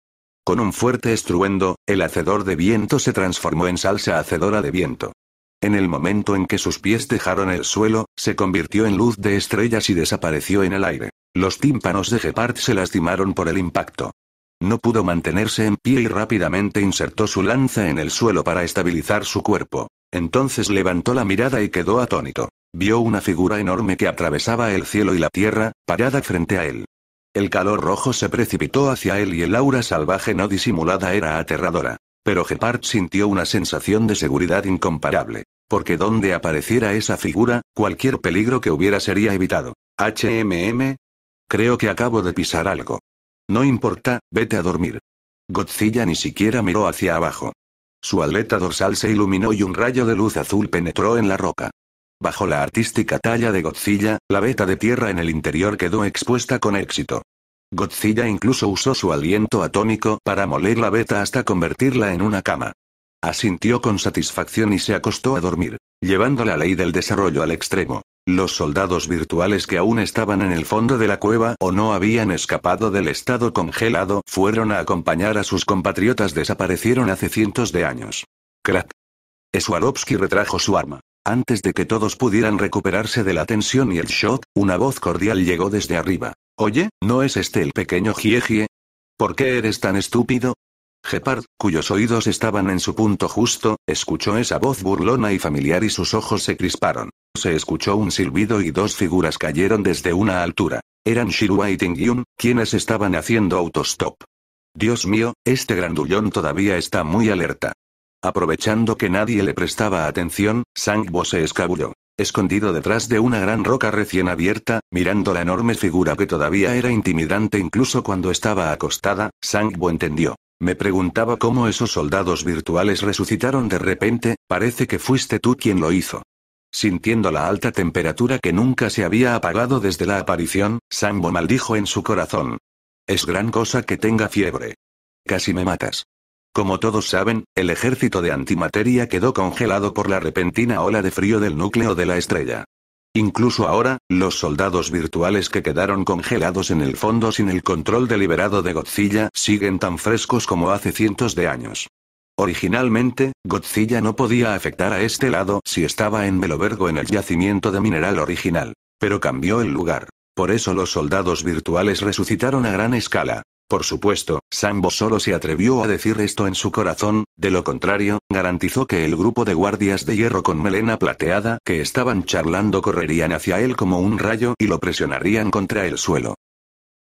Con un fuerte estruendo, el hacedor de viento se transformó en salsa hacedora de viento. En el momento en que sus pies dejaron el suelo, se convirtió en luz de estrellas y desapareció en el aire. Los tímpanos de Gepard se lastimaron por el impacto. No pudo mantenerse en pie y rápidamente insertó su lanza en el suelo para estabilizar su cuerpo. Entonces levantó la mirada y quedó atónito. Vio una figura enorme que atravesaba el cielo y la tierra, parada frente a él. El calor rojo se precipitó hacia él y el aura salvaje no disimulada era aterradora. Pero Gepard sintió una sensación de seguridad incomparable. Porque donde apareciera esa figura, cualquier peligro que hubiera sería evitado. HMM. Creo que acabo de pisar algo. No importa, vete a dormir. Godzilla ni siquiera miró hacia abajo. Su aleta dorsal se iluminó y un rayo de luz azul penetró en la roca. Bajo la artística talla de Godzilla, la veta de tierra en el interior quedó expuesta con éxito. Godzilla incluso usó su aliento atómico para moler la veta hasta convertirla en una cama. Asintió con satisfacción y se acostó a dormir, llevando la ley del desarrollo al extremo. Los soldados virtuales que aún estaban en el fondo de la cueva o no habían escapado del estado congelado fueron a acompañar a sus compatriotas desaparecieron hace cientos de años. Crack. Swarovski retrajo su arma. Antes de que todos pudieran recuperarse de la tensión y el shock, una voz cordial llegó desde arriba. Oye, ¿no es este el pequeño Giegie? ¿Por qué eres tan estúpido? Gepard, cuyos oídos estaban en su punto justo, escuchó esa voz burlona y familiar y sus ojos se crisparon. Se escuchó un silbido y dos figuras cayeron desde una altura. Eran Shirua y Tingyun, quienes estaban haciendo autostop. Dios mío, este grandullón todavía está muy alerta. Aprovechando que nadie le prestaba atención, Sangbo se escabulló. Escondido detrás de una gran roca recién abierta, mirando la enorme figura que todavía era intimidante incluso cuando estaba acostada, Sangbo entendió. Me preguntaba cómo esos soldados virtuales resucitaron de repente, parece que fuiste tú quien lo hizo. Sintiendo la alta temperatura que nunca se había apagado desde la aparición, Sambo maldijo en su corazón. Es gran cosa que tenga fiebre. Casi me matas. Como todos saben, el ejército de antimateria quedó congelado por la repentina ola de frío del núcleo de la estrella. Incluso ahora, los soldados virtuales que quedaron congelados en el fondo sin el control deliberado de Godzilla siguen tan frescos como hace cientos de años. Originalmente, Godzilla no podía afectar a este lado si estaba en Belobergo en el yacimiento de mineral original. Pero cambió el lugar. Por eso los soldados virtuales resucitaron a gran escala. Por supuesto, Sambo solo se atrevió a decir esto en su corazón, de lo contrario, garantizó que el grupo de guardias de hierro con melena plateada que estaban charlando correrían hacia él como un rayo y lo presionarían contra el suelo.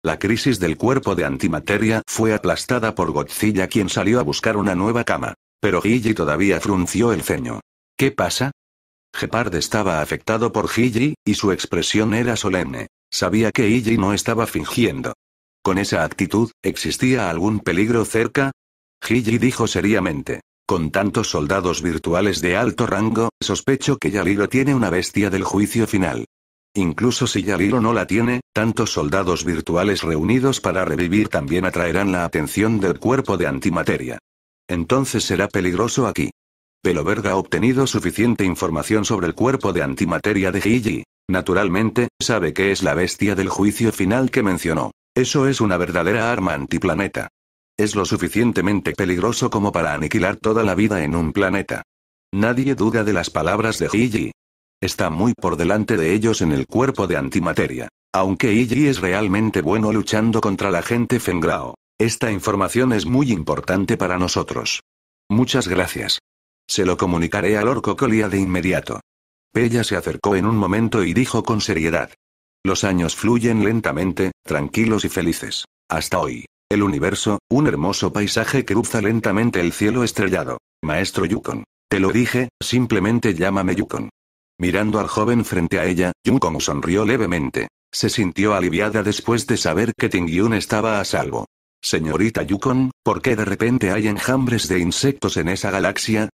La crisis del cuerpo de antimateria fue aplastada por Godzilla quien salió a buscar una nueva cama. Pero Gigi todavía frunció el ceño. ¿Qué pasa? Gepard estaba afectado por Gigi, y su expresión era solemne. Sabía que Gigi no estaba fingiendo. Con esa actitud, ¿existía algún peligro cerca? Gigi dijo seriamente. Con tantos soldados virtuales de alto rango, sospecho que Yalilo tiene una bestia del juicio final. Incluso si Yalilo no la tiene, tantos soldados virtuales reunidos para revivir también atraerán la atención del cuerpo de antimateria. Entonces será peligroso aquí. pero ha obtenido suficiente información sobre el cuerpo de antimateria de Gigi. Naturalmente, sabe que es la bestia del juicio final que mencionó. Eso es una verdadera arma antiplaneta. Es lo suficientemente peligroso como para aniquilar toda la vida en un planeta. Nadie duda de las palabras de Gigi. Está muy por delante de ellos en el cuerpo de antimateria. Aunque Iji es realmente bueno luchando contra la gente Fengrao. Esta información es muy importante para nosotros. Muchas gracias. Se lo comunicaré al orco de inmediato. Pella se acercó en un momento y dijo con seriedad. Los años fluyen lentamente, tranquilos y felices. Hasta hoy. El universo, un hermoso paisaje que cruza lentamente el cielo estrellado. Maestro Yukon. Te lo dije, simplemente llámame Yukon. Mirando al joven frente a ella, Yukong sonrió levemente. Se sintió aliviada después de saber que Tingyun estaba a salvo. Señorita Yukon, ¿por qué de repente hay enjambres de insectos en esa galaxia?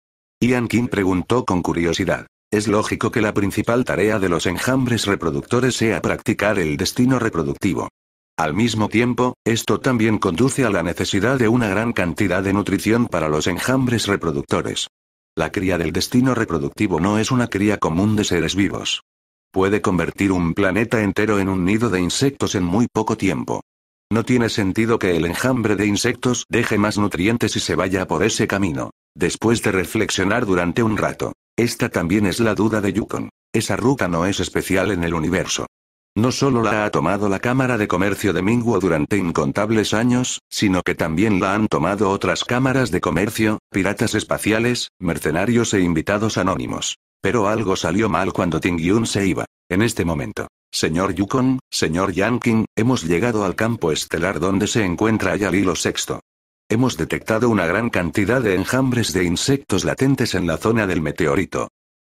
Ian Kim preguntó con curiosidad. Es lógico que la principal tarea de los enjambres reproductores sea practicar el destino reproductivo. Al mismo tiempo, esto también conduce a la necesidad de una gran cantidad de nutrición para los enjambres reproductores. La cría del destino reproductivo no es una cría común de seres vivos. Puede convertir un planeta entero en un nido de insectos en muy poco tiempo. No tiene sentido que el enjambre de insectos deje más nutrientes y se vaya por ese camino. Después de reflexionar durante un rato, esta también es la duda de Yukon. Esa ruta no es especial en el universo. No solo la ha tomado la Cámara de Comercio de Mingguo durante incontables años, sino que también la han tomado otras cámaras de comercio, piratas espaciales, mercenarios e invitados anónimos. Pero algo salió mal cuando Tingyun se iba. En este momento. Señor Yukon, señor Yanking, hemos llegado al campo estelar donde se encuentra Yalilo VI. Hemos detectado una gran cantidad de enjambres de insectos latentes en la zona del meteorito.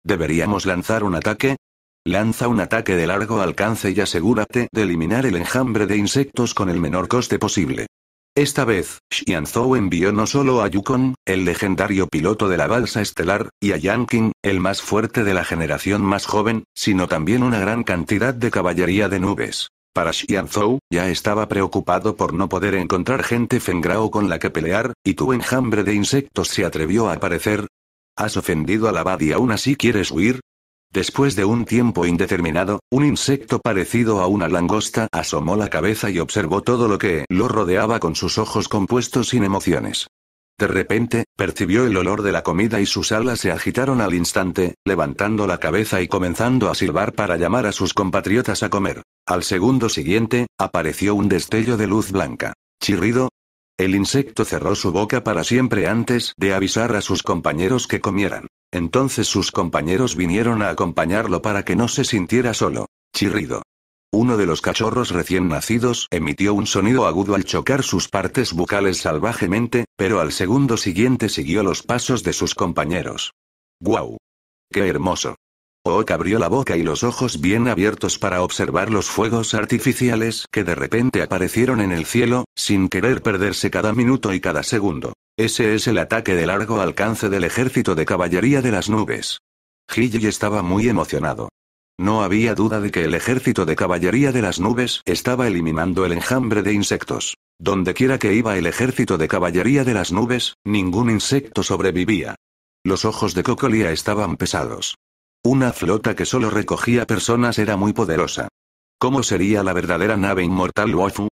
¿Deberíamos lanzar un ataque? Lanza un ataque de largo alcance y asegúrate de eliminar el enjambre de insectos con el menor coste posible. Esta vez, Xianzhou envió no solo a Yukon, el legendario piloto de la balsa estelar, y a Yanqing, el más fuerte de la generación más joven, sino también una gran cantidad de caballería de nubes. Para Xianzhou, ya estaba preocupado por no poder encontrar gente Fengrao con la que pelear, y tu enjambre de insectos se atrevió a aparecer. ¿Has ofendido a la bad y aún así quieres huir? Después de un tiempo indeterminado, un insecto parecido a una langosta asomó la cabeza y observó todo lo que lo rodeaba con sus ojos compuestos sin emociones. De repente, percibió el olor de la comida y sus alas se agitaron al instante, levantando la cabeza y comenzando a silbar para llamar a sus compatriotas a comer. Al segundo siguiente, apareció un destello de luz blanca. Chirrido. El insecto cerró su boca para siempre antes de avisar a sus compañeros que comieran. Entonces sus compañeros vinieron a acompañarlo para que no se sintiera solo. Chirrido. Uno de los cachorros recién nacidos emitió un sonido agudo al chocar sus partes bucales salvajemente, pero al segundo siguiente siguió los pasos de sus compañeros. ¡Guau! ¡Qué hermoso! Oak abrió la boca y los ojos bien abiertos para observar los fuegos artificiales que de repente aparecieron en el cielo, sin querer perderse cada minuto y cada segundo. Ese es el ataque de largo alcance del ejército de caballería de las nubes. hill estaba muy emocionado. No había duda de que el ejército de caballería de las nubes estaba eliminando el enjambre de insectos. Dondequiera que iba el ejército de caballería de las nubes, ningún insecto sobrevivía. Los ojos de cocolía estaban pesados. Una flota que solo recogía personas era muy poderosa. ¿Cómo sería la verdadera nave inmortal Luofu?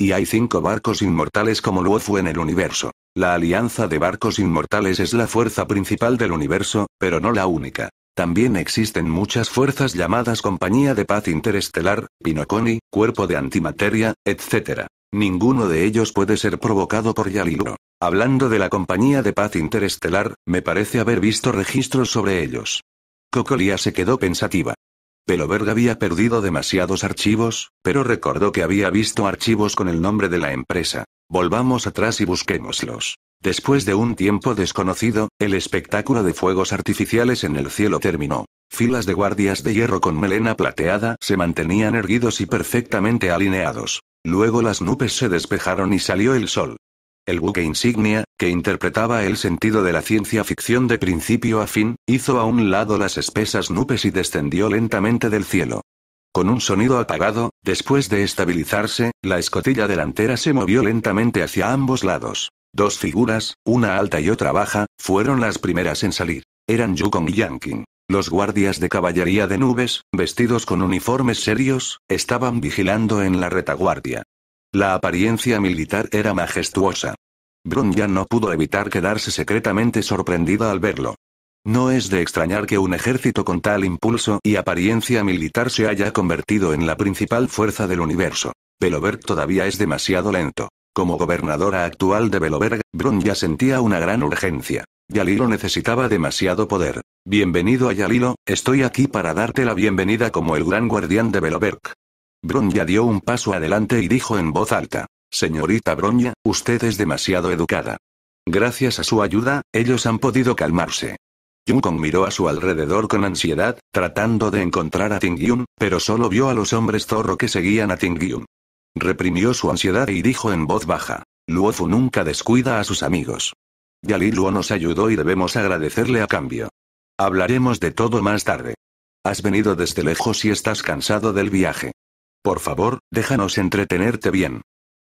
Y hay cinco barcos inmortales como Luofu en el universo. La alianza de barcos inmortales es la fuerza principal del universo, pero no la única. También existen muchas fuerzas llamadas Compañía de Paz Interestelar, Pinoconi, Cuerpo de Antimateria, etc. Ninguno de ellos puede ser provocado por Yaliluro. Hablando de la Compañía de Paz Interestelar, me parece haber visto registros sobre ellos. Cocolia se quedó pensativa. Peloberg había perdido demasiados archivos, pero recordó que había visto archivos con el nombre de la empresa. Volvamos atrás y busquémoslos. Después de un tiempo desconocido, el espectáculo de fuegos artificiales en el cielo terminó. Filas de guardias de hierro con melena plateada se mantenían erguidos y perfectamente alineados. Luego las nubes se despejaron y salió el sol. El buque insignia, que interpretaba el sentido de la ciencia ficción de principio a fin, hizo a un lado las espesas nubes y descendió lentamente del cielo. Con un sonido apagado, después de estabilizarse, la escotilla delantera se movió lentamente hacia ambos lados. Dos figuras, una alta y otra baja, fueron las primeras en salir. Eran Yukon y Yankin. Los guardias de caballería de nubes, vestidos con uniformes serios, estaban vigilando en la retaguardia. La apariencia militar era majestuosa. Brun ya no pudo evitar quedarse secretamente sorprendida al verlo. No es de extrañar que un ejército con tal impulso y apariencia militar se haya convertido en la principal fuerza del universo. Beloberg todavía es demasiado lento. Como gobernadora actual de beloberg Bron ya sentía una gran urgencia. Yalilo necesitaba demasiado poder. Bienvenido a Yalilo, estoy aquí para darte la bienvenida como el gran guardián de Beloberg. Bronya dio un paso adelante y dijo en voz alta. Señorita Bronya, usted es demasiado educada. Gracias a su ayuda, ellos han podido calmarse. Kong miró a su alrededor con ansiedad, tratando de encontrar a Tingyun, pero solo vio a los hombres zorro que seguían a Tingyun. Reprimió su ansiedad y dijo en voz baja. Luofu nunca descuida a sus amigos. Yali Luo nos ayudó y debemos agradecerle a cambio. Hablaremos de todo más tarde. Has venido desde lejos y estás cansado del viaje. Por favor, déjanos entretenerte bien.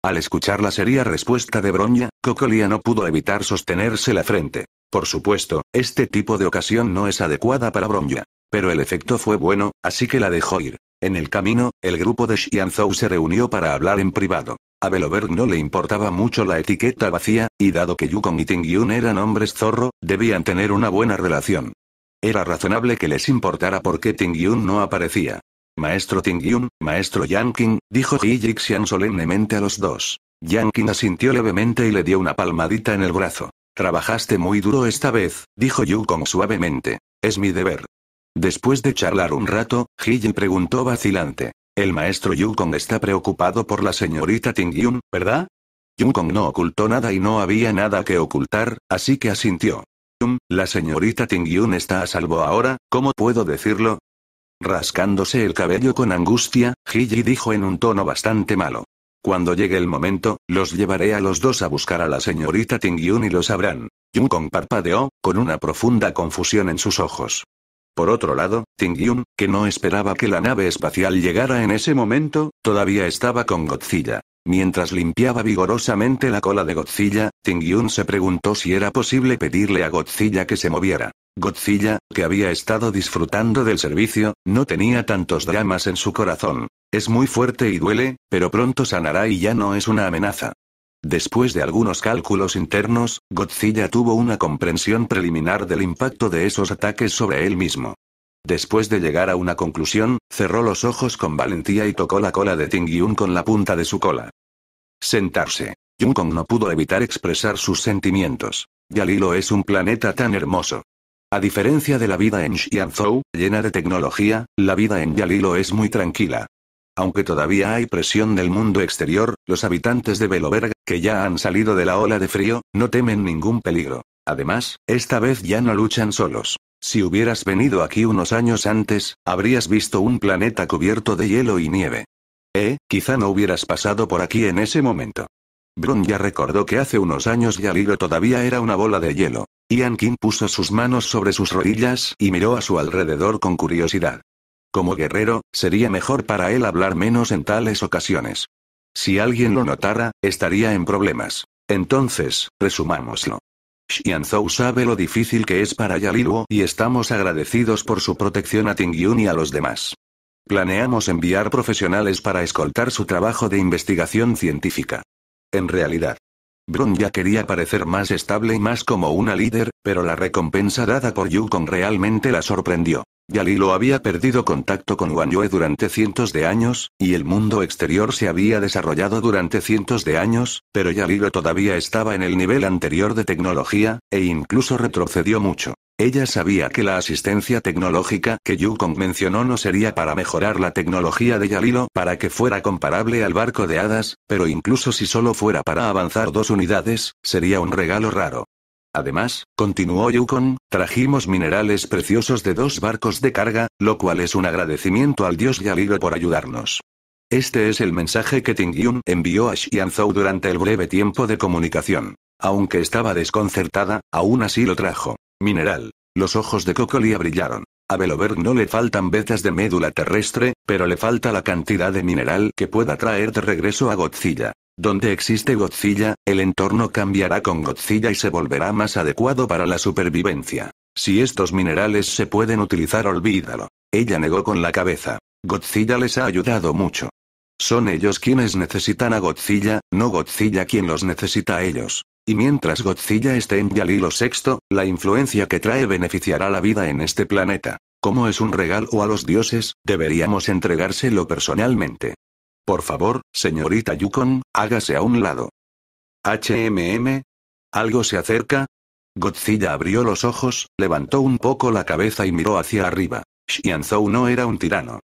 Al escuchar la seria respuesta de Bronya, Kokolia no pudo evitar sostenerse la frente. Por supuesto, este tipo de ocasión no es adecuada para Bronya. Pero el efecto fue bueno, así que la dejó ir. En el camino, el grupo de Xianzhou se reunió para hablar en privado. A Beloberg no le importaba mucho la etiqueta vacía, y dado que Yukon y Tingyun eran hombres zorro, debían tener una buena relación. Era razonable que les importara por qué Tingyun no aparecía. Maestro Tingyun, maestro Yanking, dijo Ji Jixian solemnemente a los dos. Yanking asintió levemente y le dio una palmadita en el brazo. Trabajaste muy duro esta vez, dijo Yukon suavemente. Es mi deber. Después de charlar un rato, Gigi preguntó vacilante. El maestro Kong está preocupado por la señorita Ting Yun, ¿verdad? Kong no ocultó nada y no había nada que ocultar, así que asintió. La señorita Ting Yun está a salvo ahora, ¿cómo puedo decirlo? Rascándose el cabello con angustia, Ji-ji dijo en un tono bastante malo. Cuando llegue el momento, los llevaré a los dos a buscar a la señorita Tingyun y lo sabrán. Yun Kong parpadeó, con una profunda confusión en sus ojos. Por otro lado, Tingyun, que no esperaba que la nave espacial llegara en ese momento, todavía estaba con Godzilla. Mientras limpiaba vigorosamente la cola de Godzilla, Tingyun se preguntó si era posible pedirle a Godzilla que se moviera. Godzilla, que había estado disfrutando del servicio, no tenía tantos dramas en su corazón. Es muy fuerte y duele, pero pronto sanará y ya no es una amenaza. Después de algunos cálculos internos, Godzilla tuvo una comprensión preliminar del impacto de esos ataques sobre él mismo. Después de llegar a una conclusión, cerró los ojos con valentía y tocó la cola de Yun con la punta de su cola. Sentarse. Kong no pudo evitar expresar sus sentimientos. Yalilo es un planeta tan hermoso. A diferencia de la vida en Xianzhou, llena de tecnología, la vida en Yalilo es muy tranquila. Aunque todavía hay presión del mundo exterior, los habitantes de Veloberg, que ya han salido de la ola de frío, no temen ningún peligro. Además, esta vez ya no luchan solos. Si hubieras venido aquí unos años antes, habrías visto un planeta cubierto de hielo y nieve. Eh, quizá no hubieras pasado por aquí en ese momento. Brun ya recordó que hace unos años Yalilo todavía era una bola de hielo. Ian Kim puso sus manos sobre sus rodillas y miró a su alrededor con curiosidad. Como guerrero, sería mejor para él hablar menos en tales ocasiones. Si alguien lo notara, estaría en problemas. Entonces, resumámoslo. Zhou sabe lo difícil que es para Yaliluo y estamos agradecidos por su protección a Tingyun y a los demás. Planeamos enviar profesionales para escoltar su trabajo de investigación científica. En realidad, ya quería parecer más estable y más como una líder, pero la recompensa dada por Yukon realmente la sorprendió. Yalilo había perdido contacto con Wanyue durante cientos de años, y el mundo exterior se había desarrollado durante cientos de años, pero Yalilo todavía estaba en el nivel anterior de tecnología, e incluso retrocedió mucho. Ella sabía que la asistencia tecnológica que Yukon mencionó no sería para mejorar la tecnología de Yalilo para que fuera comparable al barco de hadas, pero incluso si solo fuera para avanzar dos Unidades, sería un regalo raro. Además, continuó Yukon, trajimos minerales preciosos de dos barcos de carga, lo cual es un agradecimiento al dios Yaliro por ayudarnos. Este es el mensaje que Tingyun envió a Xianzhou durante el breve tiempo de comunicación. Aunque estaba desconcertada, aún así lo trajo. Mineral. Los ojos de Cocolia brillaron. A Beloberg no le faltan vetas de médula terrestre, pero le falta la cantidad de mineral que pueda traer de regreso a Godzilla. Donde existe Godzilla, el entorno cambiará con Godzilla y se volverá más adecuado para la supervivencia. Si estos minerales se pueden utilizar, olvídalo. Ella negó con la cabeza. Godzilla les ha ayudado mucho. Son ellos quienes necesitan a Godzilla, no Godzilla quien los necesita a ellos. Y mientras Godzilla esté en Yalilo VI, la influencia que trae beneficiará la vida en este planeta. Como es un regalo a los dioses, deberíamos entregárselo personalmente. Por favor, señorita Yukon, hágase a un lado. HMM. ¿Algo se acerca? Godzilla abrió los ojos, levantó un poco la cabeza y miró hacia arriba. Xianzou no era un tirano.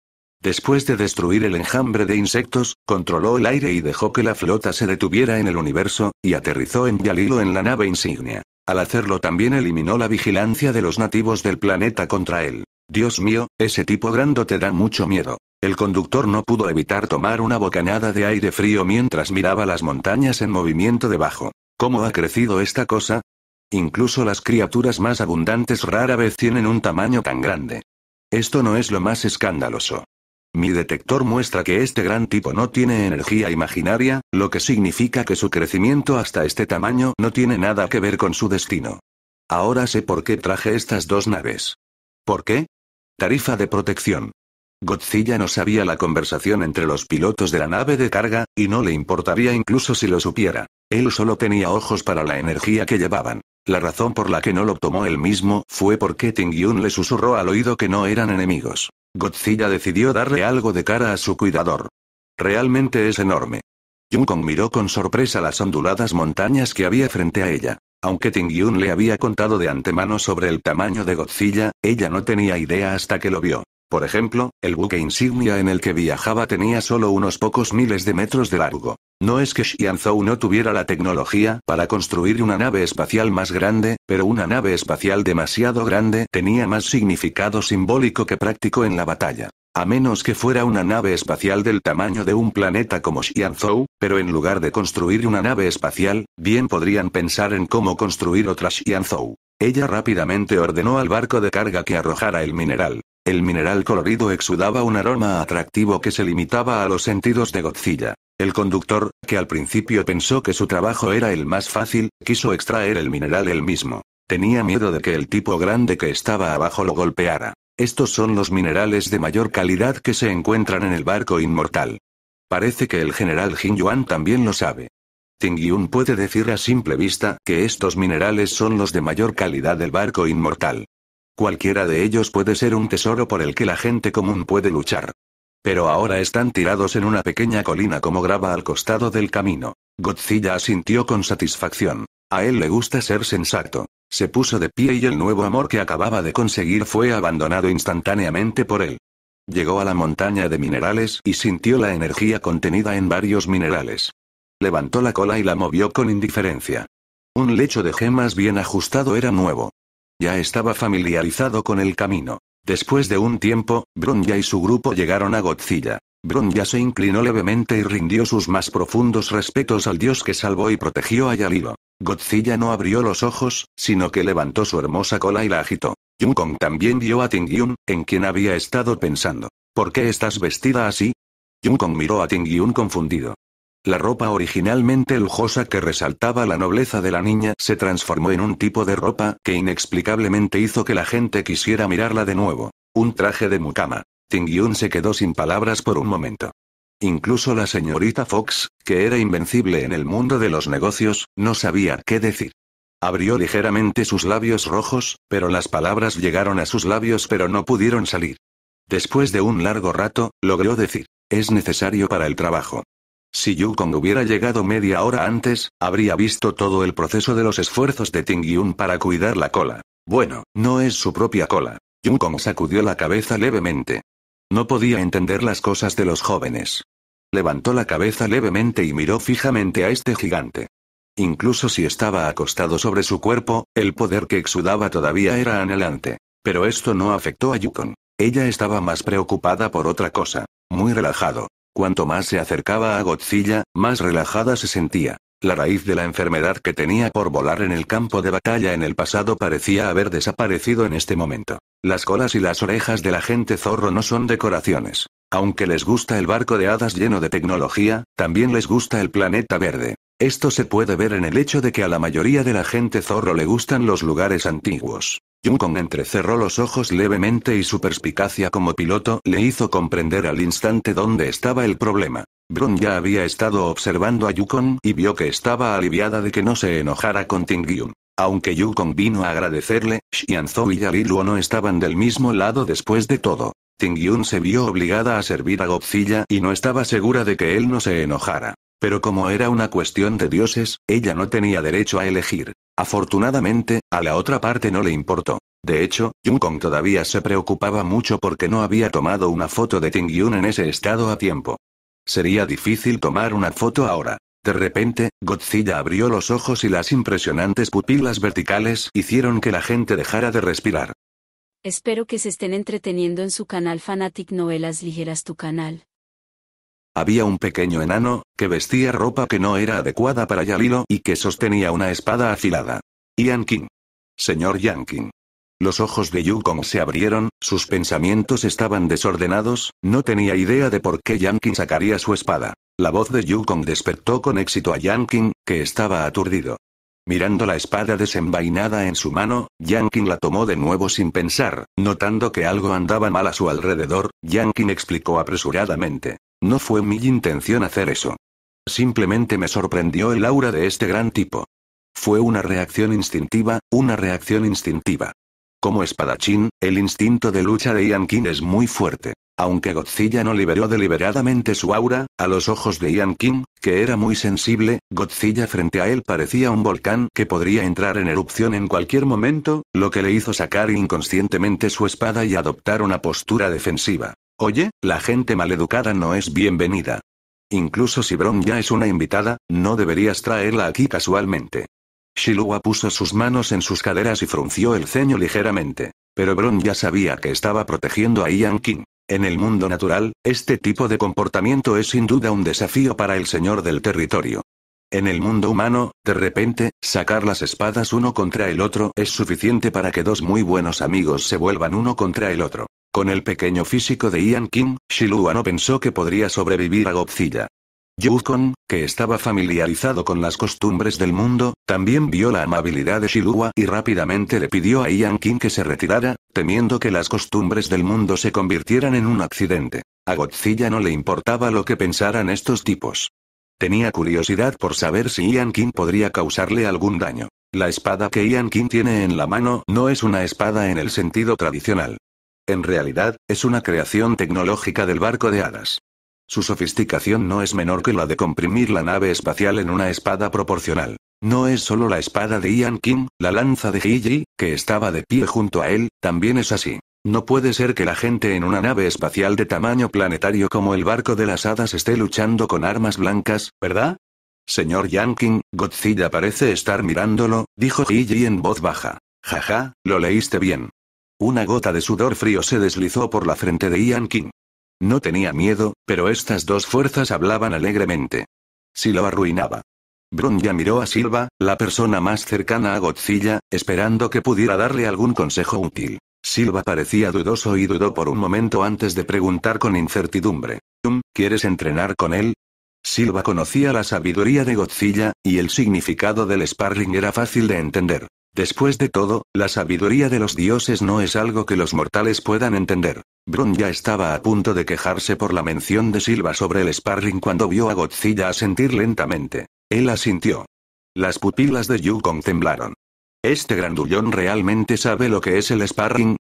Después de destruir el enjambre de insectos, controló el aire y dejó que la flota se detuviera en el universo, y aterrizó en Yalilo en la nave insignia. Al hacerlo también eliminó la vigilancia de los nativos del planeta contra él. Dios mío, ese tipo grande te da mucho miedo. El conductor no pudo evitar tomar una bocanada de aire frío mientras miraba las montañas en movimiento debajo. ¿Cómo ha crecido esta cosa? Incluso las criaturas más abundantes rara vez tienen un tamaño tan grande. Esto no es lo más escandaloso. Mi detector muestra que este gran tipo no tiene energía imaginaria, lo que significa que su crecimiento hasta este tamaño no tiene nada que ver con su destino. Ahora sé por qué traje estas dos naves. ¿Por qué? Tarifa de protección. Godzilla no sabía la conversación entre los pilotos de la nave de carga, y no le importaría incluso si lo supiera. Él solo tenía ojos para la energía que llevaban. La razón por la que no lo tomó él mismo fue porque Tingyun le susurró al oído que no eran enemigos. Godzilla decidió darle algo de cara a su cuidador. Realmente es enorme. Kong miró con sorpresa las onduladas montañas que había frente a ella. Aunque Tingyun le había contado de antemano sobre el tamaño de Godzilla, ella no tenía idea hasta que lo vio. Por ejemplo, el buque insignia en el que viajaba tenía solo unos pocos miles de metros de largo. No es que Xianzhou no tuviera la tecnología para construir una nave espacial más grande, pero una nave espacial demasiado grande tenía más significado simbólico que práctico en la batalla. A menos que fuera una nave espacial del tamaño de un planeta como Xianzhou, pero en lugar de construir una nave espacial, bien podrían pensar en cómo construir otra Xianzhou. Ella rápidamente ordenó al barco de carga que arrojara el mineral. El mineral colorido exudaba un aroma atractivo que se limitaba a los sentidos de Godzilla. El conductor, que al principio pensó que su trabajo era el más fácil, quiso extraer el mineral él mismo. Tenía miedo de que el tipo grande que estaba abajo lo golpeara. Estos son los minerales de mayor calidad que se encuentran en el barco inmortal. Parece que el general Jin Yuan también lo sabe. Ting Yun puede decir a simple vista que estos minerales son los de mayor calidad del barco inmortal. Cualquiera de ellos puede ser un tesoro por el que la gente común puede luchar. Pero ahora están tirados en una pequeña colina como grava al costado del camino. Godzilla asintió con satisfacción. A él le gusta ser sensato. Se puso de pie y el nuevo amor que acababa de conseguir fue abandonado instantáneamente por él. Llegó a la montaña de minerales y sintió la energía contenida en varios minerales. Levantó la cola y la movió con indiferencia. Un lecho de gemas bien ajustado era nuevo. Ya estaba familiarizado con el camino. Después de un tiempo, Bronya y su grupo llegaron a Godzilla. Bronya se inclinó levemente y rindió sus más profundos respetos al dios que salvó y protegió a Yalilo. Godzilla no abrió los ojos, sino que levantó su hermosa cola y la agitó. Kong también vio a Tingyun, en quien había estado pensando. ¿Por qué estás vestida así? Kong miró a Tingyun confundido. La ropa originalmente lujosa que resaltaba la nobleza de la niña se transformó en un tipo de ropa que inexplicablemente hizo que la gente quisiera mirarla de nuevo. Un traje de mucama. Tingyun se quedó sin palabras por un momento. Incluso la señorita Fox, que era invencible en el mundo de los negocios, no sabía qué decir. Abrió ligeramente sus labios rojos, pero las palabras llegaron a sus labios pero no pudieron salir. Después de un largo rato, logró decir, es necesario para el trabajo. Si Yukon hubiera llegado media hora antes, habría visto todo el proceso de los esfuerzos de Ting Yun para cuidar la cola. Bueno, no es su propia cola. Yukon sacudió la cabeza levemente. No podía entender las cosas de los jóvenes. Levantó la cabeza levemente y miró fijamente a este gigante. Incluso si estaba acostado sobre su cuerpo, el poder que exudaba todavía era anhelante. Pero esto no afectó a Yukon. Ella estaba más preocupada por otra cosa. Muy relajado. Cuanto más se acercaba a Godzilla, más relajada se sentía. La raíz de la enfermedad que tenía por volar en el campo de batalla en el pasado parecía haber desaparecido en este momento. Las colas y las orejas de la gente zorro no son decoraciones. Aunque les gusta el barco de hadas lleno de tecnología, también les gusta el planeta verde. Esto se puede ver en el hecho de que a la mayoría de la gente zorro le gustan los lugares antiguos. Yukon entrecerró los ojos levemente y su perspicacia como piloto le hizo comprender al instante dónde estaba el problema. Bron ya había estado observando a Yukon y vio que estaba aliviada de que no se enojara con Tingyun. Aunque Yukon vino a agradecerle, Xianzou y Yaliluo no estaban del mismo lado después de todo. Tingyun se vio obligada a servir a Godzilla y no estaba segura de que él no se enojara. Pero como era una cuestión de dioses, ella no tenía derecho a elegir. Afortunadamente, a la otra parte no le importó. De hecho, Jung-Kong todavía se preocupaba mucho porque no había tomado una foto de Ting Yun en ese estado a tiempo. Sería difícil tomar una foto ahora. De repente, Godzilla abrió los ojos y las impresionantes pupilas verticales hicieron que la gente dejara de respirar. Espero que se estén entreteniendo en su canal Fanatic Novelas Ligeras tu canal. Había un pequeño enano, que vestía ropa que no era adecuada para Yalilo y que sostenía una espada afilada. Yankin. King. Señor Yankin. Los ojos de Yukong se abrieron, sus pensamientos estaban desordenados, no tenía idea de por qué Yankin sacaría su espada. La voz de Yukong despertó con éxito a Yankin, que estaba aturdido. Mirando la espada desenvainada en su mano, Yankin la tomó de nuevo sin pensar, notando que algo andaba mal a su alrededor, Yankin explicó apresuradamente. No fue mi intención hacer eso. Simplemente me sorprendió el aura de este gran tipo. Fue una reacción instintiva, una reacción instintiva. Como espadachín, el instinto de lucha de Ian King es muy fuerte. Aunque Godzilla no liberó deliberadamente su aura, a los ojos de Ian King, que era muy sensible, Godzilla frente a él parecía un volcán que podría entrar en erupción en cualquier momento, lo que le hizo sacar inconscientemente su espada y adoptar una postura defensiva. Oye, la gente maleducada no es bienvenida. Incluso si Bron ya es una invitada, no deberías traerla aquí casualmente. Shilua puso sus manos en sus caderas y frunció el ceño ligeramente. Pero Bron ya sabía que estaba protegiendo a Ian King. En el mundo natural, este tipo de comportamiento es sin duda un desafío para el señor del territorio. En el mundo humano, de repente, sacar las espadas uno contra el otro es suficiente para que dos muy buenos amigos se vuelvan uno contra el otro. Con el pequeño físico de Ian King, Shilua no pensó que podría sobrevivir a Godzilla. Yukon, que estaba familiarizado con las costumbres del mundo, también vio la amabilidad de Shilua y rápidamente le pidió a Ian King que se retirara, temiendo que las costumbres del mundo se convirtieran en un accidente. A Godzilla no le importaba lo que pensaran estos tipos. Tenía curiosidad por saber si Ian King podría causarle algún daño. La espada que Ian King tiene en la mano no es una espada en el sentido tradicional. En realidad, es una creación tecnológica del barco de hadas. Su sofisticación no es menor que la de comprimir la nave espacial en una espada proporcional. No es solo la espada de Ian King, la lanza de Gigi, que estaba de pie junto a él, también es así. No puede ser que la gente en una nave espacial de tamaño planetario como el barco de las hadas esté luchando con armas blancas, ¿verdad? Señor King, Godzilla parece estar mirándolo, dijo Gigi en voz baja. Jaja, lo leíste bien. Una gota de sudor frío se deslizó por la frente de Ian King. No tenía miedo, pero estas dos fuerzas hablaban alegremente. Si lo arruinaba. ya miró a Silva, la persona más cercana a Godzilla, esperando que pudiera darle algún consejo útil. Silva parecía dudoso y dudó por un momento antes de preguntar con incertidumbre. ¿Quieres entrenar con él? Silva conocía la sabiduría de Godzilla, y el significado del sparring era fácil de entender. Después de todo, la sabiduría de los dioses no es algo que los mortales puedan entender. Brun ya estaba a punto de quejarse por la mención de Silva sobre el sparring cuando vio a Godzilla asentir lentamente. Él asintió. Las pupilas de Yu temblaron. ¿Este grandullón realmente sabe lo que es el sparring?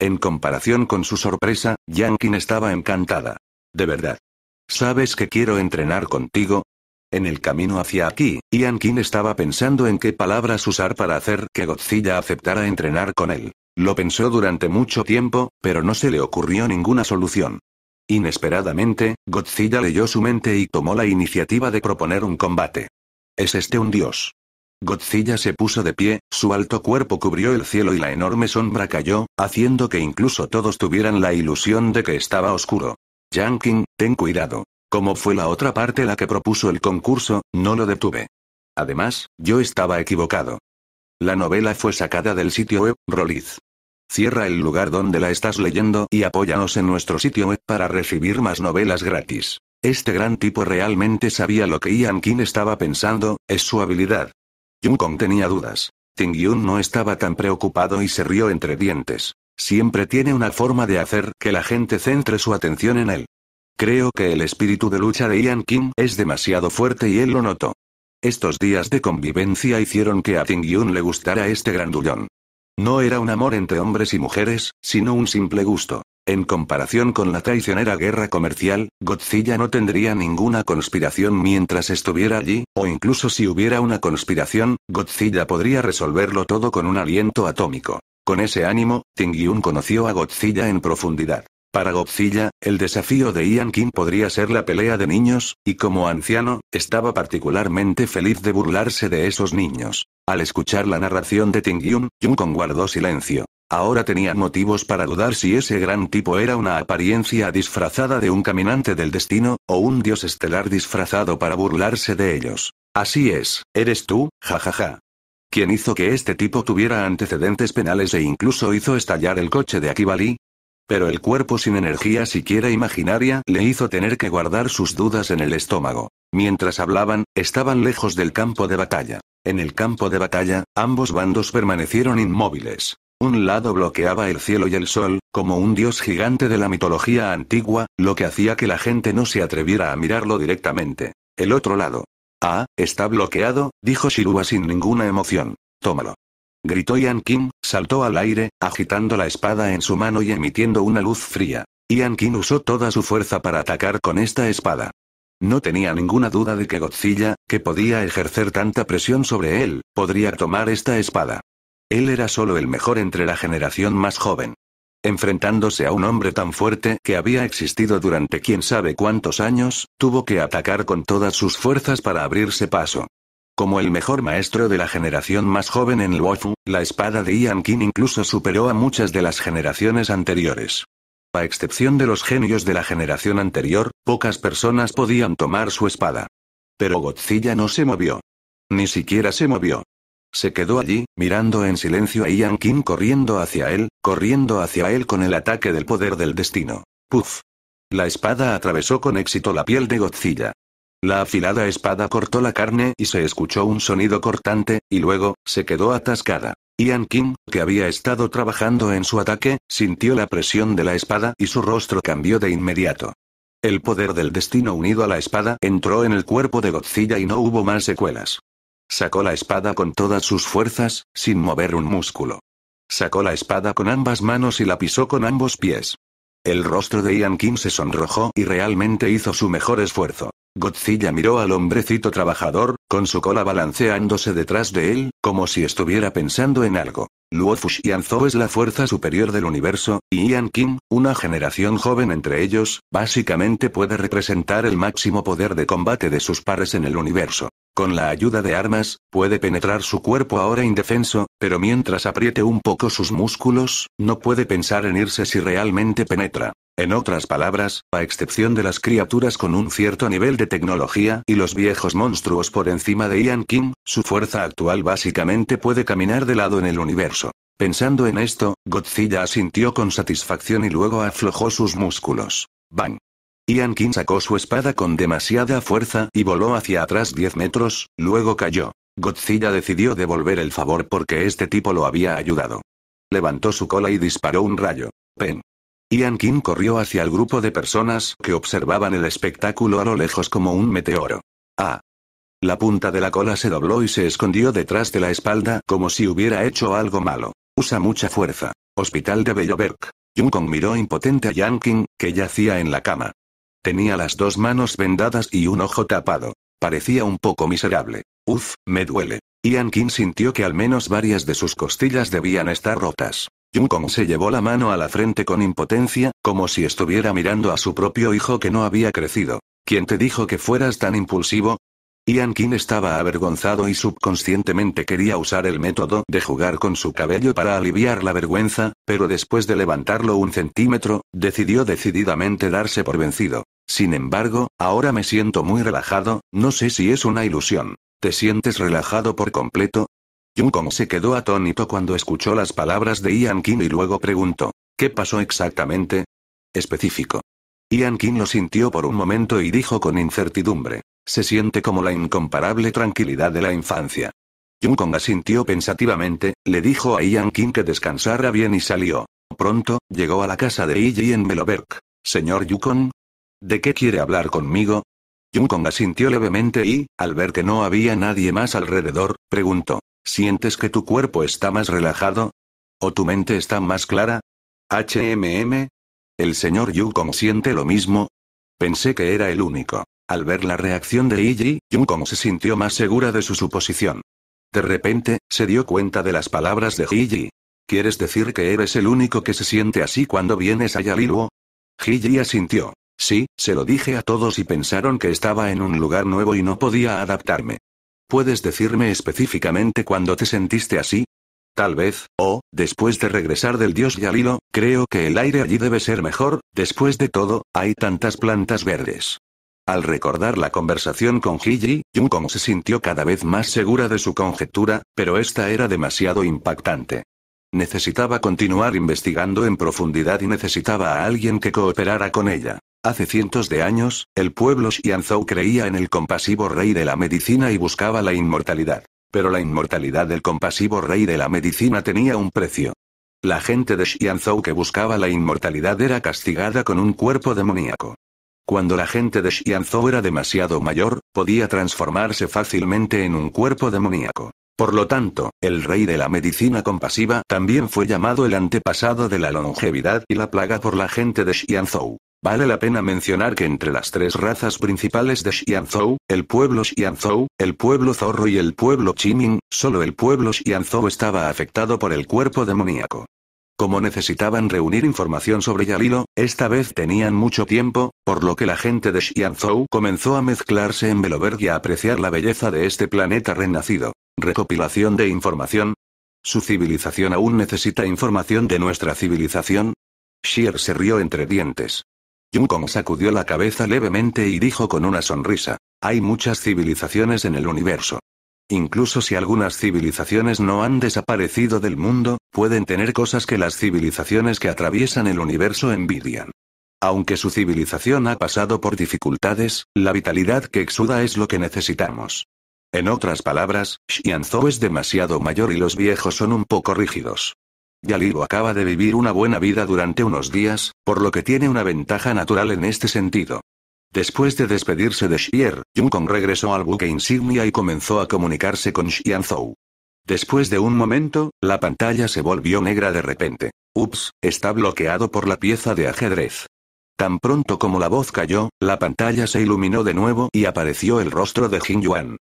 En comparación con su sorpresa, Yankin estaba encantada. De verdad. ¿Sabes que quiero entrenar contigo? En el camino hacia aquí, Ian estaba pensando en qué palabras usar para hacer que Godzilla aceptara entrenar con él. Lo pensó durante mucho tiempo, pero no se le ocurrió ninguna solución. Inesperadamente, Godzilla leyó su mente y tomó la iniciativa de proponer un combate. ¿Es este un dios? Godzilla se puso de pie, su alto cuerpo cubrió el cielo y la enorme sombra cayó, haciendo que incluso todos tuvieran la ilusión de que estaba oscuro. Yankin, ten cuidado. Como fue la otra parte la que propuso el concurso, no lo detuve. Además, yo estaba equivocado. La novela fue sacada del sitio web, Roliz. Cierra el lugar donde la estás leyendo y apóyanos en nuestro sitio web para recibir más novelas gratis. Este gran tipo realmente sabía lo que Ian King estaba pensando, es su habilidad. Jung-Kong tenía dudas. Ting Yun no estaba tan preocupado y se rió entre dientes. Siempre tiene una forma de hacer que la gente centre su atención en él. Creo que el espíritu de lucha de Ian King es demasiado fuerte y él lo notó. Estos días de convivencia hicieron que a Ting Yun le gustara este grandullón. No era un amor entre hombres y mujeres, sino un simple gusto. En comparación con la traicionera guerra comercial, Godzilla no tendría ninguna conspiración mientras estuviera allí, o incluso si hubiera una conspiración, Godzilla podría resolverlo todo con un aliento atómico. Con ese ánimo, Tingyun conoció a Godzilla en profundidad. Para Godzilla, el desafío de Ian King podría ser la pelea de niños, y como anciano, estaba particularmente feliz de burlarse de esos niños. Al escuchar la narración de Ting Yun, Jung Kong guardó silencio. Ahora tenía motivos para dudar si ese gran tipo era una apariencia disfrazada de un caminante del destino, o un dios estelar disfrazado para burlarse de ellos. Así es, eres tú, jajaja. Ja, ja. Quien hizo que este tipo tuviera antecedentes penales e incluso hizo estallar el coche de Akibali? Pero el cuerpo sin energía siquiera imaginaria le hizo tener que guardar sus dudas en el estómago. Mientras hablaban, estaban lejos del campo de batalla. En el campo de batalla, ambos bandos permanecieron inmóviles. Un lado bloqueaba el cielo y el sol, como un dios gigante de la mitología antigua, lo que hacía que la gente no se atreviera a mirarlo directamente. El otro lado. Ah, está bloqueado, dijo Shirua sin ninguna emoción. Tómalo gritó Ian Kim, saltó al aire, agitando la espada en su mano y emitiendo una luz fría. Ian Kim usó toda su fuerza para atacar con esta espada. No tenía ninguna duda de que Godzilla, que podía ejercer tanta presión sobre él, podría tomar esta espada. Él era solo el mejor entre la generación más joven. Enfrentándose a un hombre tan fuerte que había existido durante quién sabe cuántos años, tuvo que atacar con todas sus fuerzas para abrirse paso. Como el mejor maestro de la generación más joven en Luofu, la espada de Ian King incluso superó a muchas de las generaciones anteriores. A excepción de los genios de la generación anterior, pocas personas podían tomar su espada. Pero Godzilla no se movió. Ni siquiera se movió. Se quedó allí, mirando en silencio a Ian King corriendo hacia él, corriendo hacia él con el ataque del poder del destino. Puf. La espada atravesó con éxito la piel de Godzilla. La afilada espada cortó la carne y se escuchó un sonido cortante, y luego, se quedó atascada. Ian Kim, que había estado trabajando en su ataque, sintió la presión de la espada y su rostro cambió de inmediato. El poder del destino unido a la espada entró en el cuerpo de Godzilla y no hubo más secuelas. Sacó la espada con todas sus fuerzas, sin mover un músculo. Sacó la espada con ambas manos y la pisó con ambos pies. El rostro de Ian Kim se sonrojó y realmente hizo su mejor esfuerzo. Godzilla miró al hombrecito trabajador, con su cola balanceándose detrás de él, como si estuviera pensando en algo. Luo Zhou es la fuerza superior del universo, y Ian Kim, una generación joven entre ellos, básicamente puede representar el máximo poder de combate de sus pares en el universo. Con la ayuda de armas, puede penetrar su cuerpo ahora indefenso, pero mientras apriete un poco sus músculos, no puede pensar en irse si realmente penetra. En otras palabras, a excepción de las criaturas con un cierto nivel de tecnología y los viejos monstruos por encima de Ian King, su fuerza actual básicamente puede caminar de lado en el universo. Pensando en esto, Godzilla asintió con satisfacción y luego aflojó sus músculos. Bang. Ian King sacó su espada con demasiada fuerza y voló hacia atrás 10 metros, luego cayó. Godzilla decidió devolver el favor porque este tipo lo había ayudado. Levantó su cola y disparó un rayo. Pen. Ian King corrió hacia el grupo de personas que observaban el espectáculo a lo lejos como un meteoro. Ah. La punta de la cola se dobló y se escondió detrás de la espalda como si hubiera hecho algo malo. Usa mucha fuerza. Hospital de Belloberg. Kong miró impotente a Ian King, que yacía en la cama. Tenía las dos manos vendadas y un ojo tapado. Parecía un poco miserable. Uf, me duele. Ian King sintió que al menos varias de sus costillas debían estar rotas. Kong se llevó la mano a la frente con impotencia, como si estuviera mirando a su propio hijo que no había crecido. ¿Quién te dijo que fueras tan impulsivo? Ian King estaba avergonzado y subconscientemente quería usar el método de jugar con su cabello para aliviar la vergüenza, pero después de levantarlo un centímetro, decidió decididamente darse por vencido. Sin embargo, ahora me siento muy relajado, no sé si es una ilusión. ¿Te sientes relajado por completo? Yukon se quedó atónito cuando escuchó las palabras de Ian King y luego preguntó, ¿qué pasó exactamente? Específico. Ian King lo sintió por un momento y dijo con incertidumbre, se siente como la incomparable tranquilidad de la infancia. Kong asintió pensativamente, le dijo a Ian King que descansara bien y salió. Pronto, llegó a la casa de I. E en Meloberg. Señor Yukon. ¿De qué quiere hablar conmigo? Yukon asintió levemente y, al ver que no había nadie más alrededor, preguntó. ¿Sientes que tu cuerpo está más relajado? ¿O tu mente está más clara? HMM. El señor como siente lo mismo. Pensé que era el único. Al ver la reacción de Yu como se sintió más segura de su suposición. De repente, se dio cuenta de las palabras de Gigi. ¿Quieres decir que eres el único que se siente así cuando vienes a Yaliluo? Gigi asintió. Sí, se lo dije a todos y pensaron que estaba en un lugar nuevo y no podía adaptarme. ¿Puedes decirme específicamente cuándo te sentiste así? Tal vez, o, después de regresar del dios Yalilo, creo que el aire allí debe ser mejor, después de todo, hay tantas plantas verdes. Al recordar la conversación con Hiji, Yukong se sintió cada vez más segura de su conjetura, pero esta era demasiado impactante. Necesitaba continuar investigando en profundidad y necesitaba a alguien que cooperara con ella. Hace cientos de años, el pueblo Xianzhou creía en el compasivo rey de la medicina y buscaba la inmortalidad. Pero la inmortalidad del compasivo rey de la medicina tenía un precio. La gente de Xianzhou que buscaba la inmortalidad era castigada con un cuerpo demoníaco. Cuando la gente de Xianzhou era demasiado mayor, podía transformarse fácilmente en un cuerpo demoníaco. Por lo tanto, el rey de la medicina compasiva también fue llamado el antepasado de la longevidad y la plaga por la gente de Xianzhou. Vale la pena mencionar que entre las tres razas principales de Xianzhou, el pueblo Xianzhou, el pueblo Zorro y el pueblo Chiming, solo el pueblo Xianzhou estaba afectado por el cuerpo demoníaco. Como necesitaban reunir información sobre Yalilo, esta vez tenían mucho tiempo, por lo que la gente de Xianzhou comenzó a mezclarse en Beloberg y a apreciar la belleza de este planeta renacido. Recopilación de información. Su civilización aún necesita información de nuestra civilización. Xier se rió entre dientes. Kong sacudió la cabeza levemente y dijo con una sonrisa, hay muchas civilizaciones en el universo. Incluso si algunas civilizaciones no han desaparecido del mundo, pueden tener cosas que las civilizaciones que atraviesan el universo envidian. Aunque su civilización ha pasado por dificultades, la vitalidad que exuda es lo que necesitamos. En otras palabras, Xianzhou es demasiado mayor y los viejos son un poco rígidos. Yalibo acaba de vivir una buena vida durante unos días, por lo que tiene una ventaja natural en este sentido. Después de despedirse de Xier, Jung Kong regresó al buque insignia y comenzó a comunicarse con Xianzhou. Después de un momento, la pantalla se volvió negra de repente. Ups, está bloqueado por la pieza de ajedrez. Tan pronto como la voz cayó, la pantalla se iluminó de nuevo y apareció el rostro de Jin Yuan.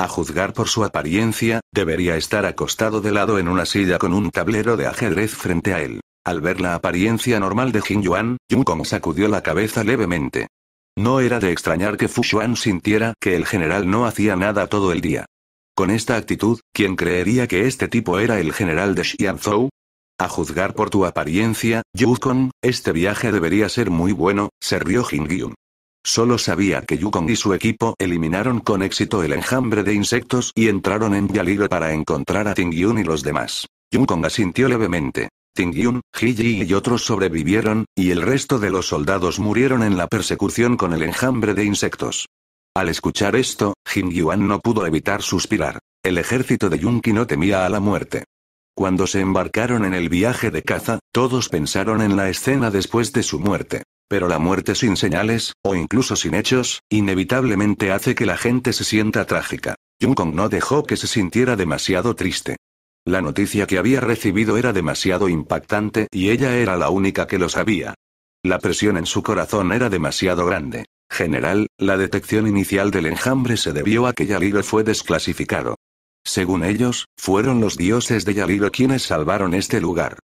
A juzgar por su apariencia, debería estar acostado de lado en una silla con un tablero de ajedrez frente a él. Al ver la apariencia normal de Jin Yuan, Yun Kong sacudió la cabeza levemente. No era de extrañar que Fu Xuan sintiera que el general no hacía nada todo el día. Con esta actitud, ¿quién creería que este tipo era el general de Xianzhou? A juzgar por tu apariencia, Kong, este viaje debería ser muy bueno, se rió Jin Yun. Solo sabía que Yukon y su equipo eliminaron con éxito el enjambre de insectos y entraron en Yaliro para encontrar a Tingyun y los demás. Yukong asintió levemente. Tingyun, Hiji y otros sobrevivieron, y el resto de los soldados murieron en la persecución con el enjambre de insectos. Al escuchar esto, Jin Yuan no pudo evitar suspirar. El ejército de Yunqi no temía a la muerte. Cuando se embarcaron en el viaje de caza, todos pensaron en la escena después de su muerte. Pero la muerte sin señales, o incluso sin hechos, inevitablemente hace que la gente se sienta trágica. Jung Kong no dejó que se sintiera demasiado triste. La noticia que había recibido era demasiado impactante y ella era la única que lo sabía. La presión en su corazón era demasiado grande. General, la detección inicial del enjambre se debió a que Yalilo fue desclasificado. Según ellos, fueron los dioses de Yalilo quienes salvaron este lugar.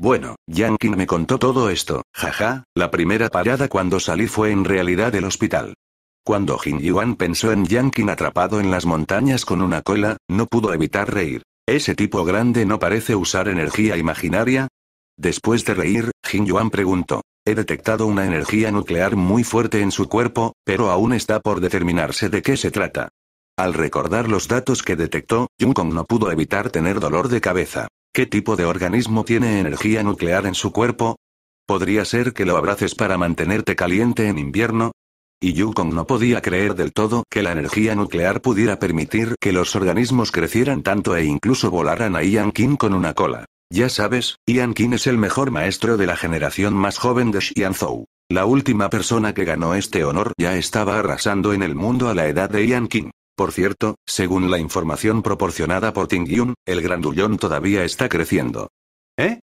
Bueno, Yankin me contó todo esto, jaja, la primera parada cuando salí fue en realidad el hospital. Cuando Jin Yuan pensó en Yankin atrapado en las montañas con una cola, no pudo evitar reír. Ese tipo grande no parece usar energía imaginaria. Después de reír, Jin Yuan preguntó. He detectado una energía nuclear muy fuerte en su cuerpo, pero aún está por determinarse de qué se trata. Al recordar los datos que detectó, Jung Kong no pudo evitar tener dolor de cabeza. ¿Qué tipo de organismo tiene energía nuclear en su cuerpo? Podría ser que lo abraces para mantenerte caliente en invierno. Y Yukong no podía creer del todo que la energía nuclear pudiera permitir que los organismos crecieran tanto e incluso volaran a Ian King con una cola. Ya sabes, Ian King es el mejor maestro de la generación más joven de Xianzhou. La última persona que ganó este honor ya estaba arrasando en el mundo a la edad de Ian King. Por cierto, según la información proporcionada por Ting Yun, el grandullón todavía está creciendo. ¿Eh?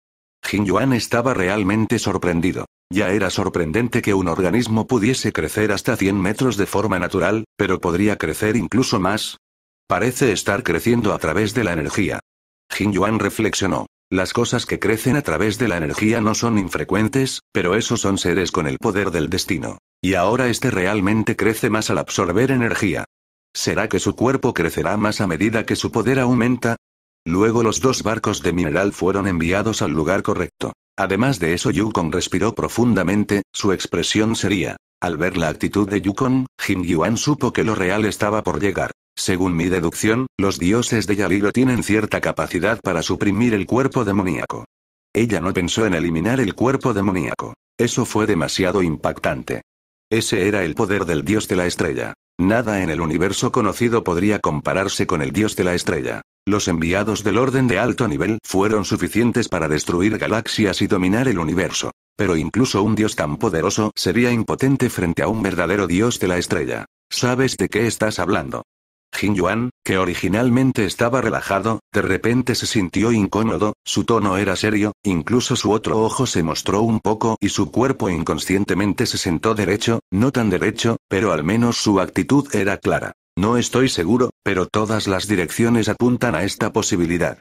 Jin Yuan estaba realmente sorprendido. Ya era sorprendente que un organismo pudiese crecer hasta 100 metros de forma natural, pero podría crecer incluso más. Parece estar creciendo a través de la energía. Jin Yuan reflexionó. Las cosas que crecen a través de la energía no son infrecuentes, pero esos son seres con el poder del destino. Y ahora este realmente crece más al absorber energía. ¿Será que su cuerpo crecerá más a medida que su poder aumenta? Luego los dos barcos de mineral fueron enviados al lugar correcto. Además de eso, Yukon respiró profundamente, su expresión sería. Al ver la actitud de Yukon, Jin Yuan supo que lo real estaba por llegar. Según mi deducción, los dioses de Yaliro tienen cierta capacidad para suprimir el cuerpo demoníaco. Ella no pensó en eliminar el cuerpo demoníaco. Eso fue demasiado impactante. Ese era el poder del dios de la estrella. Nada en el universo conocido podría compararse con el dios de la estrella. Los enviados del orden de alto nivel fueron suficientes para destruir galaxias y dominar el universo. Pero incluso un dios tan poderoso sería impotente frente a un verdadero dios de la estrella. ¿Sabes de qué estás hablando? Jin Yuan, que originalmente estaba relajado, de repente se sintió incómodo, su tono era serio, incluso su otro ojo se mostró un poco y su cuerpo inconscientemente se sentó derecho, no tan derecho, pero al menos su actitud era clara. No estoy seguro, pero todas las direcciones apuntan a esta posibilidad.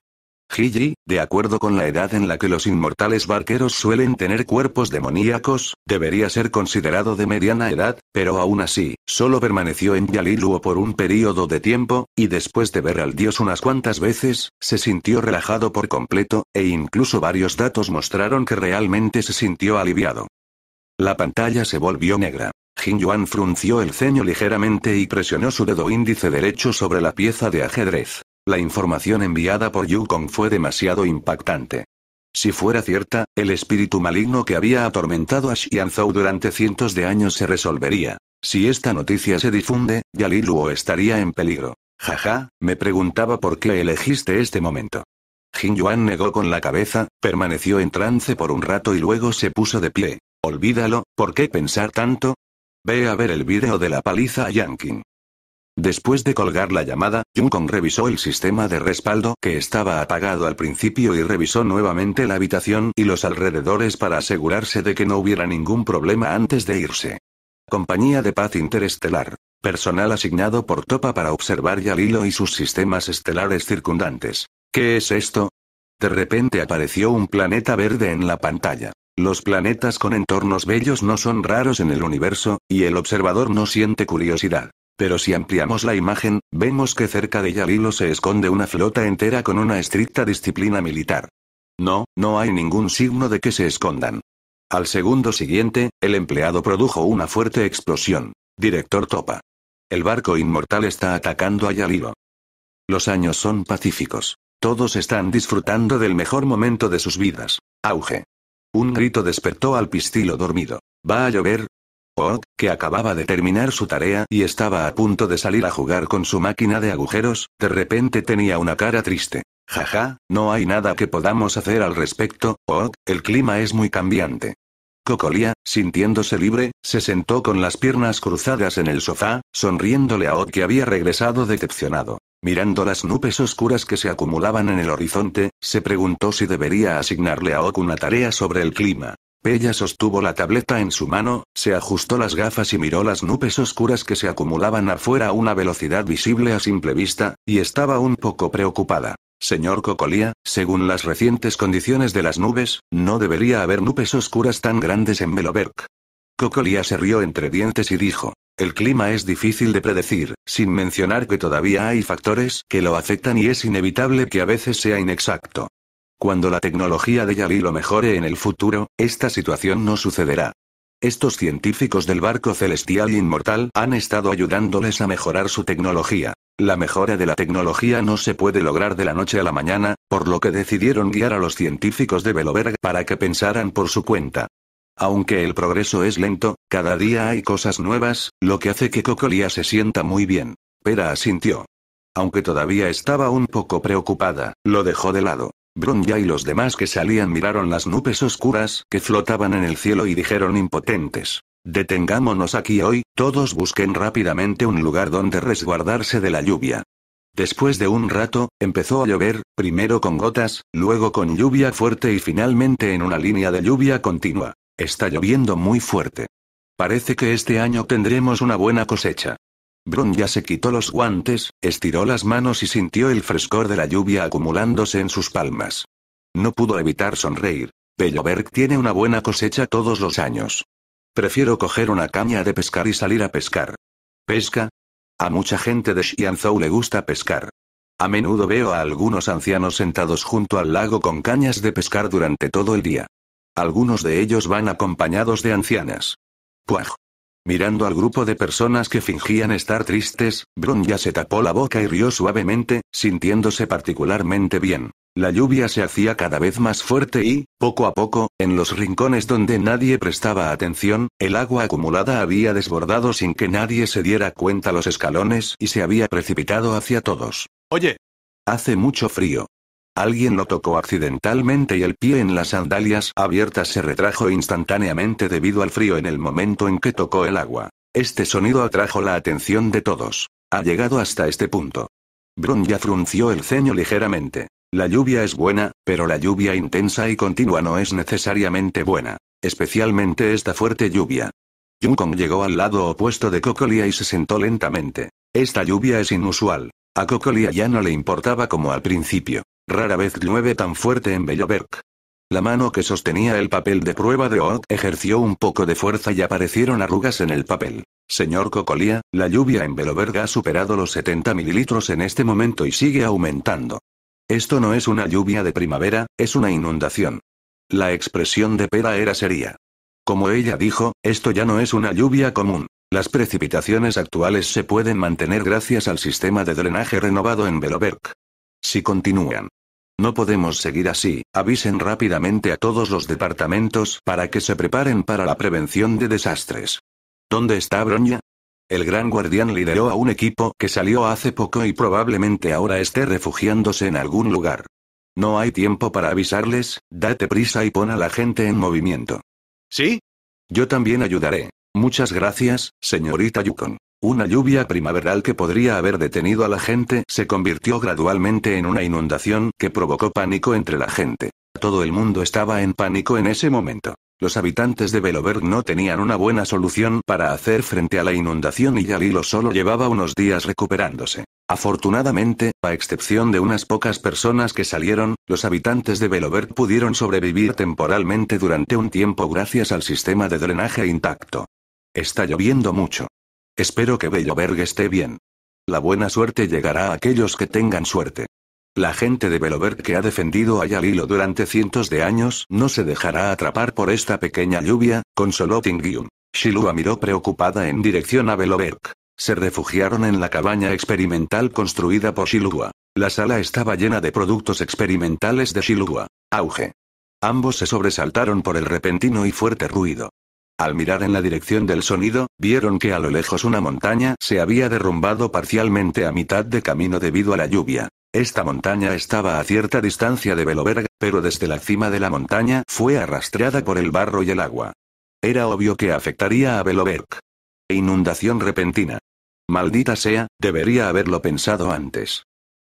Gigi, de acuerdo con la edad en la que los inmortales barqueros suelen tener cuerpos demoníacos, debería ser considerado de mediana edad, pero aún así, solo permaneció en Yaliluo por un período de tiempo, y después de ver al dios unas cuantas veces, se sintió relajado por completo, e incluso varios datos mostraron que realmente se sintió aliviado. La pantalla se volvió negra. Jin Yuan frunció el ceño ligeramente y presionó su dedo índice derecho sobre la pieza de ajedrez. La información enviada por Yukong fue demasiado impactante. Si fuera cierta, el espíritu maligno que había atormentado a Xianzhou durante cientos de años se resolvería. Si esta noticia se difunde, Yaliluo estaría en peligro. Jaja, me preguntaba por qué elegiste este momento. Jin Yuan negó con la cabeza, permaneció en trance por un rato y luego se puso de pie. Olvídalo, ¿por qué pensar tanto? Ve a ver el vídeo de la paliza a Yankin. Después de colgar la llamada, Jun-Kong revisó el sistema de respaldo que estaba apagado al principio y revisó nuevamente la habitación y los alrededores para asegurarse de que no hubiera ningún problema antes de irse. Compañía de Paz Interestelar. Personal asignado por Topa para observar Yalilo y sus sistemas estelares circundantes. ¿Qué es esto? De repente apareció un planeta verde en la pantalla. Los planetas con entornos bellos no son raros en el universo, y el observador no siente curiosidad. Pero si ampliamos la imagen, vemos que cerca de Yalilo se esconde una flota entera con una estricta disciplina militar. No, no hay ningún signo de que se escondan. Al segundo siguiente, el empleado produjo una fuerte explosión. Director Topa. El barco inmortal está atacando a Yalilo. Los años son pacíficos. Todos están disfrutando del mejor momento de sus vidas. Auge. Un grito despertó al pistilo dormido. Va a llover, Oak, que acababa de terminar su tarea y estaba a punto de salir a jugar con su máquina de agujeros, de repente tenía una cara triste. Jaja, no hay nada que podamos hacer al respecto, Oak, el clima es muy cambiante. Cocolía, sintiéndose libre, se sentó con las piernas cruzadas en el sofá, sonriéndole a Oak que había regresado decepcionado. Mirando las nubes oscuras que se acumulaban en el horizonte, se preguntó si debería asignarle a Ock una tarea sobre el clima. Pella sostuvo la tableta en su mano, se ajustó las gafas y miró las nubes oscuras que se acumulaban afuera a una velocidad visible a simple vista, y estaba un poco preocupada. Señor Cocolía, según las recientes condiciones de las nubes, no debería haber nubes oscuras tan grandes en Meloberg. Cocolía se rió entre dientes y dijo, el clima es difícil de predecir, sin mencionar que todavía hay factores que lo afectan y es inevitable que a veces sea inexacto. Cuando la tecnología de Yali lo mejore en el futuro, esta situación no sucederá. Estos científicos del barco celestial inmortal han estado ayudándoles a mejorar su tecnología. La mejora de la tecnología no se puede lograr de la noche a la mañana, por lo que decidieron guiar a los científicos de Veloberg para que pensaran por su cuenta. Aunque el progreso es lento, cada día hay cosas nuevas, lo que hace que Cocolia se sienta muy bien. Pera asintió. Aunque todavía estaba un poco preocupada, lo dejó de lado. Brunja y los demás que salían miraron las nubes oscuras que flotaban en el cielo y dijeron impotentes. Detengámonos aquí hoy, todos busquen rápidamente un lugar donde resguardarse de la lluvia. Después de un rato, empezó a llover, primero con gotas, luego con lluvia fuerte y finalmente en una línea de lluvia continua. Está lloviendo muy fuerte. Parece que este año tendremos una buena cosecha ya se quitó los guantes, estiró las manos y sintió el frescor de la lluvia acumulándose en sus palmas. No pudo evitar sonreír. Pelloberg tiene una buena cosecha todos los años. Prefiero coger una caña de pescar y salir a pescar. ¿Pesca? A mucha gente de Xianzhou le gusta pescar. A menudo veo a algunos ancianos sentados junto al lago con cañas de pescar durante todo el día. Algunos de ellos van acompañados de ancianas. Puaj. Mirando al grupo de personas que fingían estar tristes, ya se tapó la boca y rió suavemente, sintiéndose particularmente bien. La lluvia se hacía cada vez más fuerte y, poco a poco, en los rincones donde nadie prestaba atención, el agua acumulada había desbordado sin que nadie se diera cuenta los escalones y se había precipitado hacia todos. Oye. Hace mucho frío. Alguien lo tocó accidentalmente y el pie en las sandalias abiertas se retrajo instantáneamente debido al frío en el momento en que tocó el agua. Este sonido atrajo la atención de todos. Ha llegado hasta este punto. ya frunció el ceño ligeramente. La lluvia es buena, pero la lluvia intensa y continua no es necesariamente buena. Especialmente esta fuerte lluvia. Kong llegó al lado opuesto de Kokolia y se sentó lentamente. Esta lluvia es inusual. A Kokolia ya no le importaba como al principio. Rara vez llueve tan fuerte en belloberg La mano que sostenía el papel de prueba de Oak ejerció un poco de fuerza y aparecieron arrugas en el papel. Señor Cocolía, la lluvia en Beloberg ha superado los 70 mililitros en este momento y sigue aumentando. Esto no es una lluvia de primavera, es una inundación. La expresión de Pera era seria. Como ella dijo, esto ya no es una lluvia común. Las precipitaciones actuales se pueden mantener gracias al sistema de drenaje renovado en Beloberg. Si continúan. No podemos seguir así, avisen rápidamente a todos los departamentos para que se preparen para la prevención de desastres. ¿Dónde está Broña? El gran guardián lideró a un equipo que salió hace poco y probablemente ahora esté refugiándose en algún lugar. No hay tiempo para avisarles, date prisa y pon a la gente en movimiento. ¿Sí? Yo también ayudaré. Muchas gracias, señorita Yukon. Una lluvia primaveral que podría haber detenido a la gente se convirtió gradualmente en una inundación que provocó pánico entre la gente. Todo el mundo estaba en pánico en ese momento. Los habitantes de Veloberg no tenían una buena solución para hacer frente a la inundación y Yalilo solo llevaba unos días recuperándose. Afortunadamente, a excepción de unas pocas personas que salieron, los habitantes de Veloberg pudieron sobrevivir temporalmente durante un tiempo gracias al sistema de drenaje intacto. Está lloviendo mucho. Espero que Belloberg esté bien. La buena suerte llegará a aquellos que tengan suerte. La gente de Belloberg que ha defendido a Yalilo durante cientos de años no se dejará atrapar por esta pequeña lluvia, consoló Tingyun. Shilua miró preocupada en dirección a Belloberg. Se refugiaron en la cabaña experimental construida por Shilua. La sala estaba llena de productos experimentales de Shilua. Auge. Ambos se sobresaltaron por el repentino y fuerte ruido. Al mirar en la dirección del sonido, vieron que a lo lejos una montaña se había derrumbado parcialmente a mitad de camino debido a la lluvia. Esta montaña estaba a cierta distancia de beloberg pero desde la cima de la montaña fue arrastrada por el barro y el agua. Era obvio que afectaría a Beloverg. Inundación repentina. Maldita sea, debería haberlo pensado antes.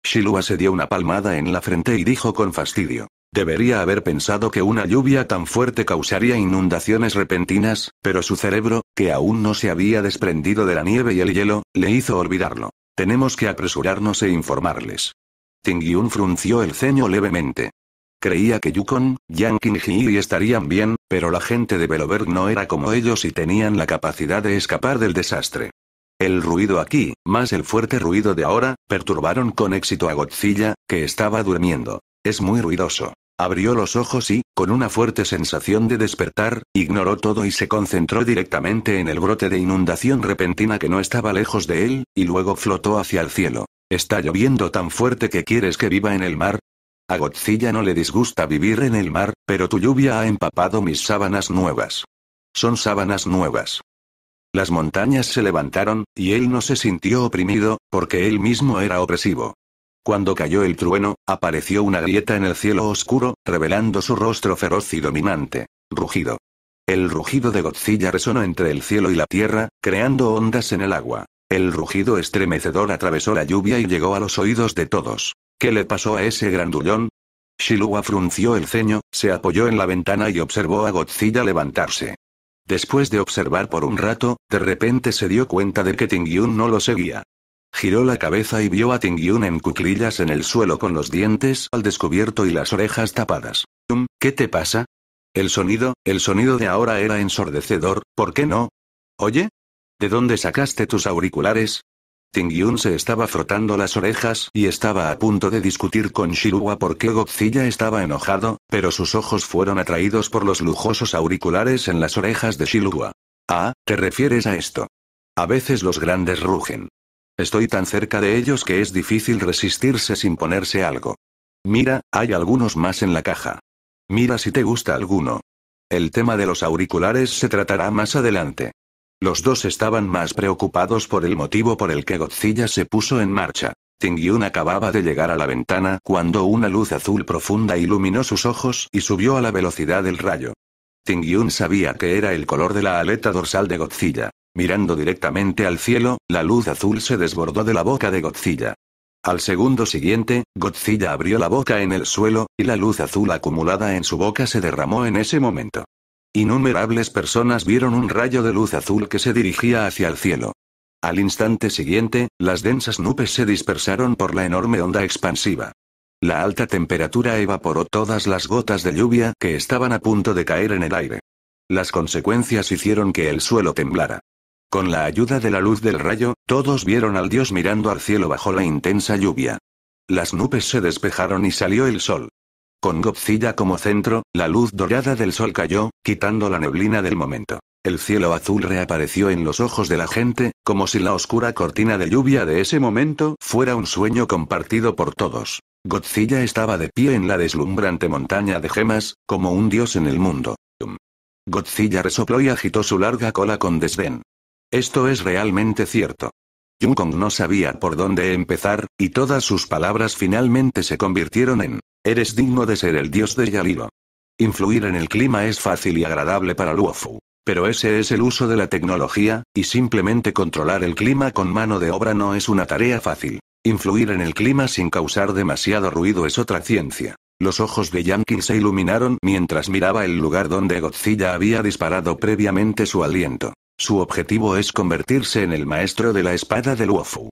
Shilua se dio una palmada en la frente y dijo con fastidio. Debería haber pensado que una lluvia tan fuerte causaría inundaciones repentinas, pero su cerebro, que aún no se había desprendido de la nieve y el hielo, le hizo olvidarlo. Tenemos que apresurarnos e informarles. Tingyun frunció el ceño levemente. Creía que Yukon, Yankin y estarían bien, pero la gente de Beloberg no era como ellos y tenían la capacidad de escapar del desastre. El ruido aquí, más el fuerte ruido de ahora, perturbaron con éxito a Godzilla, que estaba durmiendo. Es muy ruidoso. Abrió los ojos y, con una fuerte sensación de despertar, ignoró todo y se concentró directamente en el brote de inundación repentina que no estaba lejos de él, y luego flotó hacia el cielo. ¿Está lloviendo tan fuerte que quieres que viva en el mar? A Godzilla no le disgusta vivir en el mar, pero tu lluvia ha empapado mis sábanas nuevas. Son sábanas nuevas. Las montañas se levantaron, y él no se sintió oprimido, porque él mismo era opresivo. Cuando cayó el trueno, apareció una grieta en el cielo oscuro, revelando su rostro feroz y dominante. Rugido. El rugido de Godzilla resonó entre el cielo y la tierra, creando ondas en el agua. El rugido estremecedor atravesó la lluvia y llegó a los oídos de todos. ¿Qué le pasó a ese grandullón? Shilua frunció el ceño, se apoyó en la ventana y observó a Godzilla levantarse. Después de observar por un rato, de repente se dio cuenta de que Tingyun no lo seguía. Giró la cabeza y vio a Tingyun en cuclillas en el suelo con los dientes al descubierto y las orejas tapadas. ¿Qué te pasa? El sonido, el sonido de ahora era ensordecedor, ¿por qué no? Oye, ¿de dónde sacaste tus auriculares? Tingyun se estaba frotando las orejas y estaba a punto de discutir con Shiruwa porque Godzilla estaba enojado, pero sus ojos fueron atraídos por los lujosos auriculares en las orejas de Shilua. Ah, ¿te refieres a esto? A veces los grandes rugen. Estoy tan cerca de ellos que es difícil resistirse sin ponerse algo. Mira, hay algunos más en la caja. Mira si te gusta alguno. El tema de los auriculares se tratará más adelante. Los dos estaban más preocupados por el motivo por el que Godzilla se puso en marcha. Tingyun acababa de llegar a la ventana cuando una luz azul profunda iluminó sus ojos y subió a la velocidad del rayo. Tingyun sabía que era el color de la aleta dorsal de Godzilla. Mirando directamente al cielo, la luz azul se desbordó de la boca de Godzilla. Al segundo siguiente, Godzilla abrió la boca en el suelo, y la luz azul acumulada en su boca se derramó en ese momento. Innumerables personas vieron un rayo de luz azul que se dirigía hacia el cielo. Al instante siguiente, las densas nubes se dispersaron por la enorme onda expansiva. La alta temperatura evaporó todas las gotas de lluvia que estaban a punto de caer en el aire. Las consecuencias hicieron que el suelo temblara. Con la ayuda de la luz del rayo, todos vieron al dios mirando al cielo bajo la intensa lluvia. Las nubes se despejaron y salió el sol. Con Godzilla como centro, la luz dorada del sol cayó, quitando la neblina del momento. El cielo azul reapareció en los ojos de la gente, como si la oscura cortina de lluvia de ese momento fuera un sueño compartido por todos. Godzilla estaba de pie en la deslumbrante montaña de gemas, como un dios en el mundo. Godzilla resopló y agitó su larga cola con desdén. Esto es realmente cierto. Kong no sabía por dónde empezar, y todas sus palabras finalmente se convirtieron en Eres digno de ser el dios de Yalilo. Influir en el clima es fácil y agradable para Luofu. Pero ese es el uso de la tecnología, y simplemente controlar el clima con mano de obra no es una tarea fácil. Influir en el clima sin causar demasiado ruido es otra ciencia. Los ojos de Yankin se iluminaron mientras miraba el lugar donde Godzilla había disparado previamente su aliento. Su objetivo es convertirse en el maestro de la espada de Luofu.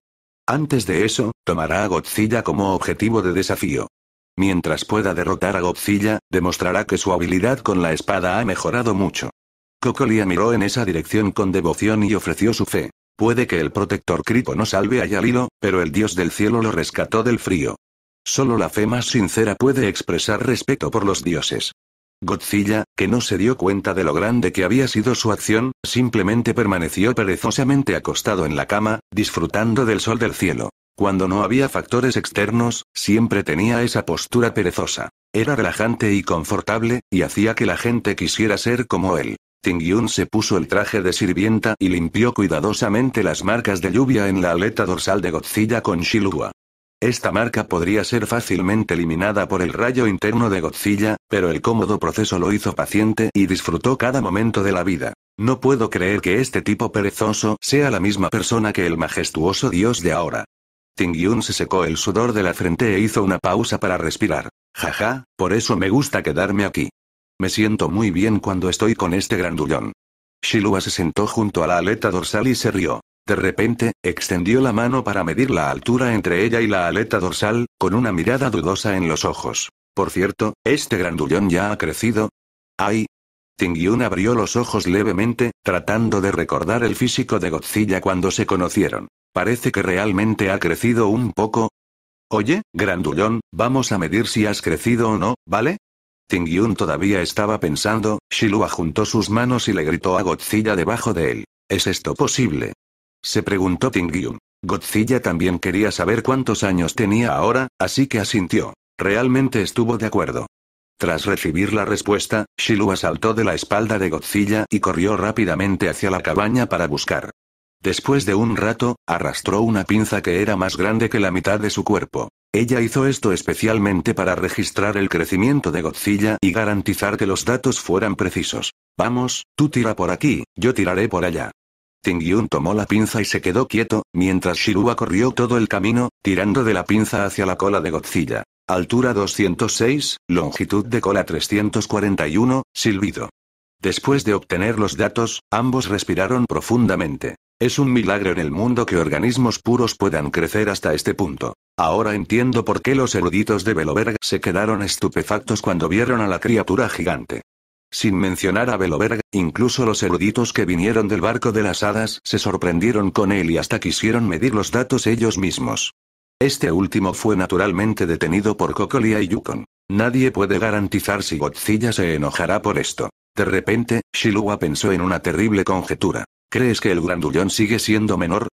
Antes de eso, tomará a Godzilla como objetivo de desafío. Mientras pueda derrotar a Godzilla, demostrará que su habilidad con la espada ha mejorado mucho. Kokolia miró en esa dirección con devoción y ofreció su fe. Puede que el protector Kripo no salve a Yalilo, pero el dios del cielo lo rescató del frío. Solo la fe más sincera puede expresar respeto por los dioses. Godzilla, que no se dio cuenta de lo grande que había sido su acción, simplemente permaneció perezosamente acostado en la cama, disfrutando del sol del cielo. Cuando no había factores externos, siempre tenía esa postura perezosa. Era relajante y confortable, y hacía que la gente quisiera ser como él. Tingyun se puso el traje de sirvienta y limpió cuidadosamente las marcas de lluvia en la aleta dorsal de Godzilla con Shilua. Esta marca podría ser fácilmente eliminada por el rayo interno de Godzilla, pero el cómodo proceso lo hizo paciente y disfrutó cada momento de la vida. No puedo creer que este tipo perezoso sea la misma persona que el majestuoso dios de ahora. Tingyun se secó el sudor de la frente e hizo una pausa para respirar. Jaja, por eso me gusta quedarme aquí. Me siento muy bien cuando estoy con este grandullón. Shilua se sentó junto a la aleta dorsal y se rió. De repente, extendió la mano para medir la altura entre ella y la aleta dorsal, con una mirada dudosa en los ojos. Por cierto, ¿este grandullón ya ha crecido? ¡Ay! Tingyun abrió los ojos levemente, tratando de recordar el físico de Godzilla cuando se conocieron. Parece que realmente ha crecido un poco. Oye, grandullón, vamos a medir si has crecido o no, ¿vale? Tingyun todavía estaba pensando, Shilua juntó sus manos y le gritó a Godzilla debajo de él. ¿Es esto posible? Se preguntó Tingyun. Godzilla también quería saber cuántos años tenía ahora, así que asintió. Realmente estuvo de acuerdo. Tras recibir la respuesta, Shilua saltó de la espalda de Godzilla y corrió rápidamente hacia la cabaña para buscar. Después de un rato, arrastró una pinza que era más grande que la mitad de su cuerpo. Ella hizo esto especialmente para registrar el crecimiento de Godzilla y garantizar que los datos fueran precisos. Vamos, tú tira por aquí, yo tiraré por allá. Tingyun tomó la pinza y se quedó quieto, mientras Shirua corrió todo el camino, tirando de la pinza hacia la cola de Godzilla. Altura 206, longitud de cola 341, silbido. Después de obtener los datos, ambos respiraron profundamente. Es un milagro en el mundo que organismos puros puedan crecer hasta este punto. Ahora entiendo por qué los eruditos de Veloberg se quedaron estupefactos cuando vieron a la criatura gigante. Sin mencionar a Veloberg, incluso los eruditos que vinieron del barco de las hadas se sorprendieron con él y hasta quisieron medir los datos ellos mismos. Este último fue naturalmente detenido por Kokolia y Yukon. Nadie puede garantizar si Godzilla se enojará por esto. De repente, Shilua pensó en una terrible conjetura. ¿Crees que el grandullón sigue siendo menor?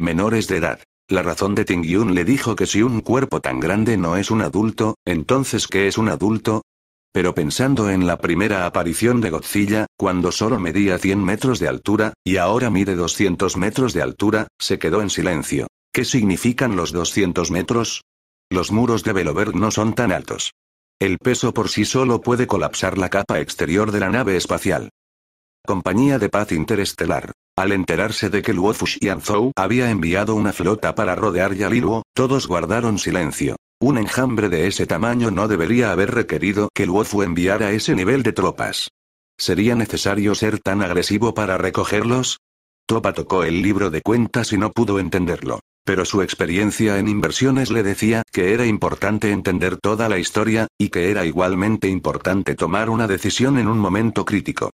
Menores de edad. La razón de Tingyun le dijo que si un cuerpo tan grande no es un adulto, entonces ¿qué es un adulto? Pero pensando en la primera aparición de Godzilla, cuando solo medía 100 metros de altura, y ahora mide 200 metros de altura, se quedó en silencio. ¿Qué significan los 200 metros? Los muros de Verde no son tan altos. El peso por sí solo puede colapsar la capa exterior de la nave espacial. Compañía de Paz Interestelar. Al enterarse de que Luofu Shianzou había enviado una flota para rodear Yaliluo, todos guardaron silencio. Un enjambre de ese tamaño no debería haber requerido que Luofu enviara ese nivel de tropas. ¿Sería necesario ser tan agresivo para recogerlos? Topa tocó el libro de cuentas y no pudo entenderlo. Pero su experiencia en inversiones le decía que era importante entender toda la historia, y que era igualmente importante tomar una decisión en un momento crítico.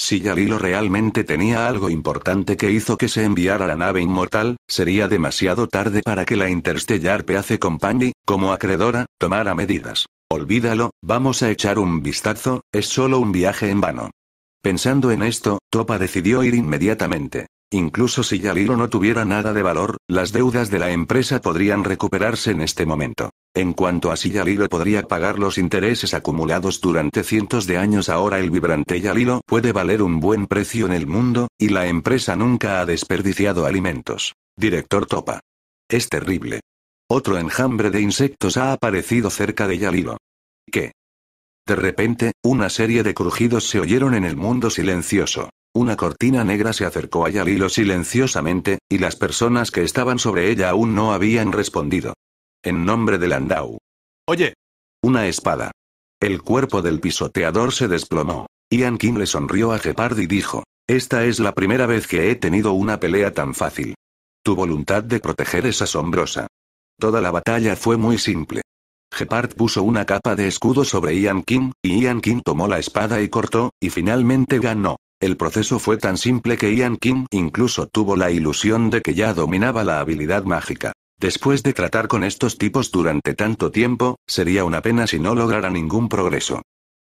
Si Yalilo realmente tenía algo importante que hizo que se enviara la nave inmortal, sería demasiado tarde para que la Interstellar Peace Company, como acreedora, tomara medidas. Olvídalo, vamos a echar un vistazo, es solo un viaje en vano. Pensando en esto, Topa decidió ir inmediatamente. Incluso si Yalilo no tuviera nada de valor, las deudas de la empresa podrían recuperarse en este momento. En cuanto a si Yalilo podría pagar los intereses acumulados durante cientos de años, ahora el vibrante Yalilo puede valer un buen precio en el mundo, y la empresa nunca ha desperdiciado alimentos. Director Topa. Es terrible. Otro enjambre de insectos ha aparecido cerca de Yalilo. ¿Qué? De repente, una serie de crujidos se oyeron en el mundo silencioso. Una cortina negra se acercó a Yalilo silenciosamente, y las personas que estaban sobre ella aún no habían respondido. En nombre del Andau. Oye. Una espada. El cuerpo del pisoteador se desplomó. Ian Kim le sonrió a Gepard y dijo, Esta es la primera vez que he tenido una pelea tan fácil. Tu voluntad de proteger es asombrosa. Toda la batalla fue muy simple. Gepard puso una capa de escudo sobre Ian King, y Ian King tomó la espada y cortó, y finalmente ganó. El proceso fue tan simple que Ian King incluso tuvo la ilusión de que ya dominaba la habilidad mágica. Después de tratar con estos tipos durante tanto tiempo, sería una pena si no lograra ningún progreso.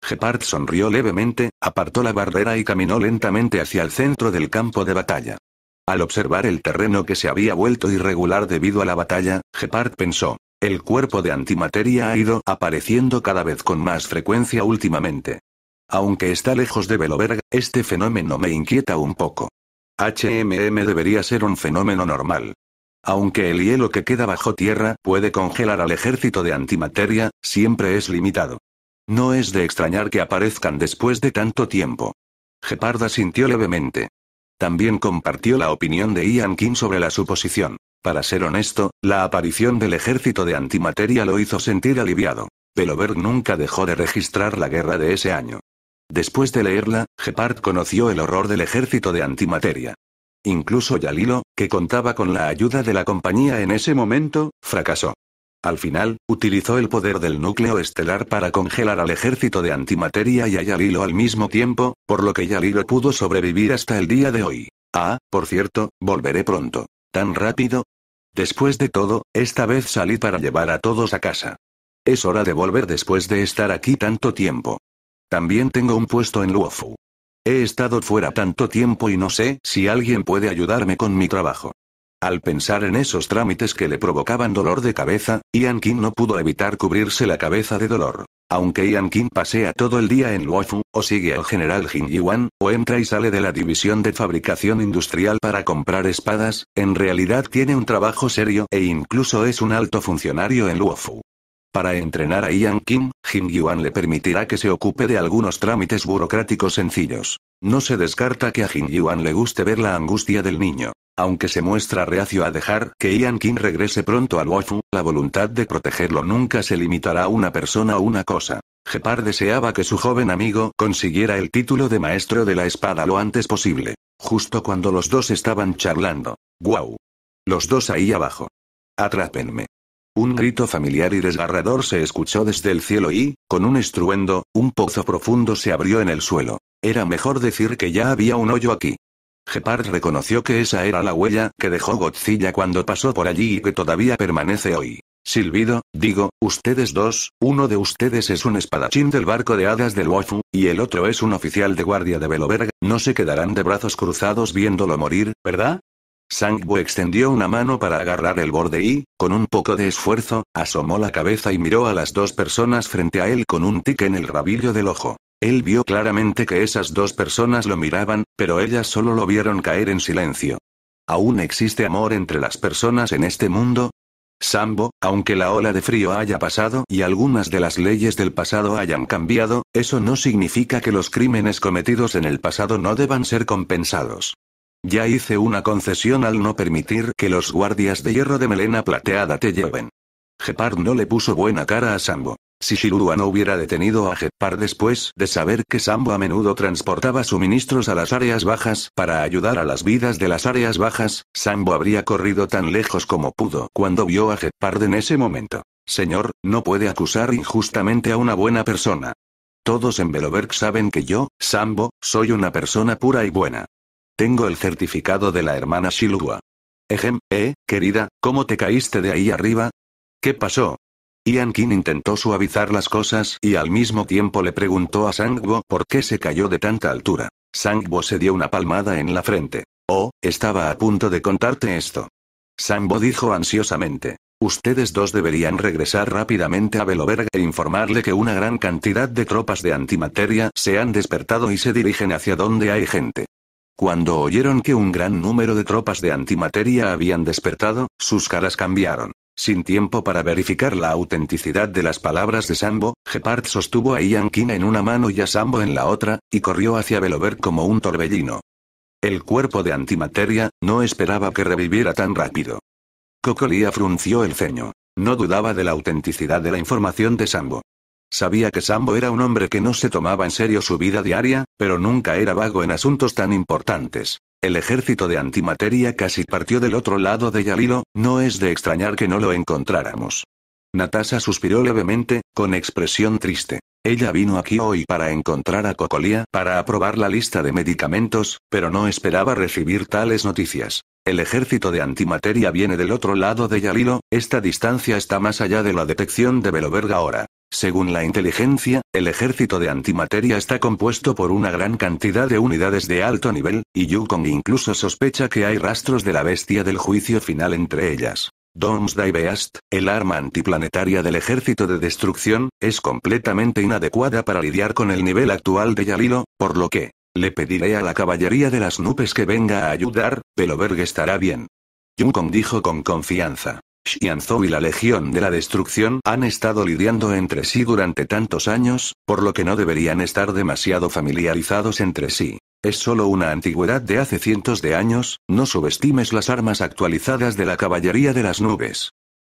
Gepard sonrió levemente, apartó la barrera y caminó lentamente hacia el centro del campo de batalla. Al observar el terreno que se había vuelto irregular debido a la batalla, Gepard pensó. El cuerpo de antimateria ha ido apareciendo cada vez con más frecuencia últimamente. Aunque está lejos de Veloberg, este fenómeno me inquieta un poco. HMM debería ser un fenómeno normal. Aunque el hielo que queda bajo tierra puede congelar al ejército de antimateria, siempre es limitado. No es de extrañar que aparezcan después de tanto tiempo. Gepard sintió levemente. También compartió la opinión de Ian King sobre la suposición. Para ser honesto, la aparición del ejército de antimateria lo hizo sentir aliviado. Berg nunca dejó de registrar la guerra de ese año. Después de leerla, Gepard conoció el horror del ejército de antimateria. Incluso Yalilo, que contaba con la ayuda de la compañía en ese momento, fracasó. Al final, utilizó el poder del núcleo estelar para congelar al ejército de antimateria y a Yalilo al mismo tiempo, por lo que Yalilo pudo sobrevivir hasta el día de hoy. Ah, por cierto, volveré pronto. ¿Tan rápido? Después de todo, esta vez salí para llevar a todos a casa. Es hora de volver después de estar aquí tanto tiempo. También tengo un puesto en Luofu. He estado fuera tanto tiempo y no sé si alguien puede ayudarme con mi trabajo. Al pensar en esos trámites que le provocaban dolor de cabeza, Ian Kim no pudo evitar cubrirse la cabeza de dolor. Aunque Ian Kim pasea todo el día en Luofu, o sigue al general Jin Yuan, o entra y sale de la división de fabricación industrial para comprar espadas, en realidad tiene un trabajo serio e incluso es un alto funcionario en Luofu. Para entrenar a Ian Kim, Jin Yuan le permitirá que se ocupe de algunos trámites burocráticos sencillos. No se descarta que a Jin Yuan le guste ver la angustia del niño. Aunque se muestra reacio a dejar que Ian King regrese pronto al Wofu, la voluntad de protegerlo nunca se limitará a una persona o una cosa. Gepard deseaba que su joven amigo consiguiera el título de maestro de la espada lo antes posible. Justo cuando los dos estaban charlando. ¡Guau! Los dos ahí abajo. Atrápenme. Un grito familiar y desgarrador se escuchó desde el cielo y, con un estruendo, un pozo profundo se abrió en el suelo. Era mejor decir que ya había un hoyo aquí. Gepard reconoció que esa era la huella que dejó Godzilla cuando pasó por allí y que todavía permanece hoy. Silbido, digo, ustedes dos, uno de ustedes es un espadachín del barco de hadas del Wofu, y el otro es un oficial de guardia de beloberg no se quedarán de brazos cruzados viéndolo morir, ¿verdad? Sangbu extendió una mano para agarrar el borde y, con un poco de esfuerzo, asomó la cabeza y miró a las dos personas frente a él con un tic en el rabillo del ojo. Él vio claramente que esas dos personas lo miraban, pero ellas solo lo vieron caer en silencio. ¿Aún existe amor entre las personas en este mundo? Sambo, aunque la ola de frío haya pasado y algunas de las leyes del pasado hayan cambiado, eso no significa que los crímenes cometidos en el pasado no deban ser compensados. Ya hice una concesión al no permitir que los guardias de hierro de melena plateada te lleven. Gepard no le puso buena cara a Sambo. Si Shirua no hubiera detenido a Jeppard después de saber que Sambo a menudo transportaba suministros a las áreas bajas para ayudar a las vidas de las áreas bajas, Sambo habría corrido tan lejos como pudo cuando vio a Gepard en ese momento. Señor, no puede acusar injustamente a una buena persona. Todos en Beloberg saben que yo, Sambo, soy una persona pura y buena. Tengo el certificado de la hermana Shilua. Ejem, eh, querida, ¿cómo te caíste de ahí arriba? ¿Qué pasó? Ian Kin intentó suavizar las cosas y al mismo tiempo le preguntó a Sangbo por qué se cayó de tanta altura. Sangbo se dio una palmada en la frente. Oh, estaba a punto de contarte esto. Sangbo dijo ansiosamente. Ustedes dos deberían regresar rápidamente a Verga e informarle que una gran cantidad de tropas de antimateria se han despertado y se dirigen hacia donde hay gente. Cuando oyeron que un gran número de tropas de antimateria habían despertado, sus caras cambiaron. Sin tiempo para verificar la autenticidad de las palabras de Sambo, Gepard sostuvo a Ian en una mano y a Sambo en la otra, y corrió hacia Belover como un torbellino. El cuerpo de antimateria, no esperaba que reviviera tan rápido. Cocolía frunció el ceño. No dudaba de la autenticidad de la información de Sambo. Sabía que Sambo era un hombre que no se tomaba en serio su vida diaria, pero nunca era vago en asuntos tan importantes. El ejército de antimateria casi partió del otro lado de Yalilo, no es de extrañar que no lo encontráramos. Natasha suspiró levemente, con expresión triste. Ella vino aquí hoy para encontrar a Cocolía para aprobar la lista de medicamentos, pero no esperaba recibir tales noticias. El ejército de antimateria viene del otro lado de Yalilo, esta distancia está más allá de la detección de Beloverga ahora. Según la inteligencia, el ejército de antimateria está compuesto por una gran cantidad de unidades de alto nivel, y Yukong incluso sospecha que hay rastros de la bestia del juicio final entre ellas. Domsday Beast, el arma antiplanetaria del ejército de destrucción, es completamente inadecuada para lidiar con el nivel actual de Yalilo, por lo que, le pediré a la caballería de las nubes que venga a ayudar, pero que estará bien. Yukong dijo con confianza. Yanzou y la Legión de la Destrucción han estado lidiando entre sí durante tantos años, por lo que no deberían estar demasiado familiarizados entre sí. Es solo una antigüedad de hace cientos de años, no subestimes las armas actualizadas de la caballería de las nubes.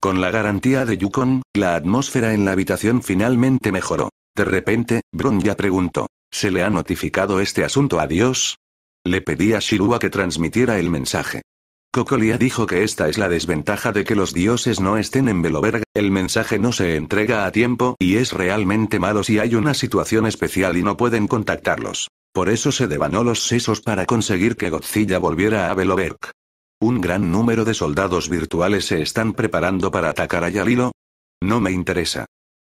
Con la garantía de Yukon, la atmósfera en la habitación finalmente mejoró. De repente, Brun ya preguntó, ¿se le ha notificado este asunto a Dios? Le pedí a Shirua que transmitiera el mensaje. Cocolia dijo que esta es la desventaja de que los dioses no estén en beloberg el mensaje no se entrega a tiempo y es realmente malo si hay una situación especial y no pueden contactarlos. Por eso se devanó los sesos para conseguir que Godzilla volviera a beloberg Un gran número de soldados virtuales se están preparando para atacar a Yalilo. No me interesa.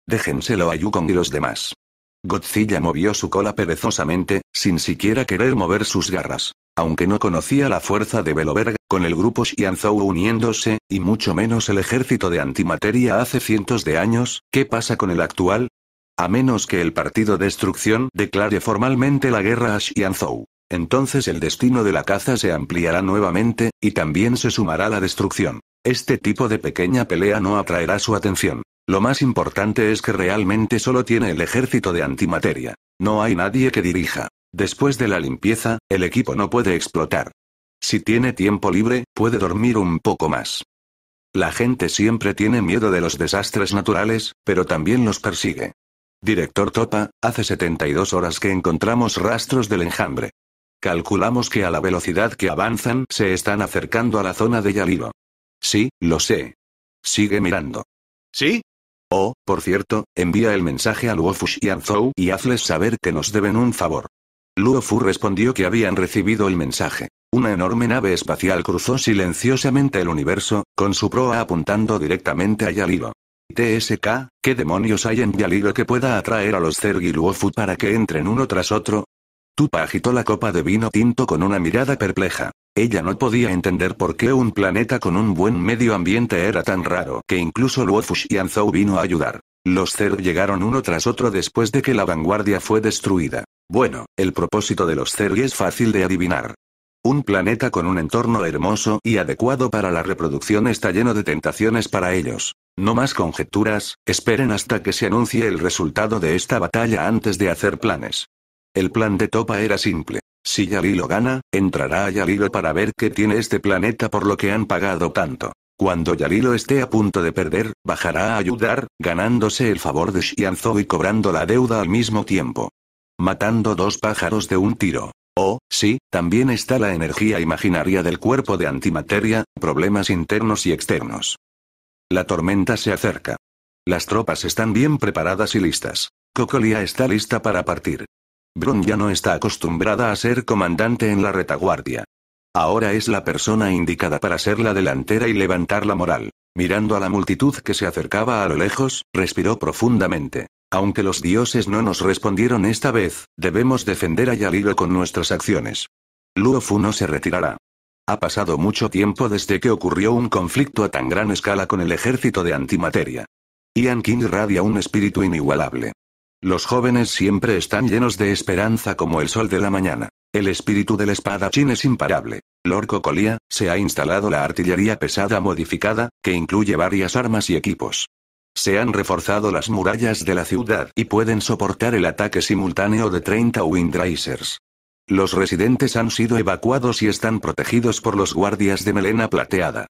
Déjenselo a Yukon y los demás. Godzilla movió su cola perezosamente, sin siquiera querer mover sus garras. Aunque no conocía la fuerza de Beloverga con el grupo Xianzhou uniéndose, y mucho menos el ejército de antimateria hace cientos de años, ¿qué pasa con el actual? A menos que el Partido Destrucción declare formalmente la guerra a Xianzhou. Entonces el destino de la caza se ampliará nuevamente, y también se sumará la destrucción. Este tipo de pequeña pelea no atraerá su atención. Lo más importante es que realmente solo tiene el ejército de antimateria. No hay nadie que dirija. Después de la limpieza, el equipo no puede explotar. Si tiene tiempo libre, puede dormir un poco más. La gente siempre tiene miedo de los desastres naturales, pero también los persigue. Director Topa, hace 72 horas que encontramos rastros del enjambre. Calculamos que a la velocidad que avanzan se están acercando a la zona de Yalilo. Sí, lo sé. Sigue mirando. ¿Sí? Oh, por cierto, envía el mensaje a Luofu Anzou y hazles saber que nos deben un favor. Luofu respondió que habían recibido el mensaje. Una enorme nave espacial cruzó silenciosamente el universo, con su proa apuntando directamente a Yalilo. TSK, ¿qué demonios hay en Yalilo que pueda atraer a los Zerg Luofu para que entren uno tras otro? Tupa agitó la copa de vino tinto con una mirada perpleja. Ella no podía entender por qué un planeta con un buen medio ambiente era tan raro que incluso y Anzou vino a ayudar. Los Zerg llegaron uno tras otro después de que la vanguardia fue destruida. Bueno, el propósito de los Zerg es fácil de adivinar. Un planeta con un entorno hermoso y adecuado para la reproducción está lleno de tentaciones para ellos. No más conjeturas, esperen hasta que se anuncie el resultado de esta batalla antes de hacer planes. El plan de Topa era simple. Si Yalilo gana, entrará a Yalilo para ver qué tiene este planeta por lo que han pagado tanto. Cuando Yalilo esté a punto de perder, bajará a ayudar, ganándose el favor de Xianzo y cobrando la deuda al mismo tiempo. Matando dos pájaros de un tiro. Oh, sí, también está la energía imaginaria del cuerpo de antimateria, problemas internos y externos. La tormenta se acerca. Las tropas están bien preparadas y listas. Cocolia está lista para partir. Brun ya no está acostumbrada a ser comandante en la retaguardia. Ahora es la persona indicada para ser la delantera y levantar la moral. Mirando a la multitud que se acercaba a lo lejos, respiró profundamente. Aunque los dioses no nos respondieron esta vez, debemos defender a Yalilo con nuestras acciones. Luo Fu no se retirará. Ha pasado mucho tiempo desde que ocurrió un conflicto a tan gran escala con el ejército de antimateria. Ian King radia un espíritu inigualable. Los jóvenes siempre están llenos de esperanza como el sol de la mañana. El espíritu del espadachín es imparable. Lorco Colía, se ha instalado la artillería pesada modificada, que incluye varias armas y equipos. Se han reforzado las murallas de la ciudad y pueden soportar el ataque simultáneo de 30 Windracers. Los residentes han sido evacuados y están protegidos por los guardias de melena plateada.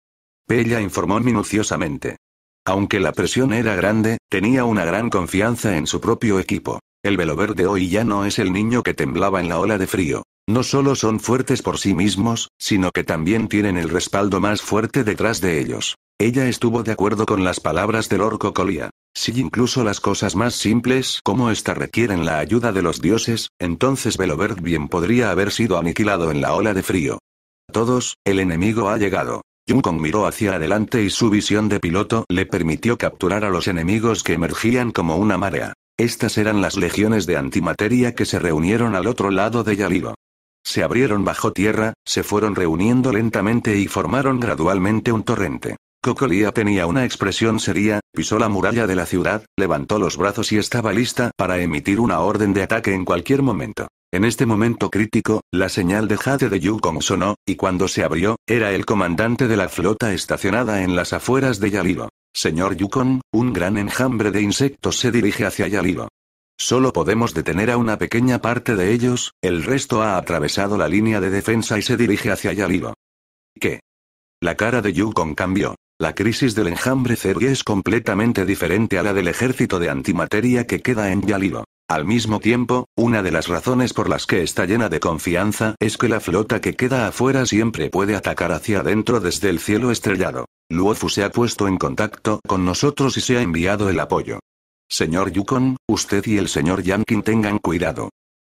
Pella informó minuciosamente. Aunque la presión era grande, tenía una gran confianza en su propio equipo. El velo de hoy ya no es el niño que temblaba en la ola de frío. No solo son fuertes por sí mismos, sino que también tienen el respaldo más fuerte detrás de ellos. Ella estuvo de acuerdo con las palabras del orco Colía. Si incluso las cosas más simples como esta requieren la ayuda de los dioses, entonces Beloverd bien podría haber sido aniquilado en la ola de frío. Todos, el enemigo ha llegado. Kong miró hacia adelante y su visión de piloto le permitió capturar a los enemigos que emergían como una marea. Estas eran las legiones de antimateria que se reunieron al otro lado de Yalilo. Se abrieron bajo tierra, se fueron reuniendo lentamente y formaron gradualmente un torrente. Cocolía tenía una expresión seria, pisó la muralla de la ciudad, levantó los brazos y estaba lista para emitir una orden de ataque en cualquier momento. En este momento crítico, la señal de Jade de Yukon sonó, y cuando se abrió, era el comandante de la flota estacionada en las afueras de Yalilo. Señor Yukon, un gran enjambre de insectos se dirige hacia Yalilo. Solo podemos detener a una pequeña parte de ellos, el resto ha atravesado la línea de defensa y se dirige hacia Yalilo. ¿Qué? La cara de Yukon cambió. La crisis del enjambre Zerg es completamente diferente a la del ejército de antimateria que queda en Yalilo. Al mismo tiempo, una de las razones por las que está llena de confianza es que la flota que queda afuera siempre puede atacar hacia adentro desde el cielo estrellado. Luofu se ha puesto en contacto con nosotros y se ha enviado el apoyo. Señor Yukon, usted y el señor Yankin tengan cuidado.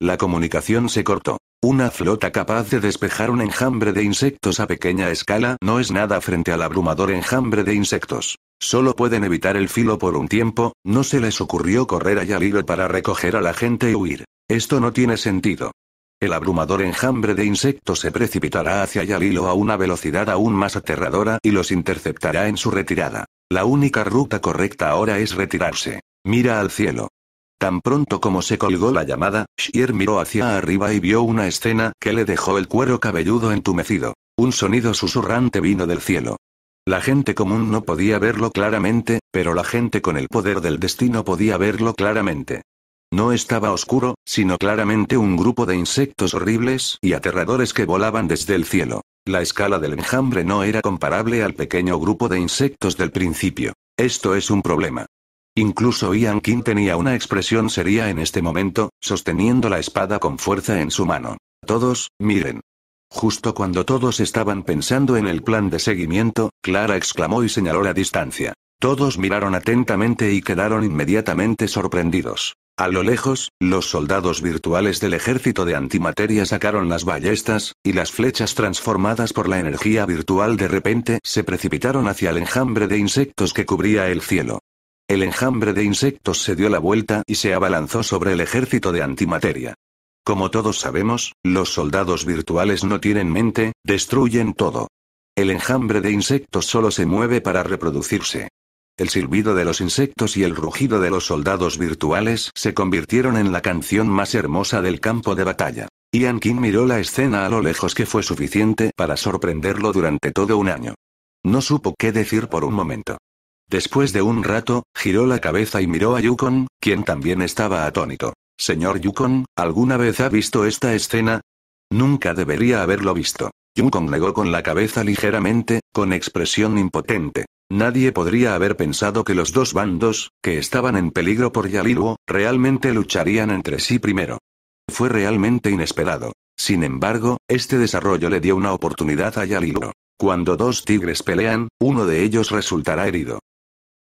La comunicación se cortó. Una flota capaz de despejar un enjambre de insectos a pequeña escala no es nada frente al abrumador enjambre de insectos. Solo pueden evitar el filo por un tiempo, no se les ocurrió correr a Yalilo para recoger a la gente y huir. Esto no tiene sentido. El abrumador enjambre de insectos se precipitará hacia Yalilo a una velocidad aún más aterradora y los interceptará en su retirada. La única ruta correcta ahora es retirarse. Mira al cielo. Tan pronto como se colgó la llamada, Shier miró hacia arriba y vio una escena que le dejó el cuero cabelludo entumecido. Un sonido susurrante vino del cielo. La gente común no podía verlo claramente, pero la gente con el poder del destino podía verlo claramente. No estaba oscuro, sino claramente un grupo de insectos horribles y aterradores que volaban desde el cielo. La escala del enjambre no era comparable al pequeño grupo de insectos del principio. Esto es un problema. Incluso Ian King tenía una expresión seria en este momento, sosteniendo la espada con fuerza en su mano. Todos, miren. Justo cuando todos estaban pensando en el plan de seguimiento, Clara exclamó y señaló la distancia. Todos miraron atentamente y quedaron inmediatamente sorprendidos. A lo lejos, los soldados virtuales del ejército de antimateria sacaron las ballestas, y las flechas transformadas por la energía virtual de repente se precipitaron hacia el enjambre de insectos que cubría el cielo. El enjambre de insectos se dio la vuelta y se abalanzó sobre el ejército de antimateria. Como todos sabemos, los soldados virtuales no tienen mente, destruyen todo. El enjambre de insectos solo se mueve para reproducirse. El silbido de los insectos y el rugido de los soldados virtuales se convirtieron en la canción más hermosa del campo de batalla. Ian Kim miró la escena a lo lejos que fue suficiente para sorprenderlo durante todo un año. No supo qué decir por un momento. Después de un rato, giró la cabeza y miró a Yukon, quien también estaba atónito. Señor Yukon, ¿alguna vez ha visto esta escena? Nunca debería haberlo visto. Yukon negó con la cabeza ligeramente, con expresión impotente. Nadie podría haber pensado que los dos bandos, que estaban en peligro por Yaliluo, realmente lucharían entre sí primero. Fue realmente inesperado. Sin embargo, este desarrollo le dio una oportunidad a Yaliluo. Cuando dos tigres pelean, uno de ellos resultará herido.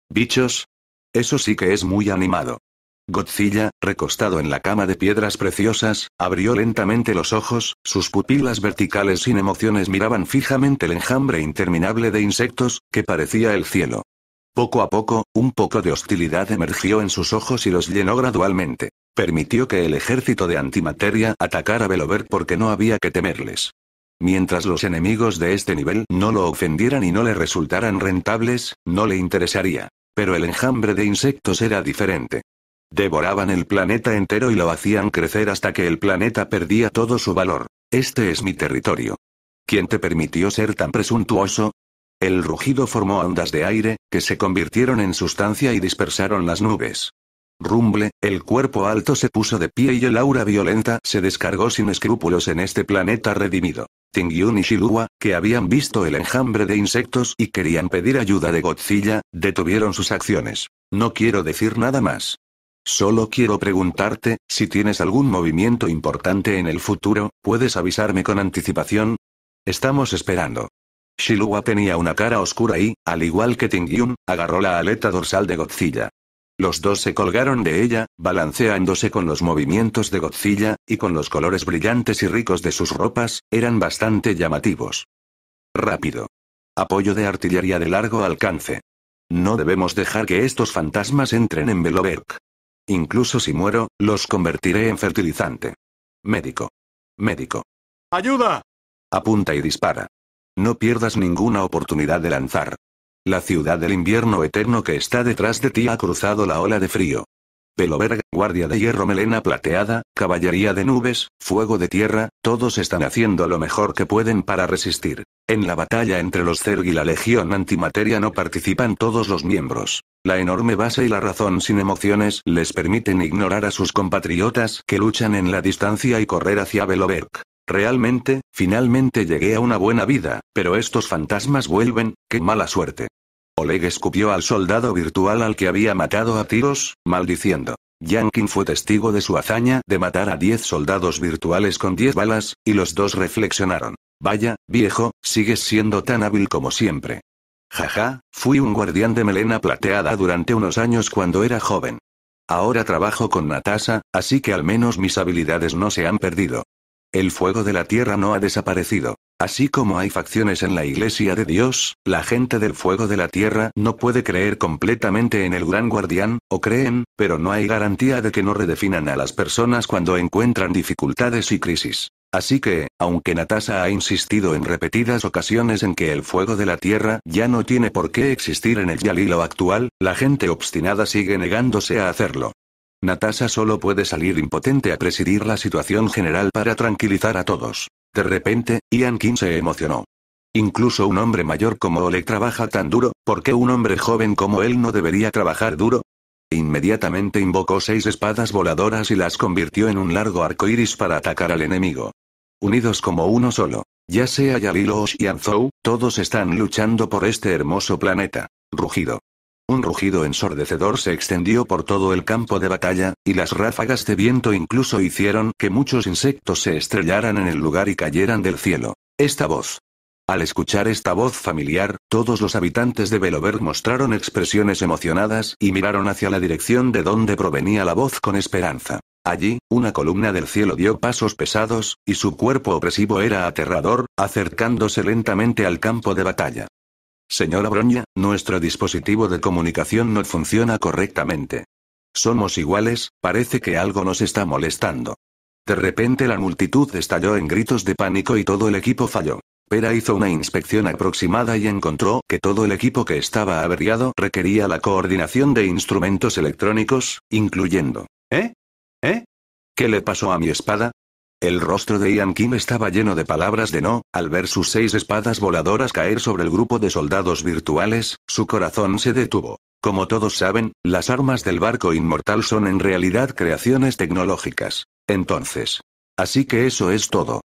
¿Bichos? Eso sí que es muy animado. Godzilla, recostado en la cama de piedras preciosas, abrió lentamente los ojos, sus pupilas verticales sin emociones miraban fijamente el enjambre interminable de insectos, que parecía el cielo. Poco a poco, un poco de hostilidad emergió en sus ojos y los llenó gradualmente. Permitió que el ejército de antimateria atacara a Belover porque no había que temerles. Mientras los enemigos de este nivel no lo ofendieran y no le resultaran rentables, no le interesaría. Pero el enjambre de insectos era diferente. Devoraban el planeta entero y lo hacían crecer hasta que el planeta perdía todo su valor. Este es mi territorio. ¿Quién te permitió ser tan presuntuoso? El rugido formó ondas de aire, que se convirtieron en sustancia y dispersaron las nubes. Rumble, el cuerpo alto se puso de pie y el aura violenta se descargó sin escrúpulos en este planeta redimido. Tingyun y Shilua, que habían visto el enjambre de insectos y querían pedir ayuda de Godzilla, detuvieron sus acciones. No quiero decir nada más. Solo quiero preguntarte, si tienes algún movimiento importante en el futuro, ¿puedes avisarme con anticipación? Estamos esperando. Shilua tenía una cara oscura y, al igual que Tingyun, agarró la aleta dorsal de Godzilla. Los dos se colgaron de ella, balanceándose con los movimientos de Godzilla, y con los colores brillantes y ricos de sus ropas, eran bastante llamativos. Rápido. Apoyo de artillería de largo alcance. No debemos dejar que estos fantasmas entren en Beloberg. Incluso si muero, los convertiré en fertilizante. Médico. Médico. ¡Ayuda! Apunta y dispara. No pierdas ninguna oportunidad de lanzar. La ciudad del invierno eterno que está detrás de ti ha cruzado la ola de frío. Veloberg, guardia de hierro, melena plateada, caballería de nubes, fuego de tierra, todos están haciendo lo mejor que pueden para resistir. En la batalla entre los Zerg y la Legión Antimateria no participan todos los miembros. La enorme base y la razón sin emociones les permiten ignorar a sus compatriotas que luchan en la distancia y correr hacia Veloberg. Realmente, finalmente llegué a una buena vida, pero estos fantasmas vuelven, qué mala suerte. Oleg escupió al soldado virtual al que había matado a tiros, maldiciendo. Yankin fue testigo de su hazaña de matar a 10 soldados virtuales con 10 balas, y los dos reflexionaron. Vaya, viejo, sigues siendo tan hábil como siempre. Jaja, fui un guardián de melena plateada durante unos años cuando era joven. Ahora trabajo con Natasha, así que al menos mis habilidades no se han perdido. El fuego de la tierra no ha desaparecido. Así como hay facciones en la Iglesia de Dios, la gente del fuego de la tierra no puede creer completamente en el gran guardián, o creen, pero no hay garantía de que no redefinan a las personas cuando encuentran dificultades y crisis. Así que, aunque Natasha ha insistido en repetidas ocasiones en que el fuego de la tierra ya no tiene por qué existir en el Yalilo actual, la gente obstinada sigue negándose a hacerlo. Natasha solo puede salir impotente a presidir la situación general para tranquilizar a todos. De repente, Ian King se emocionó. Incluso un hombre mayor como Oleg trabaja tan duro, ¿por qué un hombre joven como él no debería trabajar duro? Inmediatamente invocó seis espadas voladoras y las convirtió en un largo arco iris para atacar al enemigo. Unidos como uno solo, ya sea Yalilos y Anzou, todos están luchando por este hermoso planeta. Rugido. Un rugido ensordecedor se extendió por todo el campo de batalla, y las ráfagas de viento incluso hicieron que muchos insectos se estrellaran en el lugar y cayeran del cielo. Esta voz. Al escuchar esta voz familiar, todos los habitantes de Belover mostraron expresiones emocionadas y miraron hacia la dirección de donde provenía la voz con esperanza. Allí, una columna del cielo dio pasos pesados, y su cuerpo opresivo era aterrador, acercándose lentamente al campo de batalla. Señora Broña, nuestro dispositivo de comunicación no funciona correctamente. Somos iguales, parece que algo nos está molestando. De repente la multitud estalló en gritos de pánico y todo el equipo falló. Pera hizo una inspección aproximada y encontró que todo el equipo que estaba averiado requería la coordinación de instrumentos electrónicos, incluyendo. ¿Eh? ¿Eh? ¿Qué le pasó a mi espada? El rostro de Ian Kim estaba lleno de palabras de no, al ver sus seis espadas voladoras caer sobre el grupo de soldados virtuales, su corazón se detuvo. Como todos saben, las armas del barco inmortal son en realidad creaciones tecnológicas. Entonces. Así que eso es todo.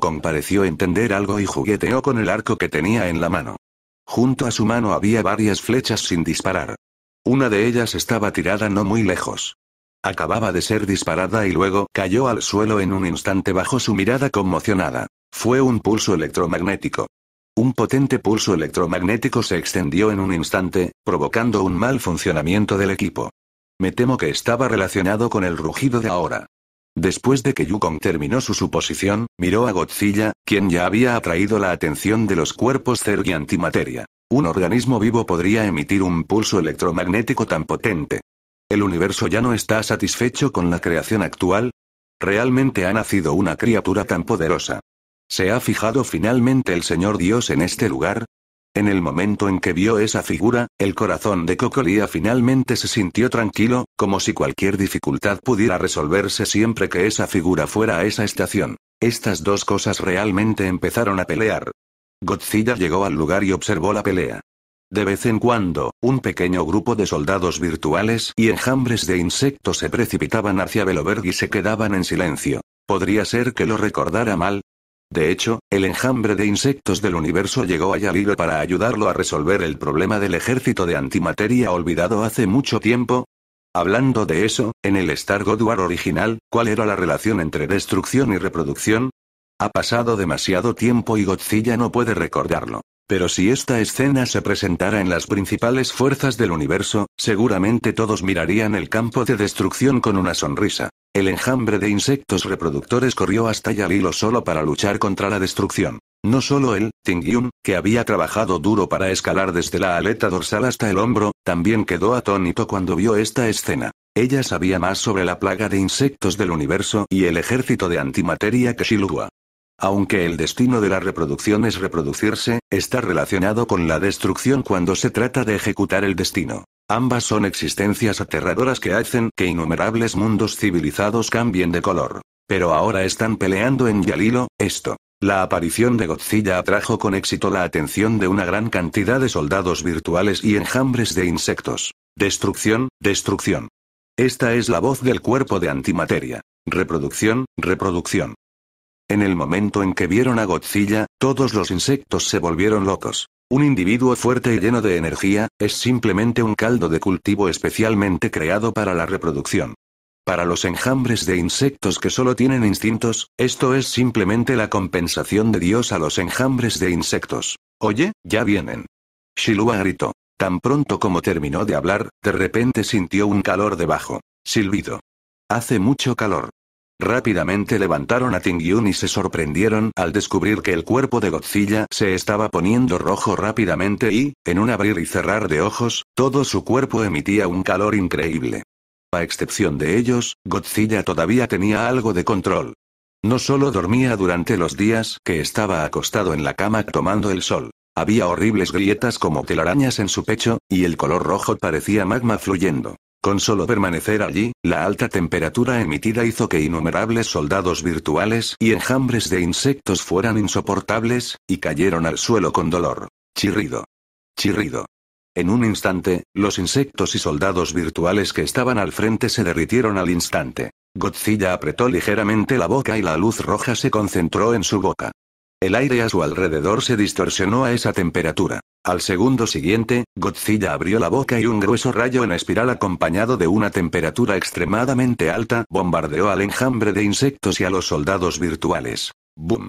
Kong pareció entender algo y jugueteó con el arco que tenía en la mano. Junto a su mano había varias flechas sin disparar. Una de ellas estaba tirada no muy lejos. Acababa de ser disparada y luego cayó al suelo en un instante bajo su mirada conmocionada. Fue un pulso electromagnético. Un potente pulso electromagnético se extendió en un instante, provocando un mal funcionamiento del equipo. Me temo que estaba relacionado con el rugido de ahora. Después de que Yukon terminó su suposición, miró a Godzilla, quien ya había atraído la atención de los cuerpos Zerg y antimateria. Un organismo vivo podría emitir un pulso electromagnético tan potente. El universo ya no está satisfecho con la creación actual. Realmente ha nacido una criatura tan poderosa. ¿Se ha fijado finalmente el Señor Dios en este lugar? En el momento en que vio esa figura, el corazón de Cocolía finalmente se sintió tranquilo, como si cualquier dificultad pudiera resolverse siempre que esa figura fuera a esa estación. Estas dos cosas realmente empezaron a pelear. Godzilla llegó al lugar y observó la pelea. De vez en cuando, un pequeño grupo de soldados virtuales y enjambres de insectos se precipitaban hacia Beloberg y se quedaban en silencio. Podría ser que lo recordara mal. De hecho, el enjambre de insectos del universo llegó a Yalilo para ayudarlo a resolver el problema del ejército de antimateria olvidado hace mucho tiempo, Hablando de eso, en el Star God original, ¿cuál era la relación entre destrucción y reproducción? Ha pasado demasiado tiempo y Godzilla no puede recordarlo. Pero si esta escena se presentara en las principales fuerzas del universo, seguramente todos mirarían el campo de destrucción con una sonrisa. El enjambre de insectos reproductores corrió hasta Yalilo solo para luchar contra la destrucción. No solo él, Tingyun, que había trabajado duro para escalar desde la aleta dorsal hasta el hombro, también quedó atónito cuando vio esta escena. Ella sabía más sobre la plaga de insectos del universo y el ejército de antimateria que Shilua. Aunque el destino de la reproducción es reproducirse, está relacionado con la destrucción cuando se trata de ejecutar el destino. Ambas son existencias aterradoras que hacen que innumerables mundos civilizados cambien de color. Pero ahora están peleando en Yalilo, esto. La aparición de Godzilla atrajo con éxito la atención de una gran cantidad de soldados virtuales y enjambres de insectos. Destrucción, destrucción. Esta es la voz del cuerpo de antimateria. Reproducción, reproducción. En el momento en que vieron a Godzilla, todos los insectos se volvieron locos. Un individuo fuerte y lleno de energía, es simplemente un caldo de cultivo especialmente creado para la reproducción. Para los enjambres de insectos que solo tienen instintos, esto es simplemente la compensación de Dios a los enjambres de insectos. Oye, ya vienen. Shilua gritó. Tan pronto como terminó de hablar, de repente sintió un calor debajo. Silbido. Hace mucho calor. Rápidamente levantaron a Tingyun y se sorprendieron al descubrir que el cuerpo de Godzilla se estaba poniendo rojo rápidamente y, en un abrir y cerrar de ojos, todo su cuerpo emitía un calor increíble. A excepción de ellos, Godzilla todavía tenía algo de control. No solo dormía durante los días que estaba acostado en la cama tomando el sol. Había horribles grietas como telarañas en su pecho, y el color rojo parecía magma fluyendo. Con solo permanecer allí, la alta temperatura emitida hizo que innumerables soldados virtuales y enjambres de insectos fueran insoportables, y cayeron al suelo con dolor. Chirrido. Chirrido. En un instante, los insectos y soldados virtuales que estaban al frente se derritieron al instante. Godzilla apretó ligeramente la boca y la luz roja se concentró en su boca. El aire a su alrededor se distorsionó a esa temperatura. Al segundo siguiente, Godzilla abrió la boca y un grueso rayo en espiral acompañado de una temperatura extremadamente alta bombardeó al enjambre de insectos y a los soldados virtuales. ¡Boom!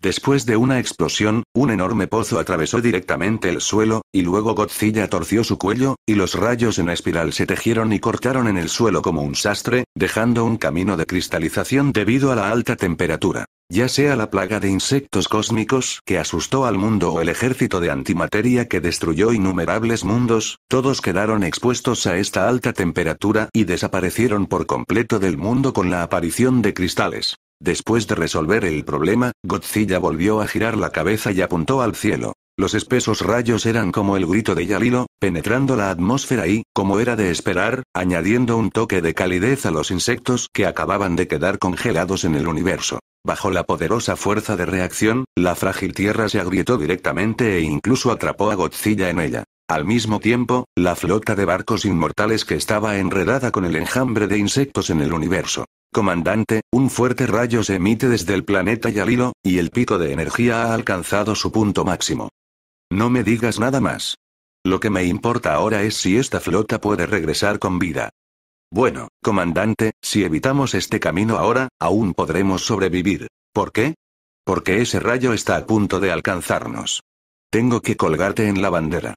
Después de una explosión, un enorme pozo atravesó directamente el suelo, y luego Godzilla torció su cuello, y los rayos en espiral se tejieron y cortaron en el suelo como un sastre, dejando un camino de cristalización debido a la alta temperatura. Ya sea la plaga de insectos cósmicos que asustó al mundo o el ejército de antimateria que destruyó innumerables mundos, todos quedaron expuestos a esta alta temperatura y desaparecieron por completo del mundo con la aparición de cristales. Después de resolver el problema, Godzilla volvió a girar la cabeza y apuntó al cielo. Los espesos rayos eran como el grito de Yalilo, penetrando la atmósfera y, como era de esperar, añadiendo un toque de calidez a los insectos que acababan de quedar congelados en el universo. Bajo la poderosa fuerza de reacción, la frágil Tierra se agrietó directamente e incluso atrapó a Godzilla en ella. Al mismo tiempo, la flota de barcos inmortales que estaba enredada con el enjambre de insectos en el universo, Comandante, un fuerte rayo se emite desde el planeta Yalilo, y el pico de energía ha alcanzado su punto máximo. No me digas nada más. Lo que me importa ahora es si esta flota puede regresar con vida. Bueno, comandante, si evitamos este camino ahora, aún podremos sobrevivir. ¿Por qué? Porque ese rayo está a punto de alcanzarnos. Tengo que colgarte en la bandera.